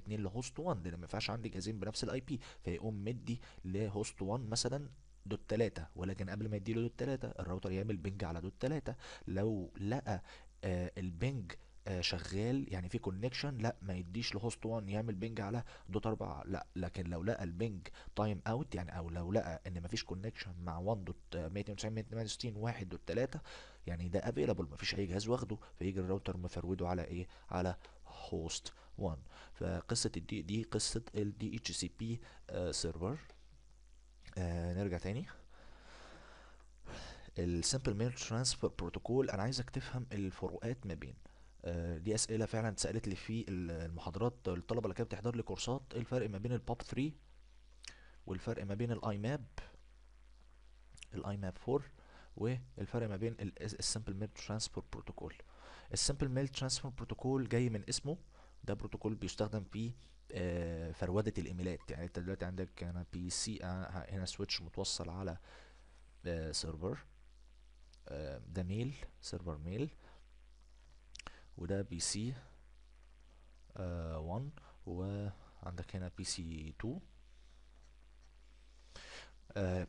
لهوست 1 لان ما ينفعش عندي جهازين بنفس الاي بي فيقوم مدي لهوست 1 مثلا دوت 3 ولكن قبل ما يديله دوت 3 الراوتر يعمل بنج على دوت 3 لو لقى آه البنج آه، شغال يعني في كونكشن لا ما يديش لهوست 1 يعمل بنج على دوت 4 لا لكن لو لقى البنج تايم اوت يعني او لو لقى ان ما فيش كونكشن مع 1 دوت 192 168 1 دوت 3 يعني ده افيلابل ما فيش اي جهاز واخده فيجي الراوتر مفروده على ايه على هوست 1 فقصه الدي دي e قصه الدي اتش سي بي سيرفر نرجع تاني السمبل ميل ترانسفير بروتوكول انا عايزك تفهم الفروقات ما بين دي آه، اسئله فعلا اتسالت لي في المحاضرات الطلبه اللي كانت بتحضر لي كورسات ايه الفرق ما بين الباب 3 والفرق ما بين الاي ماب الاي ماب 4 والفرق ما بين السمبل ميل ترانسبورت بروتوكول السمبل ميل ترانسبورت بروتوكول جاي من اسمه ده بروتوكول بيستخدم في آه، فرودة الايميلات يعني انت دلوقتي عندك انا بي سي هنا سويتش آه، متوصل على سيرفر ده ميل سيرفر ميل وده بي سي آه وعندك هنا بي سي تو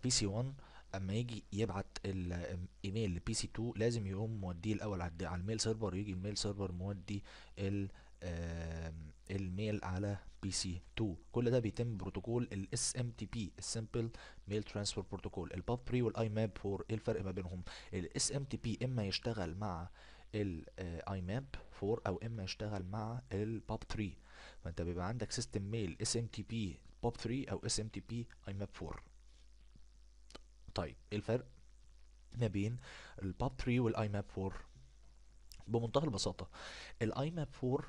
بي سي 1 اما يجي يبعت الايميل لبي سي 2 لازم يقوم موديه الاول على الميل سيرفر ويجي الميل سيرفر مودي ال الميل على بي سي 2 كل ده بيتم بروتوكول الاس ام تي بي السمبل ميل ترانسفير بروتوكول الباب بري والاي ماب فور ايه الفرق ما بينهم الاس ام تي بي اما يشتغل مع ماب 4 آه، او اما يشتغل مع الباب 3 فانت بيبقى عندك سيستم ميل اس ام تي بي باب 3 او اس ام تي بي ماب 4 طيب ايه الفرق ما بين الباب 3 ماب 4 بمنتهى البساطه ماب 4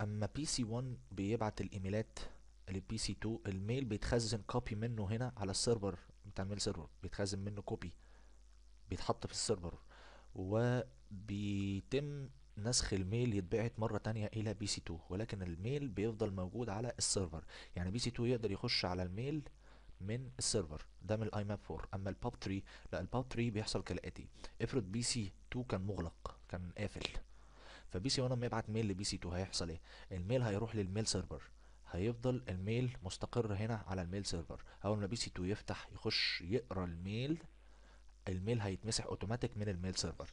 اما بي سي 1 بيبعت الايميلات للبي سي 2 الميل بيتخزن كوبي منه هنا على السيرفر بتاع الميل سيرفر بيتخزن منه كوبي بيتحط في السيرفر و بيتم نسخ الميل يتبعت مرة تانية إلى بي سي 2 ولكن الميل بيفضل موجود على السيرفر يعني بي سي 2 يقدر يخش على الميل من السيرفر ده من الاي ماب 4 اما الباب 3 لا الباب 3 بيحصل كالاتي افرض بي سي 2 كان مغلق كان قافل فبي سي 1 لما يبعت ميل لبي سي 2 هيحصل ايه الميل هيروح للميل سيرفر هيفضل الميل مستقر هنا على الميل سيرفر اول ما بي سي 2 يفتح يخش يقرا الميل الميل هيتمسح اوتوماتيك من الميل سيرفر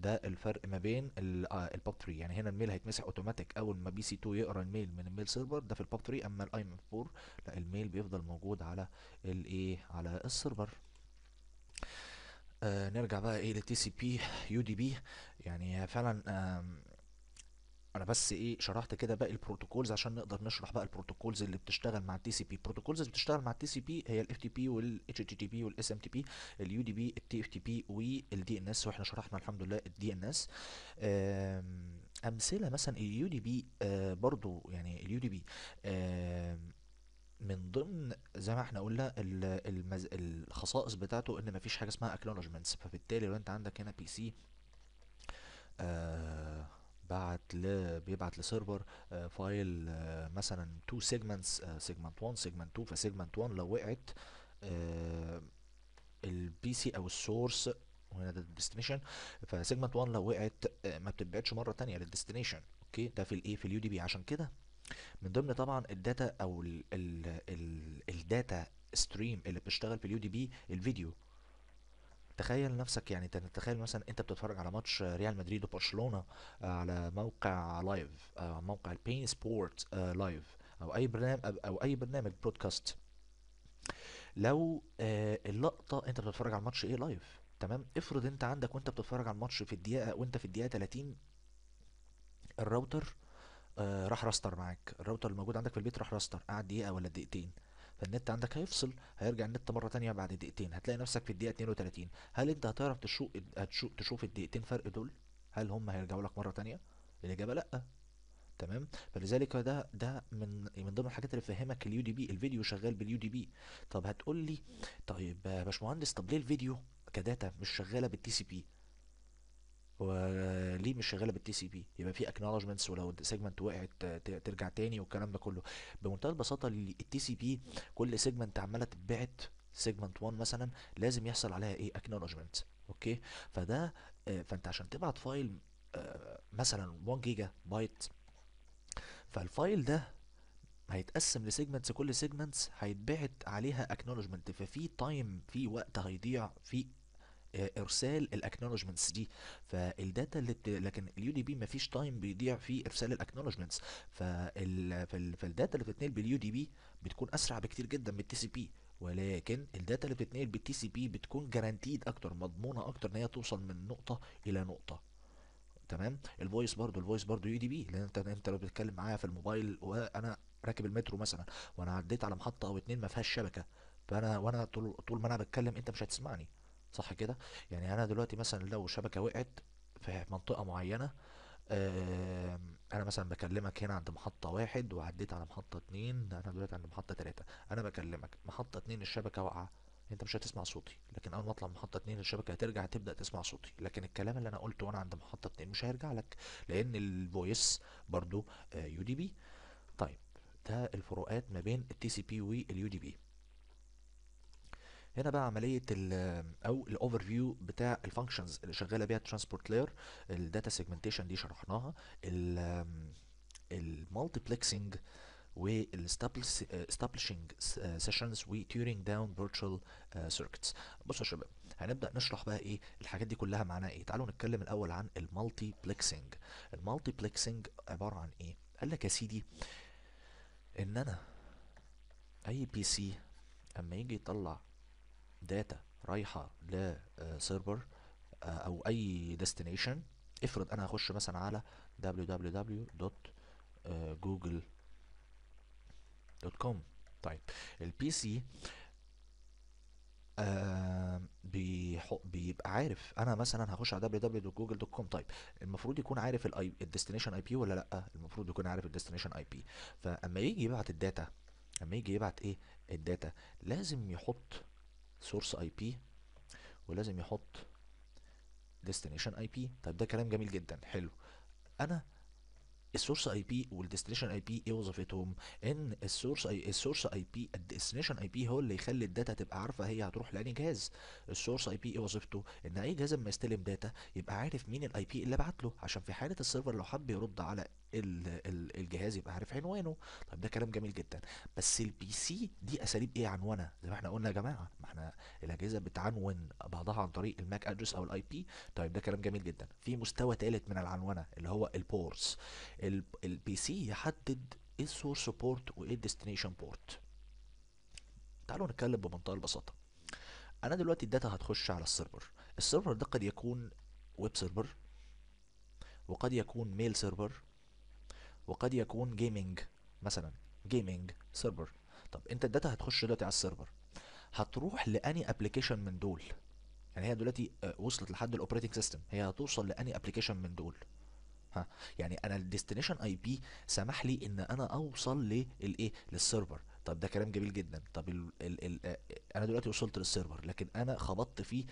ده الفرق ما بين الباب آه، 3 يعني هنا الميل هيتمسح اوتوماتيك اول ما بي سي 2 يقرا الميل من الميل سيرفر ده في الباب 3 اما الاي ام 4 لا الميل بيفضل موجود على الايه على السيرفر آه نرجع بقى ايه للتي سي بي يو دي بي يعني فعلا آه انا بس ايه شرحت كده باقي البروتوكولز عشان نقدر نشرح بقى البروتوكولز اللي بتشتغل مع التي سي بي البروتوكولز اللي بتشتغل مع التي سي بي هي الاف تي بي والاتش تي تي بي والاس ام تي بي اليو دي بي التي اف تي بي والدي ان اس واحنا شرحنا الحمد لله الدي ان اس امثله مثلا اليو دي بي برضو يعني اليو دي بي من ضمن زي ما احنا قلنا المز... الخصائص بتاعته ان مفيش حاجه اسمها اكنولجمنتس فبالتالي لو انت عندك هنا بي سي آه بيبعت ل بيبعت لسيرفر آه، فايل آه، مثلا 2 سيجمنتس سيجمنت 1 سيجمنت 2 فسيجمنت 1 لو وقعت آه، البي سي او السورس وهنا ده الديستنيشن فسيجمنت 1 لو وقعت ما بتتبعتش مره ثانيه للديستنيشن اوكي ده في الايه في اليو دي بي عشان كده من ضمن طبعا الداتا او الداتا ستريم اللي بتشتغل في اليو دي بي الفيديو تخيل نفسك يعني تخيل مثلا انت بتتفرج على ماتش ريال مدريد وبرشلونه آه، على موقع لايف آه، موقع البين سبورت لايف او اي برنامج او اي برنامج برودكاست لو آه، اللقطه انت بتتفرج على الماتش ايه لايف تمام افرض انت عندك وانت بتتفرج على الماتش في الدقيقه وانت في الدقيقه 30 الراوتر راح راستر معاك الراوتر الموجود عندك في البيت راح راستر قعد دقيقه ولا دقيقتين فالنت عندك هيفصل هيرجع النت مره ثانيه بعد دقيقتين هتلاقي نفسك في الدقيقه 32 هل انت هتعرف تشوف تشوف الدقيقتين فرق دول هل هم هيرجعوا لك مره ثانيه الاجابه لا تمام فلذلك ده ده من من ضمن الحاجات اللي بتفهمك اليو دي بي الفيديو شغال باليو دي بي طب هتقول لي طيب يا باشمهندس طب ليه الفيديو كداتا مش شغاله بالتي سي بي وليه مش شغاله بالتي سي بي يبقى في اكنولجمنتس ولو سيجمنت وقعت آه، ترجع تاني والكلام ده كله بمنتهى البساطه التي سي بي كل سيجمنت عماله تتبعت سيجمنت 1 مثلا لازم يحصل عليها ايه اكنولجمنت اوكي فده آه، فانت عشان تبعت فايل آه، مثلا 1 جيجا بايت فالفايل ده هيتقسم لسيجمنتس كل سيجمنتس هيتبعت عليها اكنولجمنت ففي تايم في وقت هيضيع في ارسال الاكنولجمنتس دي فالداتا اللي بت... لكن اليو دي بي ما فيش تايم بيضيع في ارسال الاكنولجمنتس فال... فال... فالداتا اللي بتتنقل باليو دي بي بتكون اسرع بكتير جدا من التي سي بي ولكن الداتا اللي بتتنقل بالتي سي بي بتكون جرانتيد اكتر مضمونه اكتر ان هي توصل من نقطه الى نقطه تمام الفويس برضو الفويس برضو يو دي بي لان انت انت لو بتتكلم معايا في الموبايل وانا راكب المترو مثلا وانا عديت على محطه او اتنين ما فيهاش شبكه فانا وانا طول طول ما انا بتكلم انت مش هتسمعني صح كده يعني انا دلوقتي مثلا لو شبكه وقعت في منطقه معينه آه انا مثلا بكلمك هنا عند محطه واحد وعديت على محطه اتنين انا دلوقتي عند محطه تلاته انا بكلمك محطه اتنين الشبكه واقعه انت مش هتسمع صوتي لكن اول ما اطلع محطه اتنين الشبكه هترجع تبدا تسمع صوتي لكن الكلام اللي انا قلته وانا عند محطه اتنين مش هيرجع لك لان الفويس برضو يو دي بي طيب ده الفروقات ما بين التي سي بي واليو دي بي هنا بقى عمليه الـ او الاوفر فيو بتاع الفانكشنز اللي شغاله بيها الترانسبورت لاير الداتا سيجمنتيشن دي شرحناها المالتيبلكسنج والاستابلشنج سيشنز وتيورينج داون فيرتشوال سيركتس بصوا يا شباب هنبدا نشرح بقى ايه الحاجات دي كلها معناها ايه تعالوا نتكلم الاول عن المالتيبلكسنج المالتيبلكسنج عباره عن ايه قال لك يا سيدي ان انا اي بي سي اما يجي يطلع داتا رايحه لسيرفر آه، آه، او اي ديستنيشن افرض انا هخش مثلا على www.google.com آه، طيب البي سي بيبقى عارف انا مثلا هخش على www.google.com طيب المفروض يكون عارف الاي الديستنيشن اي بي ولا لا المفروض يكون عارف الديستنيشن اي بي فاما يجي يبعت الداتا اما يجي يبعت ايه الداتا لازم يحط سورس اي بي ولازم يحط ديستنيشن اي بي طيب ده كلام جميل جدا حلو انا السورس اي بي والديستنيشن اي بي ايه وظيفتهم ان السورس اي السورس اي بي الديستنيشن اي بي هو اللي يخلي الداتا تبقى عارفه هي هتروح لاني جهاز السورس اي بي ايه وظيفته ان اي جهاز اما يستلم داتا يبقى عارف مين الاي بي اللي بعت له عشان في حاله السيرفر لو حب يرد على الجهاز يبقى عارف عنوانه طيب ده كلام جميل جدا بس البي سي دي اساليب ايه عنوانه زي ما احنا قلنا يا جماعه ما احنا الاجهزه بتعنون بعضها عن طريق الماك ادرس او الاي بي طيب ده كلام جميل جدا في مستوى ثالث من العنونه اللي هو البورس البي سي يحدد ايه السورس بورت وايه الديستنيشن بورت تعالوا نتكلم بمنتهى البساطه انا دلوقتي الداتا هتخش على السيرفر السيرفر ده قد يكون ويب سيرفر وقد يكون ميل سيرفر وقد يكون جيمنج مثلا جيمنج سيرفر طب انت الداتا هتخش دلوقتي على السيرفر هتروح لاني ابلكيشن من دول يعني هي دلوقتي آه، وصلت لحد الاوبريتنج سيستم هي هتوصل لاني ابلكيشن من دول ها يعني انا الديستنيشن اي بي سمح لي ان انا اوصل للايه للسيرفر طب ده كلام جميل جدا طب الـ الـ الـ انا دلوقتي وصلت للسيرفر لكن انا خبطت فيه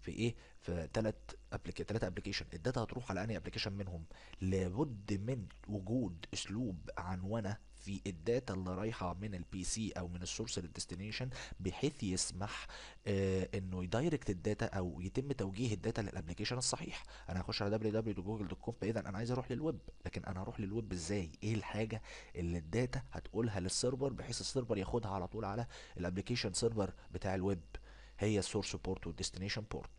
في ايه في ثلاث ابلكي ثلاث ابلكيشن الداتا هتروح على انهي ابلكيشن منهم لابد من وجود اسلوب عنونه في الداتا اللي رايحه من البي سي او من السورس للديستنيشن بحيث يسمح آه انه يدايركت الداتا او يتم توجيه الداتا للابلكيشن الصحيح انا هخش على www.google.com فاذا انا عايز اروح للويب لكن انا هروح للويب ازاي ايه الحاجه اللي الداتا هتقولها للسيرفر بحيث السيرفر ياخدها على طول على الابلكيشن سيرفر بتاع الويب هي السورس بورت والديستنيشن بورت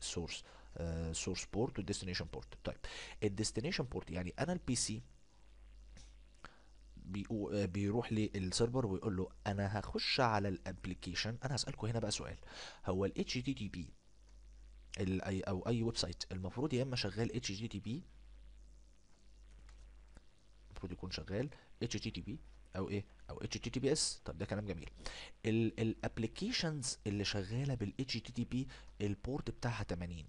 السورس سورس بورت والديستنيشن بورت طيب الديستنيشن بورت يعني انا البي سي بيروح للسيرفر ويقول له انا هخش على الابلكيشن انا هسالكم هنا بقى سؤال هو ال HTTP اي او اي ويب سايت المفروض يا اما شغال HTTP المفروض يكون شغال HTTP او ايه او HTTPS طب ده كلام جميل الابلكيشنز اللي شغاله بال HTTP البورت بتاعها 80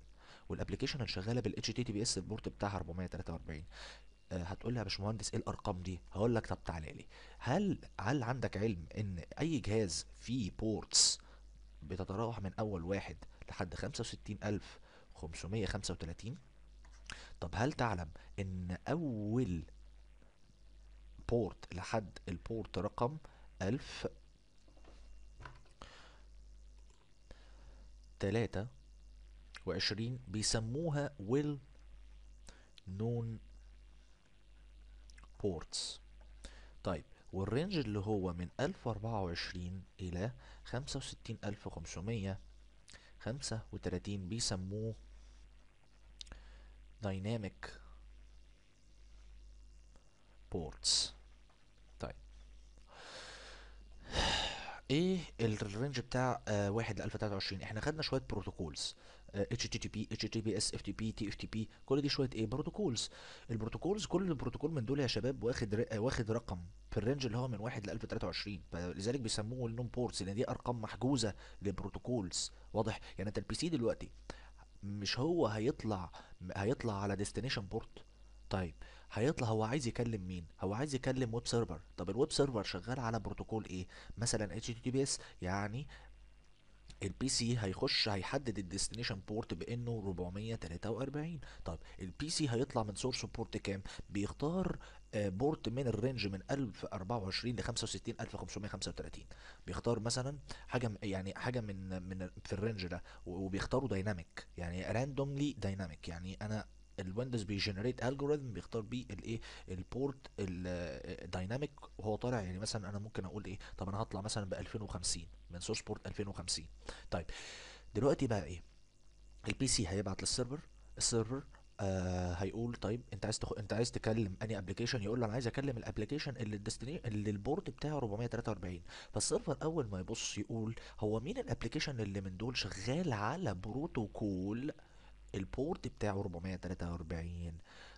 والابلكيشن اللي شغاله بال HTTPS البورت بتاعها 443 آه، هتقول لي يا باشمهندس ايه الارقام دي هقول لك طب تعالى لي هل هل عندك علم ان اي جهاز فيه بورتس بتتراوح من اول واحد لحد 65535 طب هل تعلم ان اول بورت لحد البورت رقم 1000 تلاتة وعشرين بيسموها ويل نون بورتس طيب والرينج اللي هو من 1024 إلى 65535 بيسموه dynamic ports طيب [SIGHS] ايه الرينج بتاع 1 آه، واحد ل 1023 احنا خدنا شويه بروتوكولز اتش اتش تي تي تي تي بي بي بي اس اف تي اف تي بي كل دي شويه ايه بروتوكولز البروتوكولز كل البروتوكول من دول يا شباب واخد آه، واخد رقم في الرينج اللي هو من 1 ل 1023 فلذلك بيسموه النون بورتس لان دي ارقام محجوزه لبروتوكولز واضح يعني انت البي سي دلوقتي مش هو هيطلع هيطلع على ديستنيشن بورت طيب هيطلع هو عايز يكلم مين هو عايز يكلم ويب سيرفر طب الويب سيرفر شغال على بروتوكول ايه مثلا اتش تي بي اس يعني البي سي هيخش هيحدد الديستنيشن بورت بانه 443 طب البي سي هيطلع من سورس بورت كام بيختار بورت آه، من الرينج من 1024 ل 65535 بيختار مثلا حاجه يعني حاجه من من في الرينج ده وبيختاروا دايناميك يعني راندوملي دايناميك يعني انا الويندوز بيجنريت الجوريزم بيختار بيه الايه البورت الدايناميك وهو طالع يعني مثلا انا ممكن اقول ايه طب انا هطلع مثلا ب 2050 من سورس بورت 2050 طيب دلوقتي بقى ايه البي سي هيبعت للسيرفر السيرفر آه هيقول طيب انت عايز تخ... انت عايز تكلم اني ابلكيشن يقول له انا عايز اكلم الابلكيشن اللي الديستني اللي البورت بتاعه 443 فالسيرفر اول ما يبص يقول هو مين الابلكيشن اللي من دول شغال على بروتوكول البورت بتاعه 443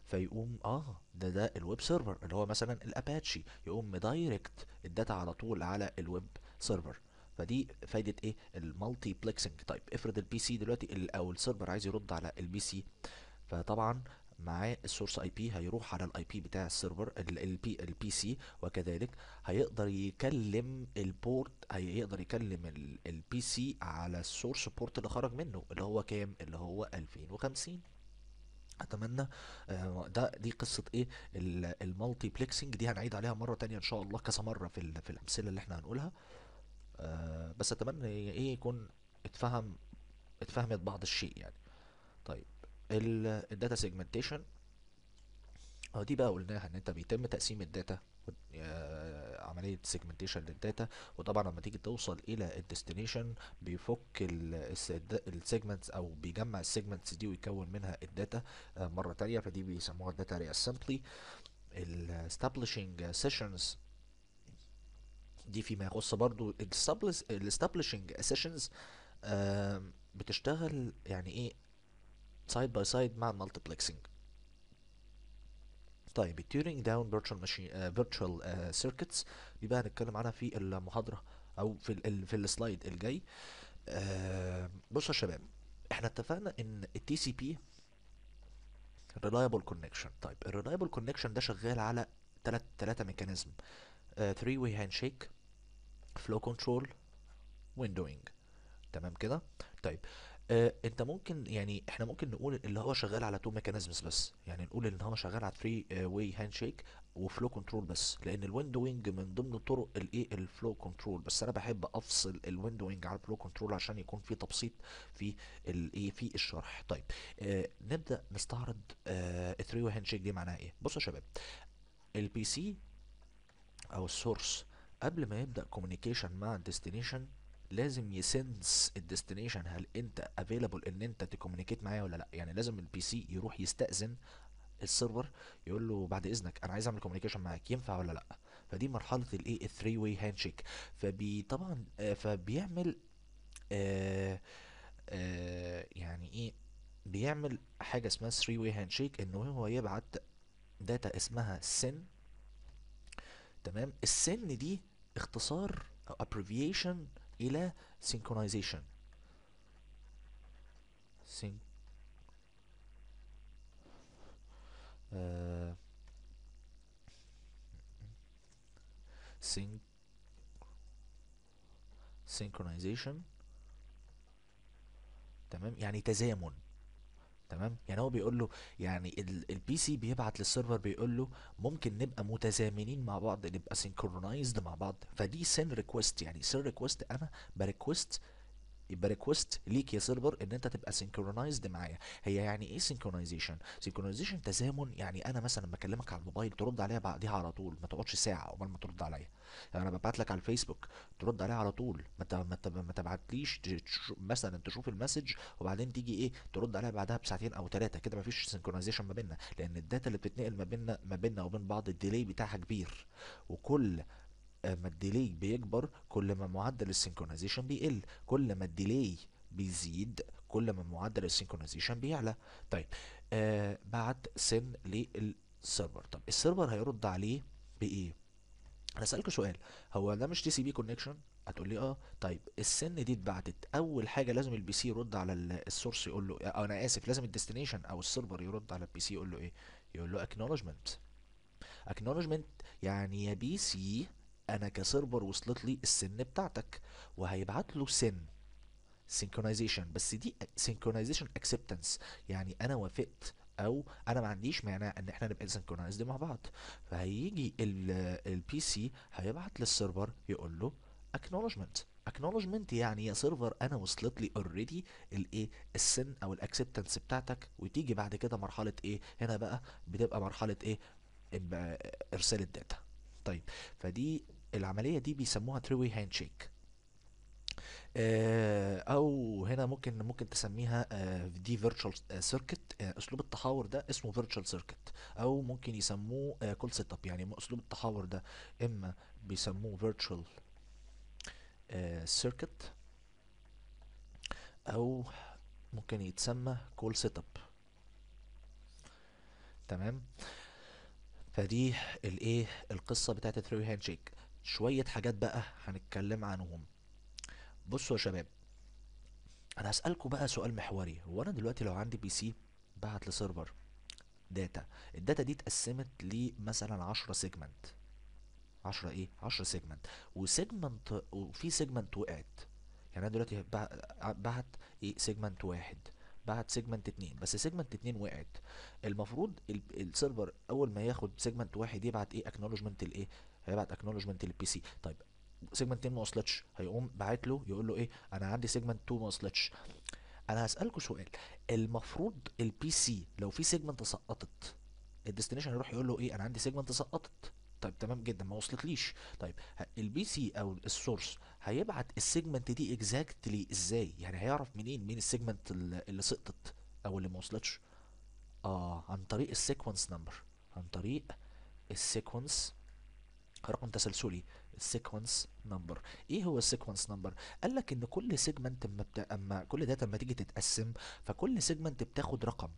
فيقوم اه ده ده الويب سيرفر اللي هو مثلا الاباتشي يقوم مدايركت الداتا على طول على الويب سيرفر فدي فايده ايه المالتي بلكسنج طيب افرض البي سي دلوقتي او السيرفر عايز يرد على البي سي فطبعا معاه السورس اي بي هيروح على الاي بي بتاع السيرفر البي البي سي وكذلك هيقدر يكلم البورت هيقدر يكلم البي سي على السورس بورت اللي خرج منه اللي هو كام اللي هو 2050 اتمنى آه، ده دي قصه ايه المالتي بلكسنج دي هنعيد عليها مره تانية ان شاء الله كذا مره في في الامثله اللي احنا هنقولها آه، بس اتمنى ايه يكون اتفهم اتفهمت بعض الشيء يعني الداتا سيجمنتيشن اه دي بقى قلناها ان انت بيتم تقسيم الداتا آه، عمليه سيجمنتيشن للداتا وطبعا لما تيجي توصل الى الديستنيشن بيفك السيجمنتس او بيجمع السيجمنتس دي ويكون منها الداتا آه، مره تانية فدي بيسموها الداتا رياسمبلي establishing سيشنز دي فيما يخص برضو establishing سيشنز آه، بتشتغل يعني ايه سايد باي سايد مع المالتيبلكسنج طيب التيرنج داون فيرتشوال ماشين فيرتشوال سيركتس دي بقى هنتكلم عنها في المحاضره او في الـ في السلايد الجاي آه بصوا يا شباب احنا اتفقنا ان التي سي بي ريلايبل كونكشن طيب الريلايبل كونكشن ده شغال على تلات تلاتة ميكانيزم 3 واي هاند شيك فلو كنترول ويندوينج تمام كده طيب آه انت ممكن يعني احنا ممكن نقول اللي هو شغال على تو ميكانيزمز بس يعني نقول ان هو شغال على 3 واي هاند شيك وفلو كنترول بس لان الويندوينج من ضمن طرق الايه الفلو كنترول بس انا بحب افصل الويندوينج على الفلو كنترول عشان يكون في تبسيط في الايه في الشرح طيب آه نبدا نستعرض 3 واي هاند شيك دي معناها ايه بصوا يا شباب البي سي او السورس قبل ما يبدا كوميونيكيشن مع الديستنيشن لازم يسنس الديستنيشن هل انت افيلبل ان انت تكومينيكيت معايا ولا لا يعني لازم البي سي يروح يستاذن السيرفر يقول له بعد اذنك انا عايز اعمل كوميونيكيشن معاك ينفع ولا لا فدي مرحله الايه الثري واي هاند شيك فبي طبعا آه، فبيعمل آه، آه، يعني ايه بيعمل حاجه اسمها ثري واي هاند شيك ان هو يبعت داتا اسمها سن تمام السن دي اختصار او abbreviation ile synchronization Syn uh, syn synchronization تمام يعني تزامن تمام يعني هو بيقول له يعني البي سي بيبعت للسيرفر بيقول له ممكن نبقى متزامنين مع بعض نبقى سينكرونايزد مع بعض فدي سين ريكوست يعني سين ريكوست انا بريكوست يبقى ريكوست ليك يا سيرفر ان انت تبقى سينكرونايزد معايا هي يعني ايه سينكرونايزيشن سينكرونايزيشن تزامن يعني انا مثلا لما اكلمك على الموبايل ترد عليا بعديها على طول ما تقعدش ساعه عقبال ما ترد عليا يعني انا ببعت لك على الفيسبوك ترد عليا على طول ما ما تبعتليش مثلا تشوف المسج وبعدين تيجي ايه ترد عليا بعدها بساعتين او ثلاثه كده ما فيش سينكرونايزيشن ما بيننا لان الداتا اللي بتتنقل ما بيننا ما بيننا وبين بعض الديلي بتاعها كبير وكل ما الديلي بيكبر كل ما معدل السنكرونايزيشن بيقل كل ما الديلي بيزيد كل ما معدل السنكرونايزيشن بيعلى طيب آه بعت سن للسيرفر طب السيرفر هيرد عليه بايه اسالك سؤال هو ده مش تي سي بي كونكشن هتقول لي اه طيب السن دي اتبعتت اول حاجه لازم البي سي يرد على السورس يقول له انا اسف لازم الديستنيشن او السيرفر يرد على البي سي يقول له ايه يقول له اكنولجمنت اكنولجمنت يعني يا بي سي انا كسيرفر وصلت لي السن بتاعتك وهيبعت له سن سينكرونايزيشن بس دي سينكرونايزيشن اكسبتنس يعني انا وافقت او انا ما عنديش مانع ان احنا نبقى سينكرونايزد مع بعض فهيجي البي سي هيبعت للسيرفر يقول له اكنولجمنت اكنولجمنت يعني يا سيرفر انا وصلت لي اوريدي الايه السن او الاكسبتنس بتاعتك وتيجي بعد كده مرحله ايه هنا بقى بتبقى مرحله ايه ارسال الداتا طيب فدي العملية دي بيسموها تروي هاند شيك او هنا ممكن ممكن تسميها آه، دي فيرتشوال آه، سيركت آه، اسلوب التحاور ده اسمه فيرتشوال سيركت او ممكن يسموه كول سيت اب يعني اسلوب التحاور ده اما بيسموه فيرتشوال سيركت او ممكن يتسمى كول سيت اب تمام فدي الايه القصه بتاعت الثري هاند شيك شوية حاجات بقى هنتكلم عنهم بصوا يا شباب انا هسألكوا بقى سؤال محوري هو انا دلوقتي لو عندي بي سي بعت لسيرفر داتا الداتا دي اتقسمت لمثلا 10 سيجمنت 10 ايه 10 سيجمنت وسيجمنت وفي سيجمنت وقعت يعني انا دلوقتي بعت ايه سيجمنت واحد بعت سيجمنت اتنين بس سيجمنت اتنين وقعت المفروض السيرفر اول ما ياخد سيجمنت واحد يبعت ايه اكنولجمنت الايه هيبعت اكنولجمنت للبي سي طيب سيجمنت 2 ما وصلتش هيقوم باعت له يقول له ايه انا عندي سيجمنت 2 ما وصلتش انا هسالكم سؤال المفروض البي سي لو في سيجمنت سقطت الديستنيشن هيروح يقول له ايه انا عندي سيجمنت سقطت طيب تمام جدا ما وصلتليش طيب البي سي او السورس هيبعت السيجمنت دي اكزاكتلي ازاي يعني هيعرف منين مين السيجمنت اللي سقطت او اللي ما وصلتش اه عن طريق السيكونس نمبر عن طريق السيكونس رقم تسلسلي السيكونس نمبر ايه هو السيكونس نمبر قال لك ان كل سيجمنت اما بتا... اما كل داتا اما تيجي تتقسم فكل سيجمنت بتاخد رقم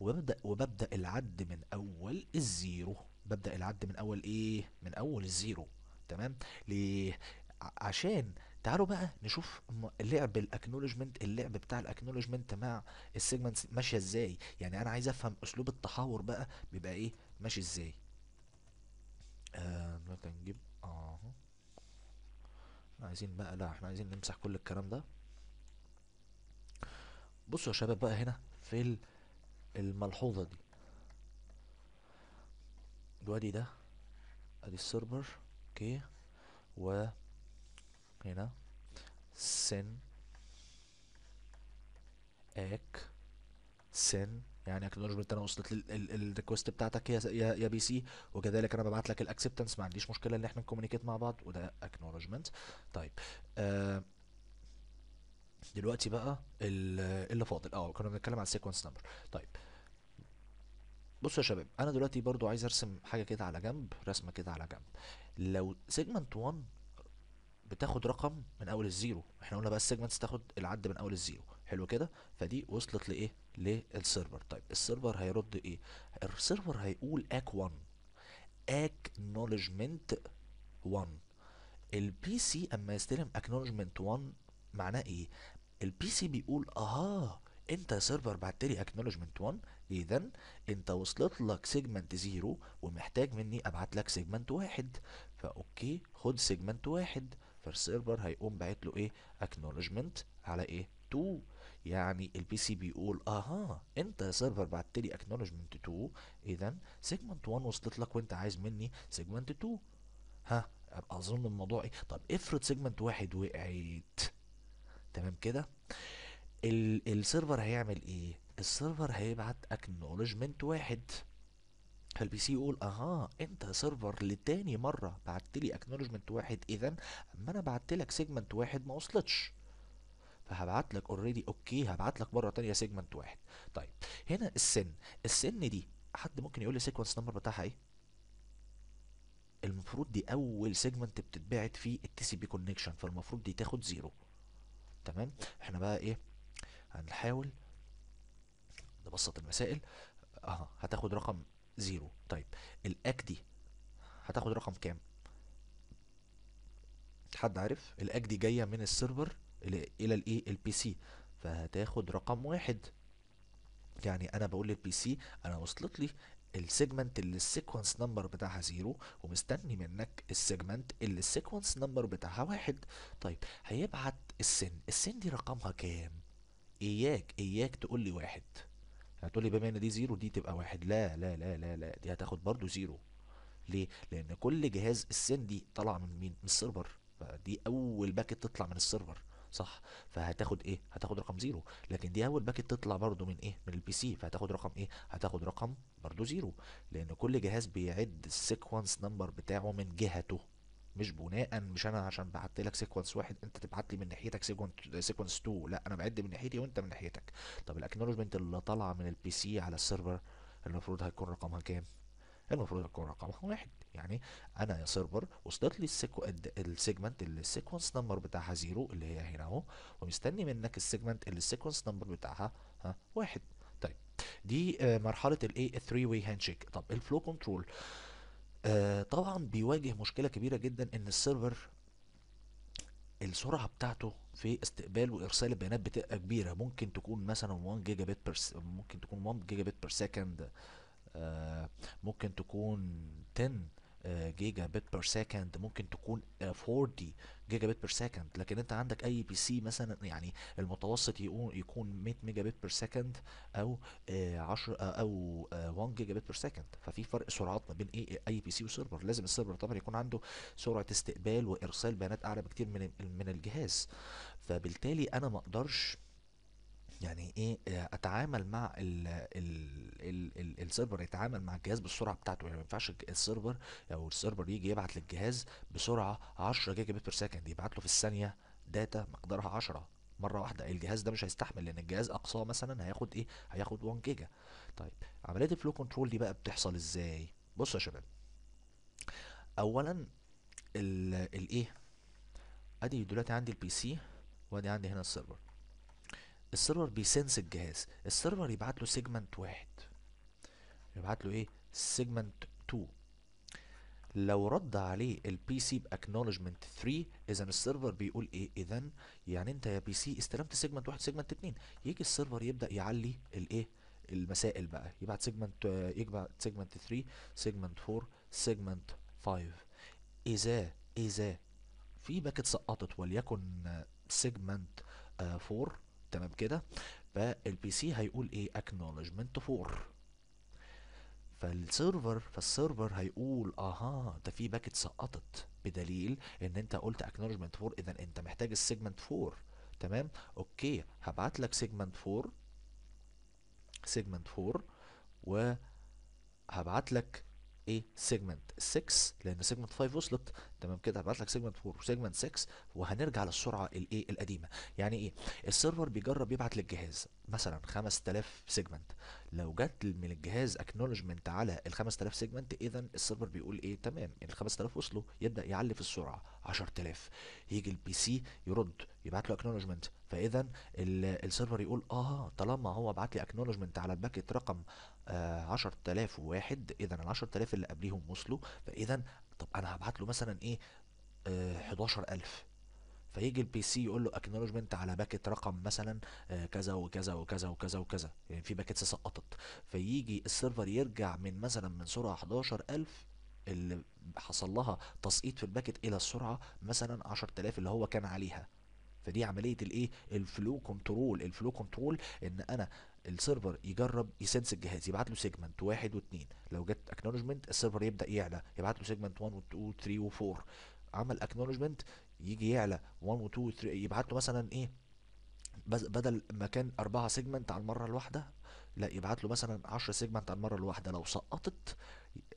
وببدا وببدا العد من اول الزيرو ببدا العد من اول ايه من اول الزيرو تمام ليه عشان تعالوا بقى نشوف لعب الاكنولجمنت اللعب بتاع الاكنولجمنت مع السيجمنتس ماشيه ازاي يعني انا عايز افهم اسلوب التحاور بقى بيبقى ايه ماشي ازاي آه دلوقتي اه عايزين بقى لا احنا عايزين نمسح كل الكلام ده بصوا يا شباب بقى هنا في الملحوظة دي الوادي ده ادي السيرفر اوكي و هنا سن اك سن يعني اكنولجمنت انا وصلت للريكوست بتاعتك يا يا بي سي وكذلك انا ببعت لك الاكسبتنس ما عنديش مشكله ان احنا نكومينيكيت مع بعض وده اكنولجمنت طيب آه دلوقتي بقى اللي فاضل اه كنا بنتكلم على السيكونس نمبر طيب بصوا يا شباب انا دلوقتي برضو عايز ارسم حاجه كده على جنب رسمه كده على جنب لو سيجمنت 1 بتاخد رقم من اول الزيرو احنا قلنا بقى السيجمنتس تاخد العد من اول الزيرو حلو كده فدي وصلت لايه للسيرفر طيب السيرفر هيرد ايه السيرفر هيقول اك 1 اكنولجمنت 1 البي سي اما يستلم اكنولجمنت 1 معناه ايه البي سي بيقول اها انت يا سيرفر بعت لي اكنولجمنت 1 اذا انت وصلت لك سيجمنت 0 ومحتاج مني ابعت لك سيجمنت 1 فاوكي خد سيجمنت 1 فالسيرفر هيقوم باعت له ايه اكنولجمنت على ايه 2 يعني البي سي بيقول اها انت يا سيرفر بعت لي اكنولجمنت 2 اذا سيجمنت 1 وصلت لك وانت عايز مني سيجمنت 2 ها اظن الموضوع ايه طب افرض سيجمنت واحد وقعت تمام كده السيرفر هيعمل ايه السيرفر هيبعت اكنولجمنت واحد فالبي سي يقول اها انت سيرفر لتاني مره بعت لي اكنولجمنت واحد اذا اما انا بعت لك سيجمنت واحد ما وصلتش فهبعت لك اوريدي اوكي هبعت لك مره ثانيه سيجمنت واحد طيب هنا السن السن دي حد ممكن يقول لي سيكونس نمبر بتاعها ايه المفروض دي اول سيجمنت بتتبعت فيه التي سي بي كونكشن فالمفروض دي تاخد زيرو تمام احنا بقى ايه هنحاول نبسط المسائل اه هتاخد رقم زيرو طيب الاك دي هتاخد رقم كام حد عارف الاك دي جايه من السيرفر الى الايه البي سي فهتاخد رقم واحد يعني انا بقول للبي سي انا وصلت لي السيجمنت اللي السيكونس نمبر بتاعها زيرو ومستني منك السيجمنت اللي السيكونس نمبر بتاعها واحد طيب هيبعت السن السن دي رقمها كام اياك اياك تقول لي واحد هتقول لي بما ان دي زيرو دي تبقى واحد لا لا لا لا لا دي هتاخد برضو زيرو ليه لان كل جهاز السن دي طلع من مين من السيرفر فدي اول باكت تطلع من السيرفر صح فهتاخد ايه هتاخد رقم زيرو لكن دي اول باكت تطلع برضو من ايه من البي سي فهتاخد رقم ايه هتاخد رقم برضو زيرو لان كل جهاز بيعد السيكونس نمبر بتاعه من جهته مش بناء مش انا عشان بعت لك سيكونس واحد انت تبعت لي من ناحيتك سيكونس 2 لا انا بعد من ناحيتي وانت من ناحيتك طب الاكنولجمنت اللي طالعه من البي سي على السيرفر المفروض هيكون رقمها كام المفروض هيكون رقمها واحد يعني انا يا سيرفر وصلت لي السيكو... السيجمنت اللي السيكونس نمبر بتاعها زيرو اللي هي هنا اهو ومستني منك السيجمنت اللي السيكونس نمبر بتاعها ها واحد طيب دي آه، مرحله الاي 3 واي هاند شيك طب الفلو كنترول آه، طبعا بيواجه مشكله كبيره جدا ان السيرفر السرعه بتاعته في استقبال وارسال البيانات بتبقى كبيره ممكن تكون مثلا 1 جيجا بت بير ممكن تكون 1 جيجا بت بير سكند ممكن تكون 10 جيجا بت بير سكند ممكن تكون 40 جيجا بت بير سكند لكن انت عندك اي بي سي مثلا يعني المتوسط يكون 100 ميجا بت بير سكند او 10 آه، آه، او 1 آه، جيجا بت بير سكند ففي فرق سرعات ما بين اي بي سي وسيرفر لازم السيرفر طبعا يكون عنده سرعه استقبال وارسال بيانات اعلى بكتير من من الجهاز فبالتالي انا ما اقدرش يعني ايه آه، اتعامل مع ال الـ الـ الـ السيرفر يتعامل مع الجهاز بالسرعه بتاعته يعني ما ينفعش السيرفر او السيرفر يجي يبعت للجهاز بسرعه 10 جيجا بت بير سكند يبعت له في الثانيه داتا مقدارها 10 مره واحده الجهاز ده مش هيستحمل لان الجهاز اقصاه مثلا هياخد ايه هياخد 1 جيجا طيب عمليه الفلو كنترول دي بقى بتحصل ازاي بصوا يا شباب اولا الايه ادي دلوقتي عندي البي سي وادي عندي هنا السيرفر السيرفر بيسنس الجهاز السيرفر يبعت له سيجمنت واحد يبعت له ايه سيجمنت 2 لو رد عليه البي سي باكنولجمنت 3 اذا السيرفر بيقول ايه اذا يعني انت يا بي سي استلمت سيجمنت 1 سيجمنت 2 يجي السيرفر يبدا يعلي الايه المسائل بقى يبعت سيجمنت يبعت سيجمنت 3 سيجمنت 4 سيجمنت 5 اذا اذا في باكت سقطت وليكن سيجمنت 4 آه، تمام كده فالبي سي هيقول ايه acknowledgement 4 فالسيرفر فالسيرفر هيقول اها ده في باكت سقطت بدليل ان انت قلت acknowledgement 4 اذا انت محتاج السيجمنت 4 تمام اوكي هبعت لك سيجمنت 4 سيجمنت 4 وهبعت لك ايه سيجمنت 6 لان سيجمنت 5 وصلت تمام كده هبعت لك سيجمنت 4 وسيجمنت 6 وهنرجع للسرعه الايه القديمه يعني ايه السيرفر بيجرب يبعت للجهاز مثلا 5000 سيجمنت لو جت من الجهاز اكنولجمنت على ال 5000 سيجمنت اذا السيرفر بيقول ايه تمام ال 5000 وصلوا يبدا يعلي في السرعه 10000 يجي البي سي يرد يبعت له اكنولجمنت فاذا السيرفر يقول اه طالما هو بعت لي اكنولجمنت على الباكيت رقم 10000 آه، واحد اذا ال 10000 اللي قبليهم وصلوا فاذا طب انا هبعت له مثلا ايه 11000 آه، فيجي البي سي يقول له اكنولجمنت على باكت رقم مثلا آه، كذا وكذا وكذا وكذا وكذا يعني في باكتس سقطت فيجي السيرفر يرجع من مثلا من سرعه 11000 اللي حصل لها تسقيط في الباكت الى السرعه مثلا 10000 اللي هو كان عليها فدي عمليه الايه الفلو كنترول الفلو كنترول ان انا السيرفر يجرب يسنس الجهاز يبعت له سيجمنت واحد واثنين لو جت اكنولجمنت السيرفر يبدا يعلى يبعت له سيجمنت 1 و 2 و 3 و4 عمل اكنولجمنت يجي يعلى 1 و 2 و 3 يبعت له مثلا ايه بدل ما كان 4 سيجمنت على المره الواحده لا يبعت له مثلا 10 سيجمنت على المره الواحده لو سقطت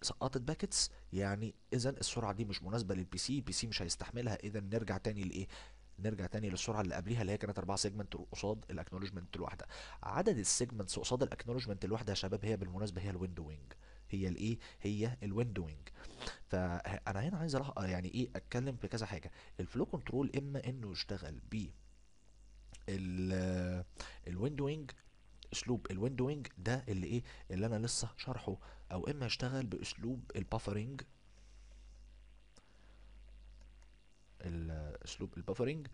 سقطت باكتس يعني اذا السرعه دي مش مناسبه للبي سي البي سي مش هيستحملها اذا نرجع تاني لايه نرجع تاني للسرعه اللي قبليها اللي هي كانت 4 سيجمنت قصاد الاكنولجمنت الواحده عدد السيجمنتس قصاد الاكنولجمنت الواحده يا شباب هي بالمناسبه هي الويندوينج هي الايه هي الويندوينج فانا هنا عايز يعني ايه اتكلم في كذا حاجه الفلو كنترول اما انه يشتغل ب الويندوينج اسلوب الويندوينج ده اللي ايه اللي انا لسه شارحه او اما يشتغل باسلوب البافرنج اسلوب البافرنج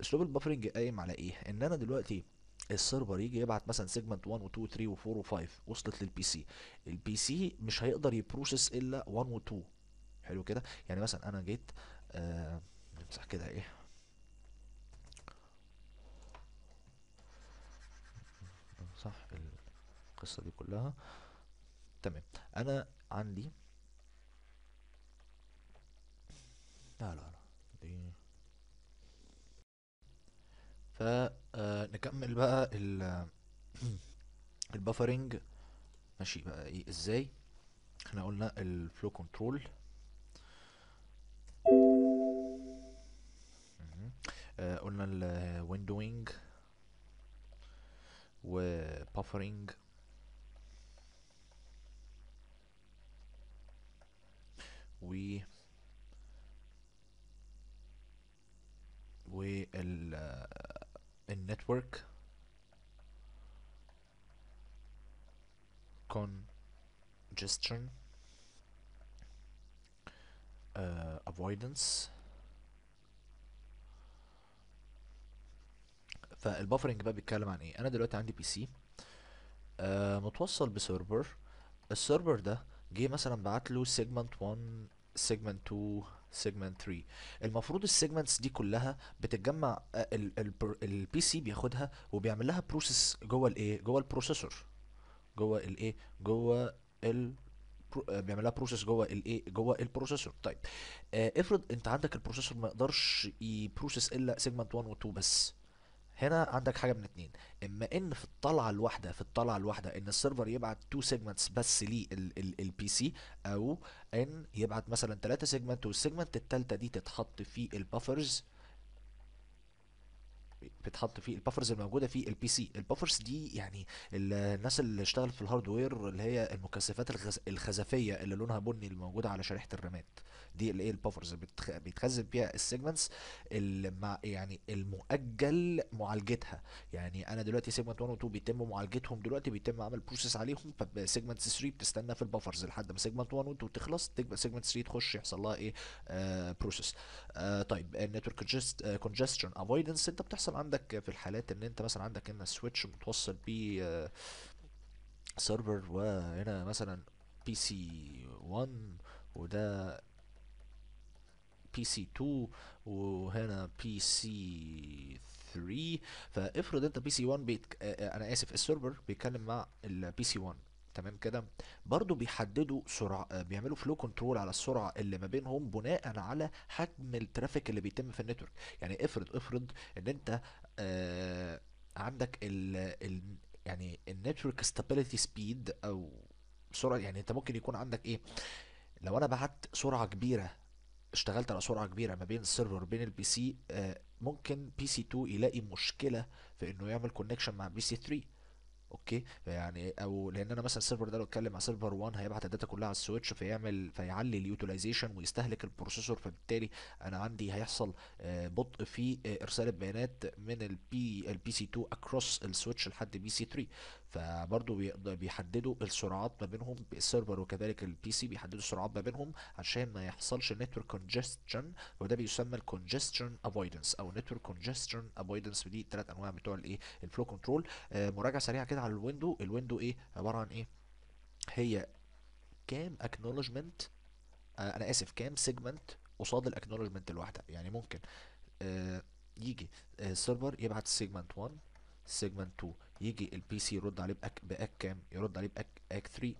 اسلوب البافرنج قايم على ايه ان انا دلوقتي السيرفر يجي يبعت مثلا سيجمنت 1 و2 و3 و4 و5 وصلت للبي سي البي سي مش هيقدر يبروسس الا 1 و2 حلو كده يعني مثلا انا جيت آه كده ايه صح القصه دي كلها تمام انا عندي لا لا لا ايه فنكمل آه، بقى ال [CLEARS THROAT] البافرنج ماشي بقى ايه ازاي احنا قلنا الفلو كنترول آه، قلنا الويندوينج وبافرنج و والنتورك congestion uh, avoidance فالبافرنج بقى بيتكلم عن ايه انا دلوقتي عندي بي سي آه متوصل بسيرفر السيرفر ده جه مثلا بعت له سيجمنت 1 سيجمنت 2 سيجمنت 3 المفروض السيجمنتس دي كلها بتتجمع آه، البي سي بياخدها وبيعمل لها بروسيس جوه الايه جوه البروسيسور جوه الايه جوه ال بيعملها بروسيس جوه الايه جوه البروسيسور إيه؟ آه، إيه؟ طيب آه، افرض انت عندك البروسيسور ما يقدرش يبروسيس الا سيجمنت 1 و2 بس هنا عندك حاجه من اتنين اما ان في الطلعه الواحده في الطلعه الواحده ان السيرفر يبعت تو سيجمنتس بس ليه البي سي او ان يبعت مثلا ثلاثه سيجمنت والسيجمنت الثالثه دي تتحط في البافرز بتحط في البافرز الموجوده في البي سي البافرز دي يعني الناس اللي اشتغلت في الهاردوير اللي هي المكثفات الخزفيه اللي لونها بني الموجوده على شريحه الرامات دي ال هي البافرز بيتخزن فيها السيجمنتس يعني المؤجل معالجتها يعني انا دلوقتي سيجمنت 1 و 2 بيتم معالجتهم دلوقتي بيتم عمل بروسيس عليهم فسيجمنت 3 بتستنى في البافرز لحد ما سيجمنت 1 و 2 تخلص تبقى سيجمنت 3 تخش يحصل لها ايه بروسيس آه،, آه طيب النتورك كونجستشن افويدنس انت بتحصل عندك في الحالات ان انت مثلا عندك هنا سويتش متوصل ب سيرفر آه، وهنا مثلا بي سي 1 وده بي سي 2 وهنا بي سي 3 فافرض انت بي سي 1 بيتك... انا اسف السيرفر بيتكلم مع البي سي 1 تمام كده برضو بيحددوا سرعة آه، بيعملوا فلو كنترول على السرعة اللي ما بينهم بناء على حجم الترافيك اللي بيتم في النتورك يعني افرض افرض ان انت آه عندك ال ال يعني النتورك ستابيليتي سبيد او سرعة يعني انت ممكن يكون عندك ايه لو انا بعت سرعة كبيرة اشتغلت على سرعه كبيره ما بين السيرفر بين البي سي آه، ممكن بي سي 2 يلاقي مشكله في انه يعمل كونكشن مع بي سي 3 اوكي يعني او لان انا مثلا السيرفر ده لو اتكلم مع سيرفر 1 هيبعت الداتا كلها على السويتش فيعمل فيعلي اليوتيلايزيشن ويستهلك البروسيسور فبالتالي انا عندي هيحصل آه، بطء في آه، ارسال البيانات من البي البي سي 2 اكروس السويتش لحد بي سي 3 فبرضه بيحددوا السرعات ما بينهم السيرفر وكذلك البي سي بيحددوا السرعات ما بينهم عشان ما يحصلش نتورك كونجستشن وده بيسمى الكونجستشن افويدنس او نتورك كونجستشن افويدنس دي ثلاث انواع بتوع الايه الفلو كنترول آه، مراجعه سريعه كده على الويندو الويندو ايه عباره عن ايه هي كام اكنولجمنت آه، انا اسف كام سيجمنت قصاد الاكنولجمنت الواحده يعني ممكن آه، يجي السيرفر يبعت سيجمنت 1 سيجمنت 2 يجي البي سي يرد عليه باك باك كام يرد عليه باك اك 3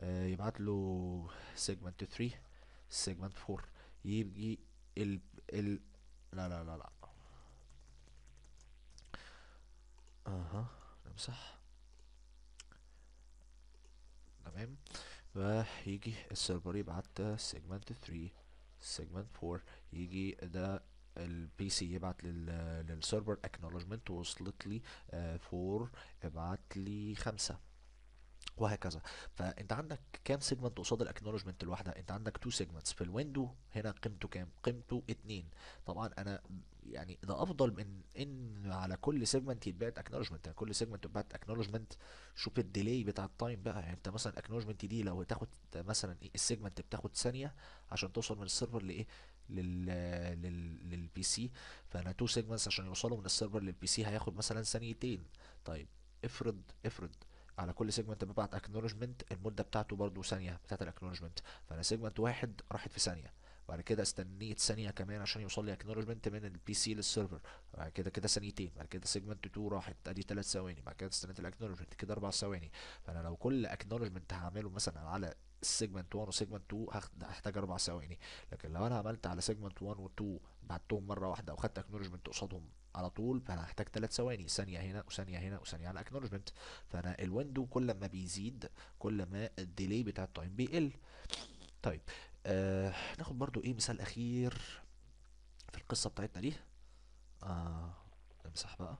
آه، يبعت له سيجمنت 3 سيجمنت 4 يجي ال ال لا لا لا لا اها نمسح تمام فيجي السيرفر يبعت سيجمنت 3 سيجمنت 4 يجي ده البي سي يبعت للسيرفر اكنولجمنت وصلت لي 4 آه، ابعت لي 5 وهكذا فانت عندك كام سيجمنت قصاد الاكنولجمنت الواحده انت عندك 2 سيجمنتس في الويندو هنا قيمته كام قيمته 2 طبعا انا يعني ده افضل من ان على كل سيجمنت يتبعت اكنولجمنت يعني كل سيجمنت يتبعت اكنولجمنت شوف الديلي بتاع التايم بقى يعني انت مثلا اكنولجمنت دي لو تاخد مثلا إيه، السيجمنت بتاخد ثانيه عشان توصل من السيرفر لايه لل لل للبي سي فانا تو سيجمنتس عشان يوصلوا من السيرفر للبي سي هياخد مثلا ثانيتين طيب افرض افرض على كل سيجمنت ببعت اكنولجمنت المده بتاعته برضو ثانيه بتاعت الاكنولجمنت فانا سيجمنت واحد راحت في ثانيه بعد كده استنيت ثانيه كمان عشان يوصل لي اكنولجمنت من البي سي للسيرفر بعد كده كده ثانيتين بعد كده سيجمنت 2 راحت ادي 3 ثواني بعد كده استنيت الاكنولجمنت كده 4 ثواني فانا لو كل اكنولجمنت هعمله مثلا على السيجمنت 1 وسيجمنت 2 هحتاج اربع ثواني لكن لو انا عملت على سيجمنت 1 و2 بعتهم مره واحده وخدت اكنولجمنت قصادهم على طول فانا هحتاج ثلاث ثواني ثانيه هنا وثانيه هنا وثانيه على اكنولجمنت فانا الويندو كل ما بيزيد كل ما الديلي بتاع التايم بيقل طيب آه ناخد برضو ايه مثال اخير في القصه بتاعتنا دي آه امسح بقى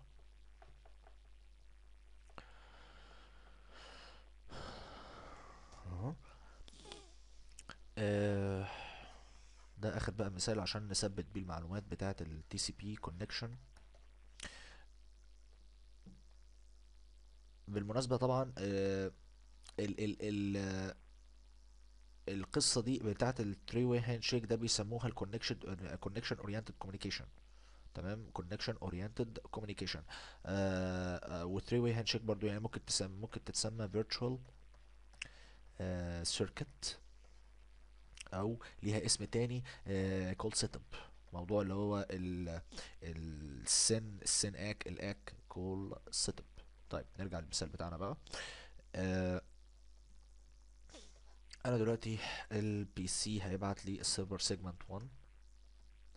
اهو آه ده اخد بقى مثال عشان نثبت بيه المعلومات بتاعة التي سي بي كونكشن بالمناسبة طبعا آه، ال ال ال القصة دي بتاعة التري واي هاند شيك ده بيسموها الكونكشن كونكشن اورينتد كوميونيكيشن تمام كونكشن اورينتد كوميونيكيشن والثري واي هاند شيك برضو يعني ممكن تسمى ممكن تتسمى فيرتشوال آه، سيركت او ليها اسم تاني كول سيت اب موضوع اللي هو السن السن اك الاك كول سيت اب طيب نرجع للمثال بتاعنا بقى آه انا دلوقتي البي سي هيبعت لي السيرفر سيجمنت 1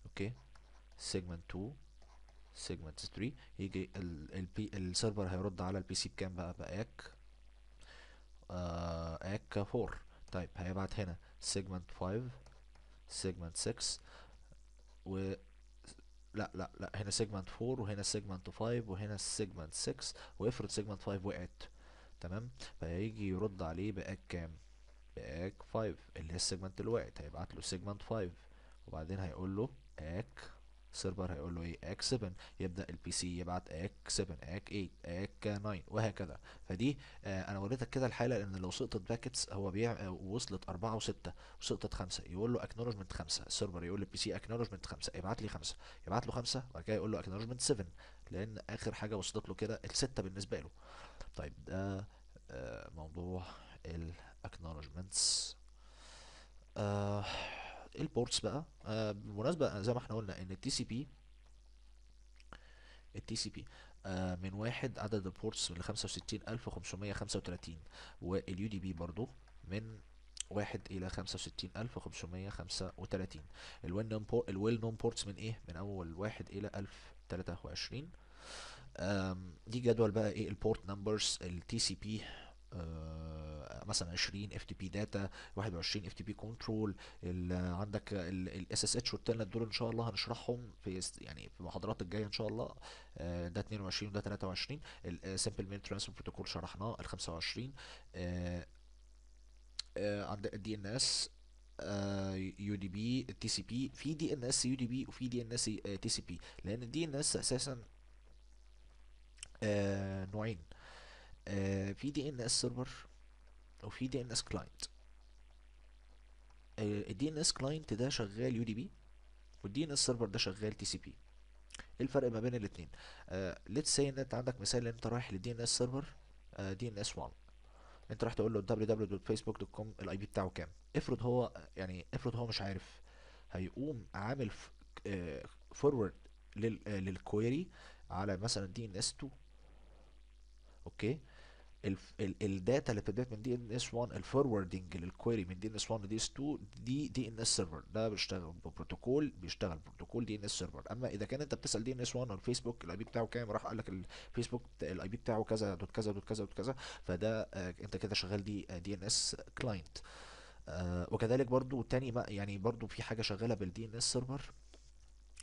اوكي سيجمنت 2 سيجمنت 3 يجي البي السيرفر هيرد على البي سي بكام بقى باك اك 4 آه، طيب هيبعت هنا سيجمنت 5 سيجمنت 6 و لا لا لا هنا سيجمنت 4 وهنا سيجمنت 5 وهنا سيجمنت 6 وافرض سيجمنت 5 وقعت تمام فهيجي يرد عليه باك كام باك 5 اللي هي السيجمنت اللي وقعت هيبعت له سيجمنت 5 وبعدين هيقول له اك السيرفر هيقول له ايه اك 7 يبدا البي سي يبعت اك 7 اك 8 اك 9 وهكذا فدي آه انا وريتك كده الحاله لان لو سقطت باكتس هو بيع وصلت 4 و6 وسقطت 5 يقول له اكنولجمنت 5 السيرفر يقول للبي سي اكنولجمنت 5 يبعت لي 5 يبعت له 5 وبعد كده يقول له اكنولجمنت 7 لان اخر حاجه وصلت له كده ال6 بالنسبه له طيب ده آه موضوع الاكنولجمنتس آه البورتس بقى آه بالمناسبة آه، زي ما احنا قلنا ان التي سي بي التي سي بي آه، من واحد عدد البورتس من خمسة وستين الف وخمسمية خمسة وتلاتين واليو دي بي برضو من واحد الى خمسة وستين الف وخمسمية خمسة وتلاتين الويل نون بورتس الويل نون بورتس من ايه من اول واحد الى الف تلاتة وعشرين دي جدول بقى ايه البورت نمبرز التي سي بي آه، مثلا 20 اف تي بي داتا 21 اف تي بي كنترول عندك الاس اس اتش والتلنت دول ان شاء الله هنشرحهم في يعني في المحاضرات الجايه ان شاء الله آه، ده 22 وده 23 السمبل مين ترانسفير بروتوكول شرحناه ال 25 آه، عند الدي ان اس يو دي بي تي سي بي في دي ان اس يو دي بي وفي دي ان اس تي سي بي لان الدي ان اس اساسا نوعين آه، في دي ان اس سيرفر وفي دي ان اس كلاينت الدي ان اس كلاينت ده شغال يو دي بي والدي ان اس سيرفر ده شغال تي سي بي ايه الفرق ما بين الاثنين ليتس سي ان انت عندك مثال انت رايح للدي ان اس سيرفر دي ان اس 1 انت رايح تقول له www.facebook.com الاي بي بتاعه كام افرض هو يعني افرض هو مش عارف هيقوم عامل فورورد آه، للكويري آه، على مثلا دي ان اس 2 اوكي الداتا اللي بتتبعت من دي ان اس 1 الفوروردنج للكويري من دي ان اس 1 لدي اس 2 دي دي ان اس سيرفر ده بيشتغل ببروتوكول بيشتغل بروتوكول دي ان اس سيرفر اما اذا كان انت بتسال دي ان اس 1 الفيسبوك الاي بي بتاعه كام راح قال لك الفيسبوك الاي بي بتاعه كذا دوت كذا دوت كذا دوت كذا فده آه، انت كده شغال دي دي ان اس كلاينت وكذلك برضو تاني يعني برضو في حاجه شغاله بالدي ان اس سيرفر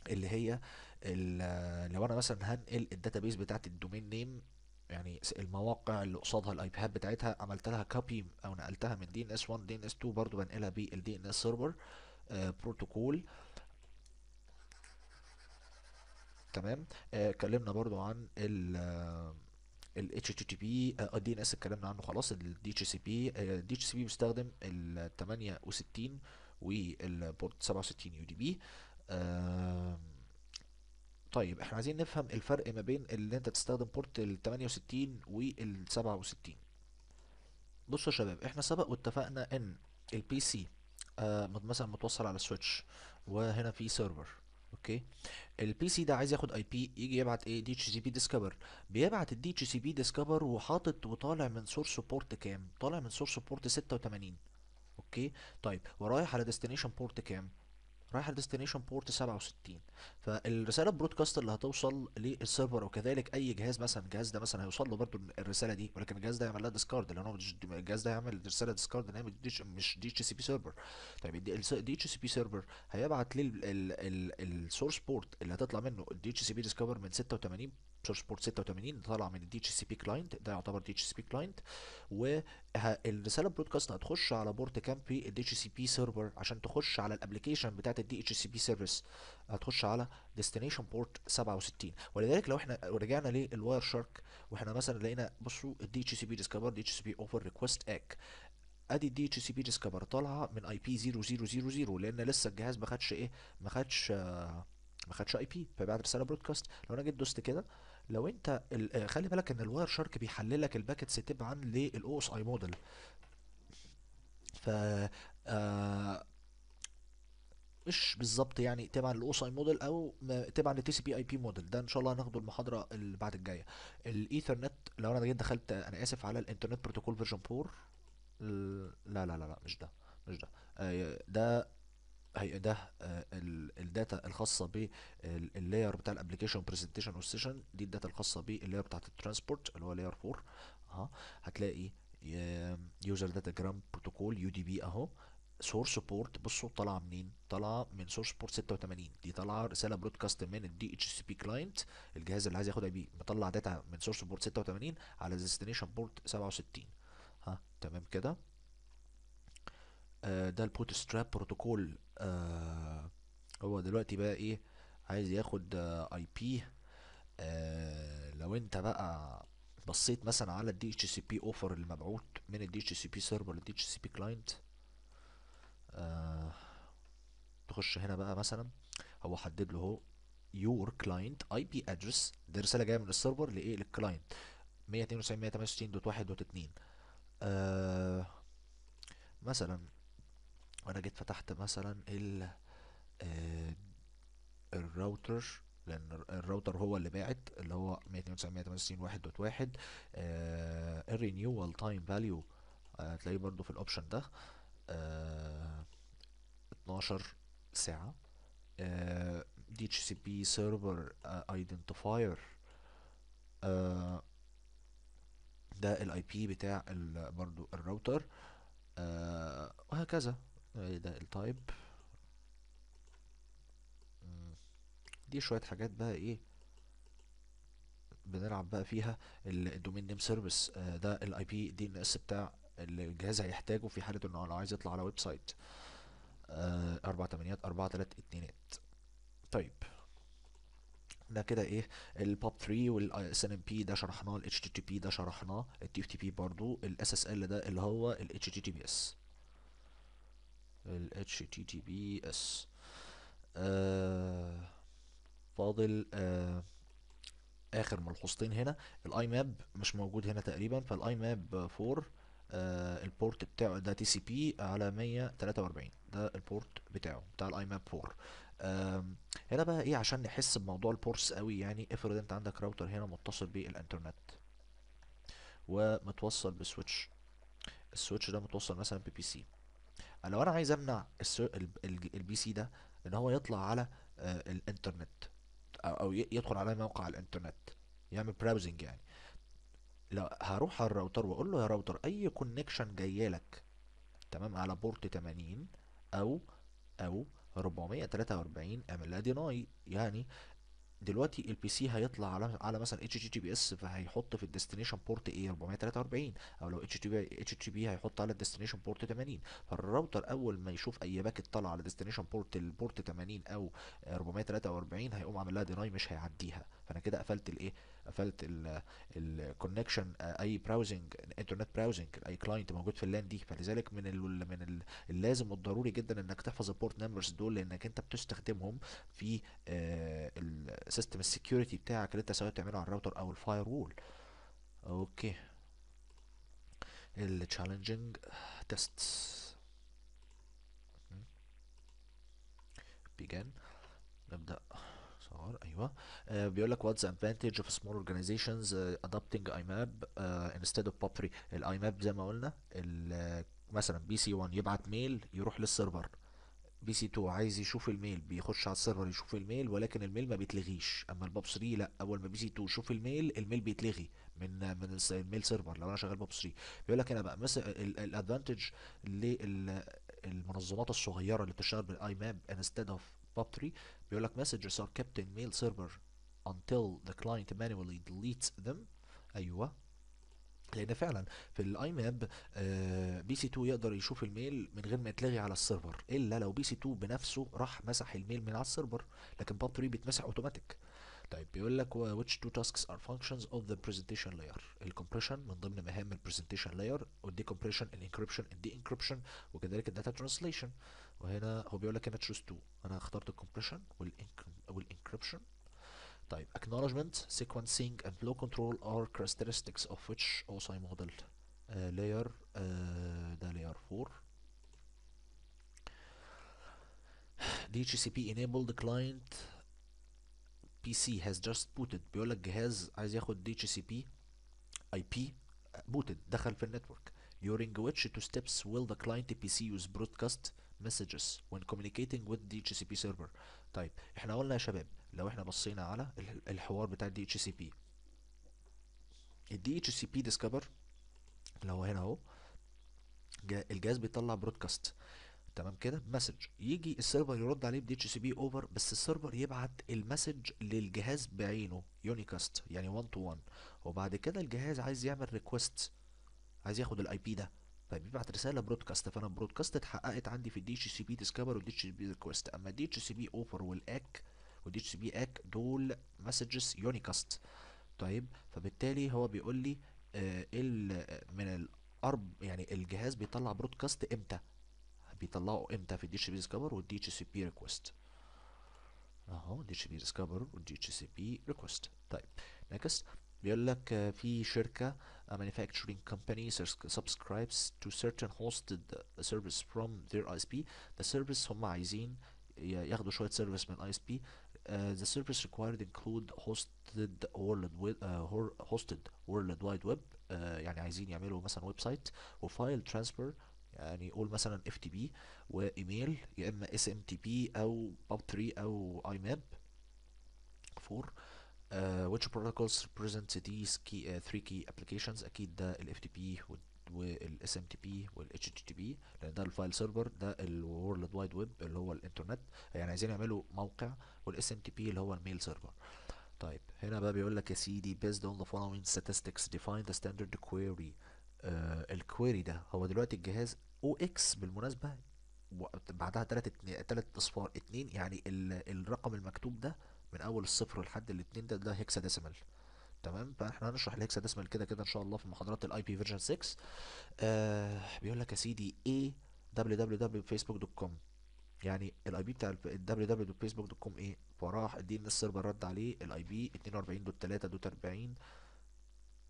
اللي هي آه، لو انا مثلا هنقل الداتابيس بتاعت الدومين نيم يعني المواقع اللي قصادها الايبيهات بتاعتها عملت لها كوبي او نقلتها من دي ان اس 1 دي ان اس 2 برضو بنقلها بالدي ان اس سيرفر بروتوكول تمام آه، اتكلمنا آه برضو عن ال آه، ال HTTP الدي آه، ان اس اتكلمنا عنه خلاص ال DHCP ال DHCP بيستخدم ال 68 والبورت 67 يو دي بي آه طيب احنا عايزين نفهم الفرق ما بين اللي انت تستخدم بورت ال 68 وال 67 بصوا يا شباب احنا سبق واتفقنا ان البي سي آه مثلا متوصل على سويتش وهنا في سيرفر اوكي البي سي ده عايز ياخد اي بي يجي يبعت ايه دي اتش سي بي ديسكفر بيبعت الدي اتش سي بي ديسكفر وحاطط وطالع من سورس بورت كام طالع من سورس بورت 86 اوكي طيب ورايح على ديستنيشن بورت كام رايحه الديستنيشن بورت 67 فالرساله برودكاست اللي هتوصل للسيرفر وكذلك اي جهاز مثلا الجهاز ده مثلا هيوصل له برده الرساله دي ولكن الجهاز ده هيعمل لها ديسكارد لان هو الجهاز ده هيعمل رساله ديسكارد ان هي مش دي اتش سي بي سيرفر طيب الدي اتش سي بي سيرفر هيبعت للسورس بورت اللي هتطلع منه الدي اتش سي بي ديسكفر من 86 سيرش بورت 86 طالعه من الدي اتش سي بي كلاينت ده يعتبر دي اتش سي بي كلاينت والرساله برودكاست هتخش على بورت كام في الدي اتش سي بي سيرفر عشان تخش على الابلكيشن بتاعت الدي اتش سي بي سيرفيس هتخش على ديستنيشن بورت 67 ولذلك لو احنا رجعنا للواير شارك واحنا مثلا لقينا بصوا الدي اتش سي بي ديسكفر دي اتش سي بي اوفر ريكوست اك ادي الدي اتش سي بي ديسكفر طالعه من اي بي 0000 لان لسه الجهاز ما خدش ايه ما خدش آه ما خدش اي بي فبعت رساله برودكاست لو انا جيت دوست كده لو انت آه، خلي بالك ان الواير شارك بيحللك الباكتس تبعا للاو اس اي موديل ف مش آه، بالظبط يعني تبعا للاو اس اي موديل او تبعا للتي سي بي اي بي موديل ده ان شاء الله هناخده المحاضره اللي بعد الجايه الايثرنت لو انا جيت دخلت انا اسف على الانترنت بروتوكول فيرجن 4 لا لا لا لا مش ده مش ده آه، ده هي ده آه، الداتا الخاصه باللاير بتاع الابلكيشن برزنتيشن والسيشن دي الداتا الخاصه باللاير بتاعت الترانسبورت اللي هو لاير 4 اه هتلاقي يوزر داتا جرام بروتوكول يو دي بي اهو سورس بورت بصوا طالعه منين؟ طالعه من سورس بورت 86 دي طالعه رساله برودكاست من الدي اتش سي بي كلاينت الجهاز اللي عايز ياخدها بي مطلع داتا من سورس بورت 86 على ديستنيشن بورت 67 ها تمام كده آه، ده البوت ستراب بروتوكول آه هو دلوقتي بقى ايه عايز ياخد اي آه، بي آه لو انت بقى بصيت مثلا على الدي اتش سي بي اوفر المبعوث من الدي اتش سي بي سيرفر للدي اتش سي بي كلاينت تخش هنا بقى مثلا هو حدد له هو يور كلاينت اي بي ادرس دي رساله جايه من السيرفر لايه للكلاينت 192.168.1.2 آه مثلا وانا جيت فتحت مثلا ال آه، الراوتر لان الراوتر هو اللي باعت اللي هو 192.168.1.1 الرينيوال تايم فاليو هتلاقيه برضو في الاوبشن ده آه 12 ساعة دي اتش سي بي سيرفر ايدنتيفاير ده الاي بي بتاع برضو الراوتر آه وهكذا ايه ده التايب دي شوية حاجات بقى ايه بنلعب بقى فيها الدومين نيم سيرفيس ده الاي بي دي ان اس بتاع الجهاز هيحتاجه في حالة انه لو عايز يطلع على ويب سايت اربع تمانيات اربع تلات اتنينات طيب ده كده ايه pop 3 والاس ان بي ده شرحناه الاتش تي بي ده شرحناه التي تي بي برضو الاس اس ال ده اللي هو الاتش تي تي بي اس ال HTTPS آه، فاضل آه، اخر ملحوظتين هنا ال IMAP مش موجود هنا تقريبا فال IMAP 4 آه البورت بتاعه ده تي سي بي على 143 ده البورت بتاعه بتاع الاي ماب 4 هنا بقى ايه عشان نحس بموضوع البورتس قوي يعني افرض انت عندك راوتر هنا متصل بالانترنت ومتوصل بسويتش السويتش ده متوصل مثلا ببي سي لو انا عايز امنع البي سي ده ان هو يطلع على آه، الانترنت او يدخل على موقع الانترنت يعمل براوزنج يعني لو هروح على الراوتر واقول له يا راوتر اي كونكشن جاي لك تمام على بورت 80 او او 443 اعمل لها ديناي يعني دلوقتي البي سي هيطلع على على مثلا اتش تي بي اس فهيحط في الديستنيشن بورت ايه 443 او لو اتش تي بي اتش تي بي هيحط على الديستنيشن بورت 80 فالراوتر اول ما يشوف اي باكت طالع على الديستنيشن بورت البورت 80 او 443 هيقوم عامل لها ديناي مش هيعديها فانا كده قفلت الايه قفلت الكونكشن آه، اي براوزنج انترنت براوزنج اي كلاينت موجود في اللان دي فلذلك من الـ من الـ اللازم والضروري جدا انك تحفظ البورت نمبرز دول لانك انت بتستخدمهم في السيستم آه، السكيورتي بتاعك اللي انت سواء بتعمله على الراوتر او الفاير وول اوكي challenging تيستس begin نبدأ ار آه، ايوه آه بيقول لك واتس ادفانتج اوف سمول اورجانيزيشنز ادابتنج اي ماب انستيد اوف 3 الاي ماب زي ما قلنا مثلا بي سي 1 يبعت ميل يروح للسيرفر بي سي 2 عايز يشوف الميل بيخش على السيرفر يشوف الميل ولكن الميل ما بيتلغيش اما البوب 3 لا اول ما بي سي 2 يشوف الميل الميل بيتلغي من من الميل سيرفر لو انا شغال بوب 3 بيقول لك انا بقى مثلا الادفانتج للمنظمات الصغيره اللي بتشتغل بالاي ماب انستيد اوف بوب 3 بيقول لك messages are kept in mail server until the client manually deletes them ايوه لان فعلا في الاي ماب بي سي 2 يقدر يشوف الميل من غير ما يتلغي على السيرفر الا لو بي سي 2 بنفسه راح مسح الميل من على السيرفر لكن باب 3 بيتمسح اوتوماتيك طيب بيقول لك which two tasks are functions of the presentation layer الكمبريشن من ضمن مهام البرزنتيشن layer والديكمبريشن الانكربشن الدي انكربشن وكذلك الداتا ترانسليشن وهنا هو بيقول لك هنا تشوز تو انا اخترت الكومبريشن والانكربشن طيب acknowledgement sequencing and flow control are characteristics of which OSI model uh, layer uh, ده layer 4 DHCP enabled client PC has just booted بيقول لك جهاز عايز ياخد DHCP IP booted دخل في النتورك during which two steps will the client PC use broadcast messages when communicating with DHCP server طيب احنا قلنا يا شباب لو احنا بصينا على الحوار بتاع DHCP ال DHCP discover اللي هو هنا اهو الجهاز بيطلع برودكاست تمام كده مسج يجي السيرفر يرد عليه ب DHCP اوفر بس السيرفر يبعت المسج للجهاز بعينه يونيكاست يعني 1 تو 1 وبعد كده الجهاز عايز يعمل ريكوست عايز ياخد الاي بي ده طيب رساله برودكاست فانا برودكاست اتحققت عندي في الدي اتش سي بي ديسكفر والدي اتش سي بي ريكوست اما الدي اتش سي بي اوفر والاك والدي اتش سي بي اك دول مسجز يونيكاست طيب فبالتالي هو بيقول لي آه، ال من الارب يعني الجهاز بيطلع برودكاست امتى بيطلعه امتى في الدي اتش سي بي ديسكفر والدي اتش سي بي ريكوست اهو دي اتش بي ديسكفر والدي اتش سي بي ريكوست طيب نكست بيقول لك آه، في شركه a uh, manufacturing company subscribes to certain hosted uh, service from their ISP the service هم عايزين ياخدوا شوية service من ISP Uh, the service required include hosted world with uh, hosted world wide web uh, يعني عايزين يعملوا مثلا website, سايت transfer. يعني قول مثلا FTP, تي بي وايميل يا اما اس او POP 3 او IMAP 4 آه، which protocols represent these key, uh, three key applications اكيد ده ال FTP وال SMTP وال HTTP لان ده الفايل سيرفر ده ال World Wide Web اللي هو الانترنت يعني عايزين يعملوا موقع وال SMTP اللي هو الميل سيرفر طيب هنا بقى بيقول لك يا سيدي based on the following statistics define the standard query uh, آه، الكويري ده هو دلوقتي الجهاز OX بالمناسبه بعدها تلات اتنين تلات اصفار اتنين يعني الرقم المكتوب ده من اول الصفر لحد الاتنين ده ده هيكسا تمام فاحنا هنشرح الهكسا ديسمال كده كده ان شاء الله في محاضرات الاي بي فيرجن 6 آه بيقول لك يا سيدي يعني ايه كوم يعني الاي بي بتاع دبليو فيسبوك دوت كوم ايه فراح الدين السيرفر رد عليه الاي بي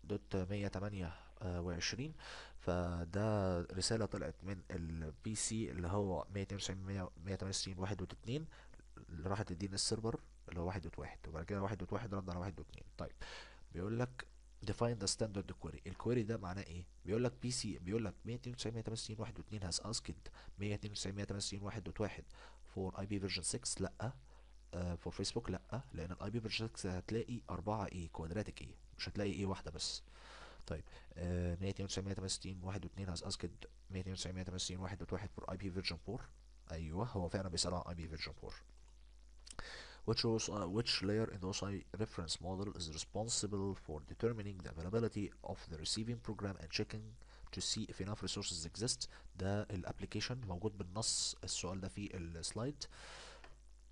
42.3.40.128 فده رسالة طلعت من البي سي اللي هو 192 128 1 و2 راحت الدين السيرفر اللي هو واحد دوت واحد وبعد كده واحد دوت واحد رد على واحد دوت اتنين طيب بيقول لك define the standard query الكويري ده معناه ايه بيقول لك بي سي بيقول لك 192 168 1 و2 هاز اسكد 192 168 1 دوت 1 فور اي بي فيرجن 6 لا فور uh, فيسبوك لا لان الاي بي فيرجن 6 هتلاقي 4 ايه كوادراتيك ايه مش هتلاقي ايه واحده بس طيب 192 168 1 و2 هاز اسكد 192 168 1 دوت 1 فور اي بي فيرجن 4 ايوه هو فعلا بيسال عن اي بي فيرجن 4 which, was, uh, which layer in the OSI reference model is responsible for determining the availability of the receiving program and checking to see if enough resources exist ده الابلكيشن موجود بالنص السؤال ده في السلايد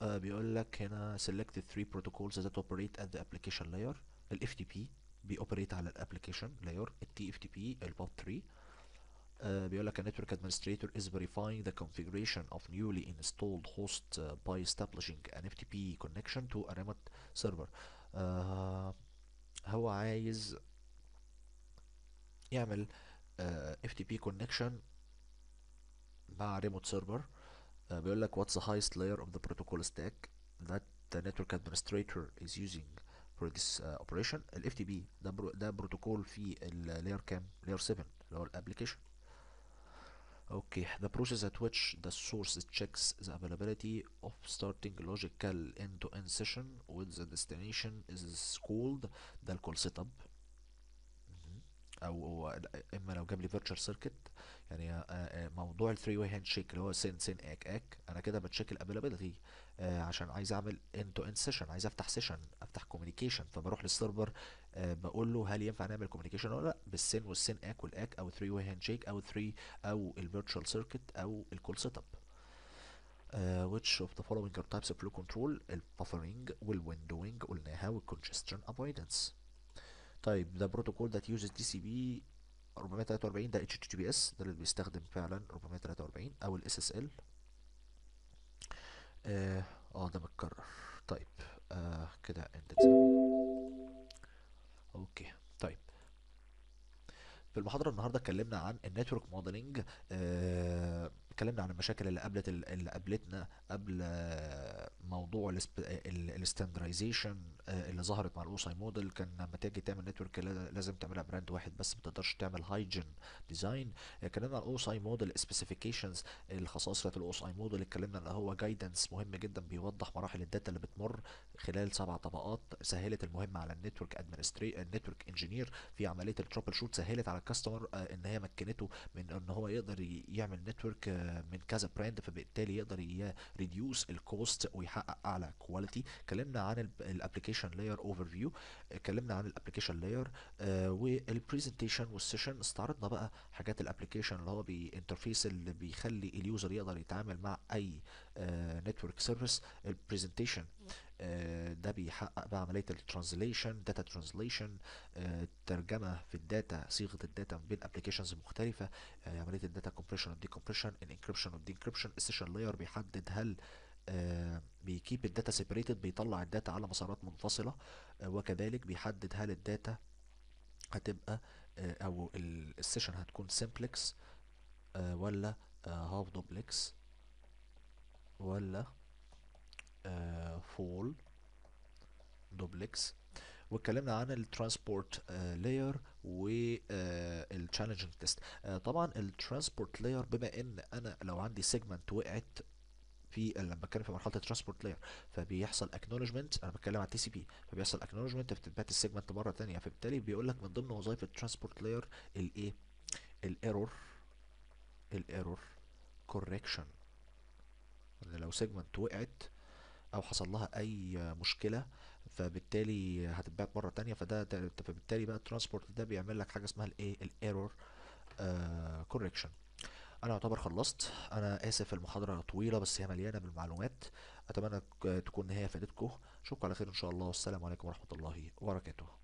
uh, بيقول لك هنا select the three protocols that operate at the application layer ال FTP operate على application layer ال TFTP pop 3 آه uh, بيقول a network administrator is verifying the configuration of newly installed host uh, by establishing an FTP connection to a remote server آه uh, هو عايز يعمل آه FTP connection مع remote server آه what's the highest layer of the protocol stack that the network administrator is using for this operation The FTP ده برو ده بروتوكول في اللاير 7 اللي application okay the process at which the source checks the availability of starting logical end-to-end -end session with the destination is called the call setup او اما لو جاب لي فيرتشر سيركت يعني آه، آه، موضوع الثري واي هاند شيك اللي هو سين سين اك اك انا كده بتشيك الافيلابيلتي آه، عشان عايز اعمل ان تو ان سيشن عايز افتح سيشن افتح كوميونيكيشن فبروح للسيرفر بقول له هل ينفع نعمل كوميونيكيشن ولا لا بالسين والسين اك والاك او ثري واي هاند شيك او ثري او الفيرتشوال سيركت او الكول سيت اب Uh, which of the following are types of flow control buffering, الbuffering windowing, قلناها congestion avoidance طيب ده بروتوكول that uses بي 443 ده HTTPS ده اللي بيستخدم فعلا 443 او ال SSL آه،, اه ده متكرر طيب آه كده end اوكي طيب في المحاضرة النهاردة اتكلمنا عن النتورك موديلنج آه اتكلمنا عن المشاكل اللي قابلت اللي قابلتنا قبل موضوع الاستاندرايزيشن آه، اللي ظهرت مع الاوساي موديل كان لما تيجي تعمل نتورك لازم تعملها براند واحد بس ما تقدرش تعمل هايجن ديزاين اتكلمنا عن الاوساي موديل سبيسيفيكيشنز الخصائص بتاعت الاوساي موديل اتكلمنا ان هو جايدنس مهم جدا بيوضح مراحل الداتا اللي بتمر خلال سبع طبقات سهلت المهمه على النتورك ادمنستري النتورك انجينير في عمليه الترابل شوت سهلت على الكاستمر آه، ان هي مكنته من ان هو يقدر يعمل نتورك آه، من كذا براند فبالتالي يقدر يريديوس الكوست ويحقق اعلى كواليتي اتكلمنا عن الابلكيشن لاير اوفر فيو اتكلمنا عن الابلكيشن لاير والبرزنتيشن والسيشن استعرضنا بقى حاجات الابلكيشن اللي هو بانترفيس اللي بيخلي اليوزر يقدر يتعامل مع اي نتورك سيرفيس البرزنتيشن ده بيحقق بقى عمليه الترانزليشن داتا ترانزليشن ترجمه في الداتا صيغه الداتا بين ابلكيشنز مختلفه آه، عمليه الداتا كومبريشن او ديكومبريشن انكربشن او ديكربشن السيشن لاير بيحدد هل آه، بيكيب الداتا سيبريتد بيطلع الداتا على مسارات منفصله آه، وكذلك بيحدد هل الداتا هتبقى او السيشن هتكون سمبلكس ولا هاف دوبلكس ولا آه فول دوبلكس واتكلمنا عن الترانسبورت لاير والتشالنجنج تيست طبعا الترانسبورت لاير بما ان انا لو عندي سيجمنت وقعت في لما بتكلم في مرحله الترانسبورت لاير فبيحصل اكنولجمنت انا بتكلم على تي سي بي فبيحصل اكنولجمنت فبتتبات السيجمنت مره ثانيه فبالتالي بيقول لك من ضمن وظائف الترانسبورت لاير الايه الايرور الايرور كوركشن ان لو سيجمنت وقعت او حصل لها اي مشكله فبالتالي هتتباع مره تانية فده فبالتالي بقى الترانسبورت ده بيعمل لك حاجه اسمها الايه الايرور آه، كوركشن انا يعتبر خلصت انا اسف المحاضره طويله بس هي مليانه بالمعلومات اتمنى تكون هي فادتكم اشوفكم على خير ان شاء الله والسلام عليكم ورحمه الله وبركاته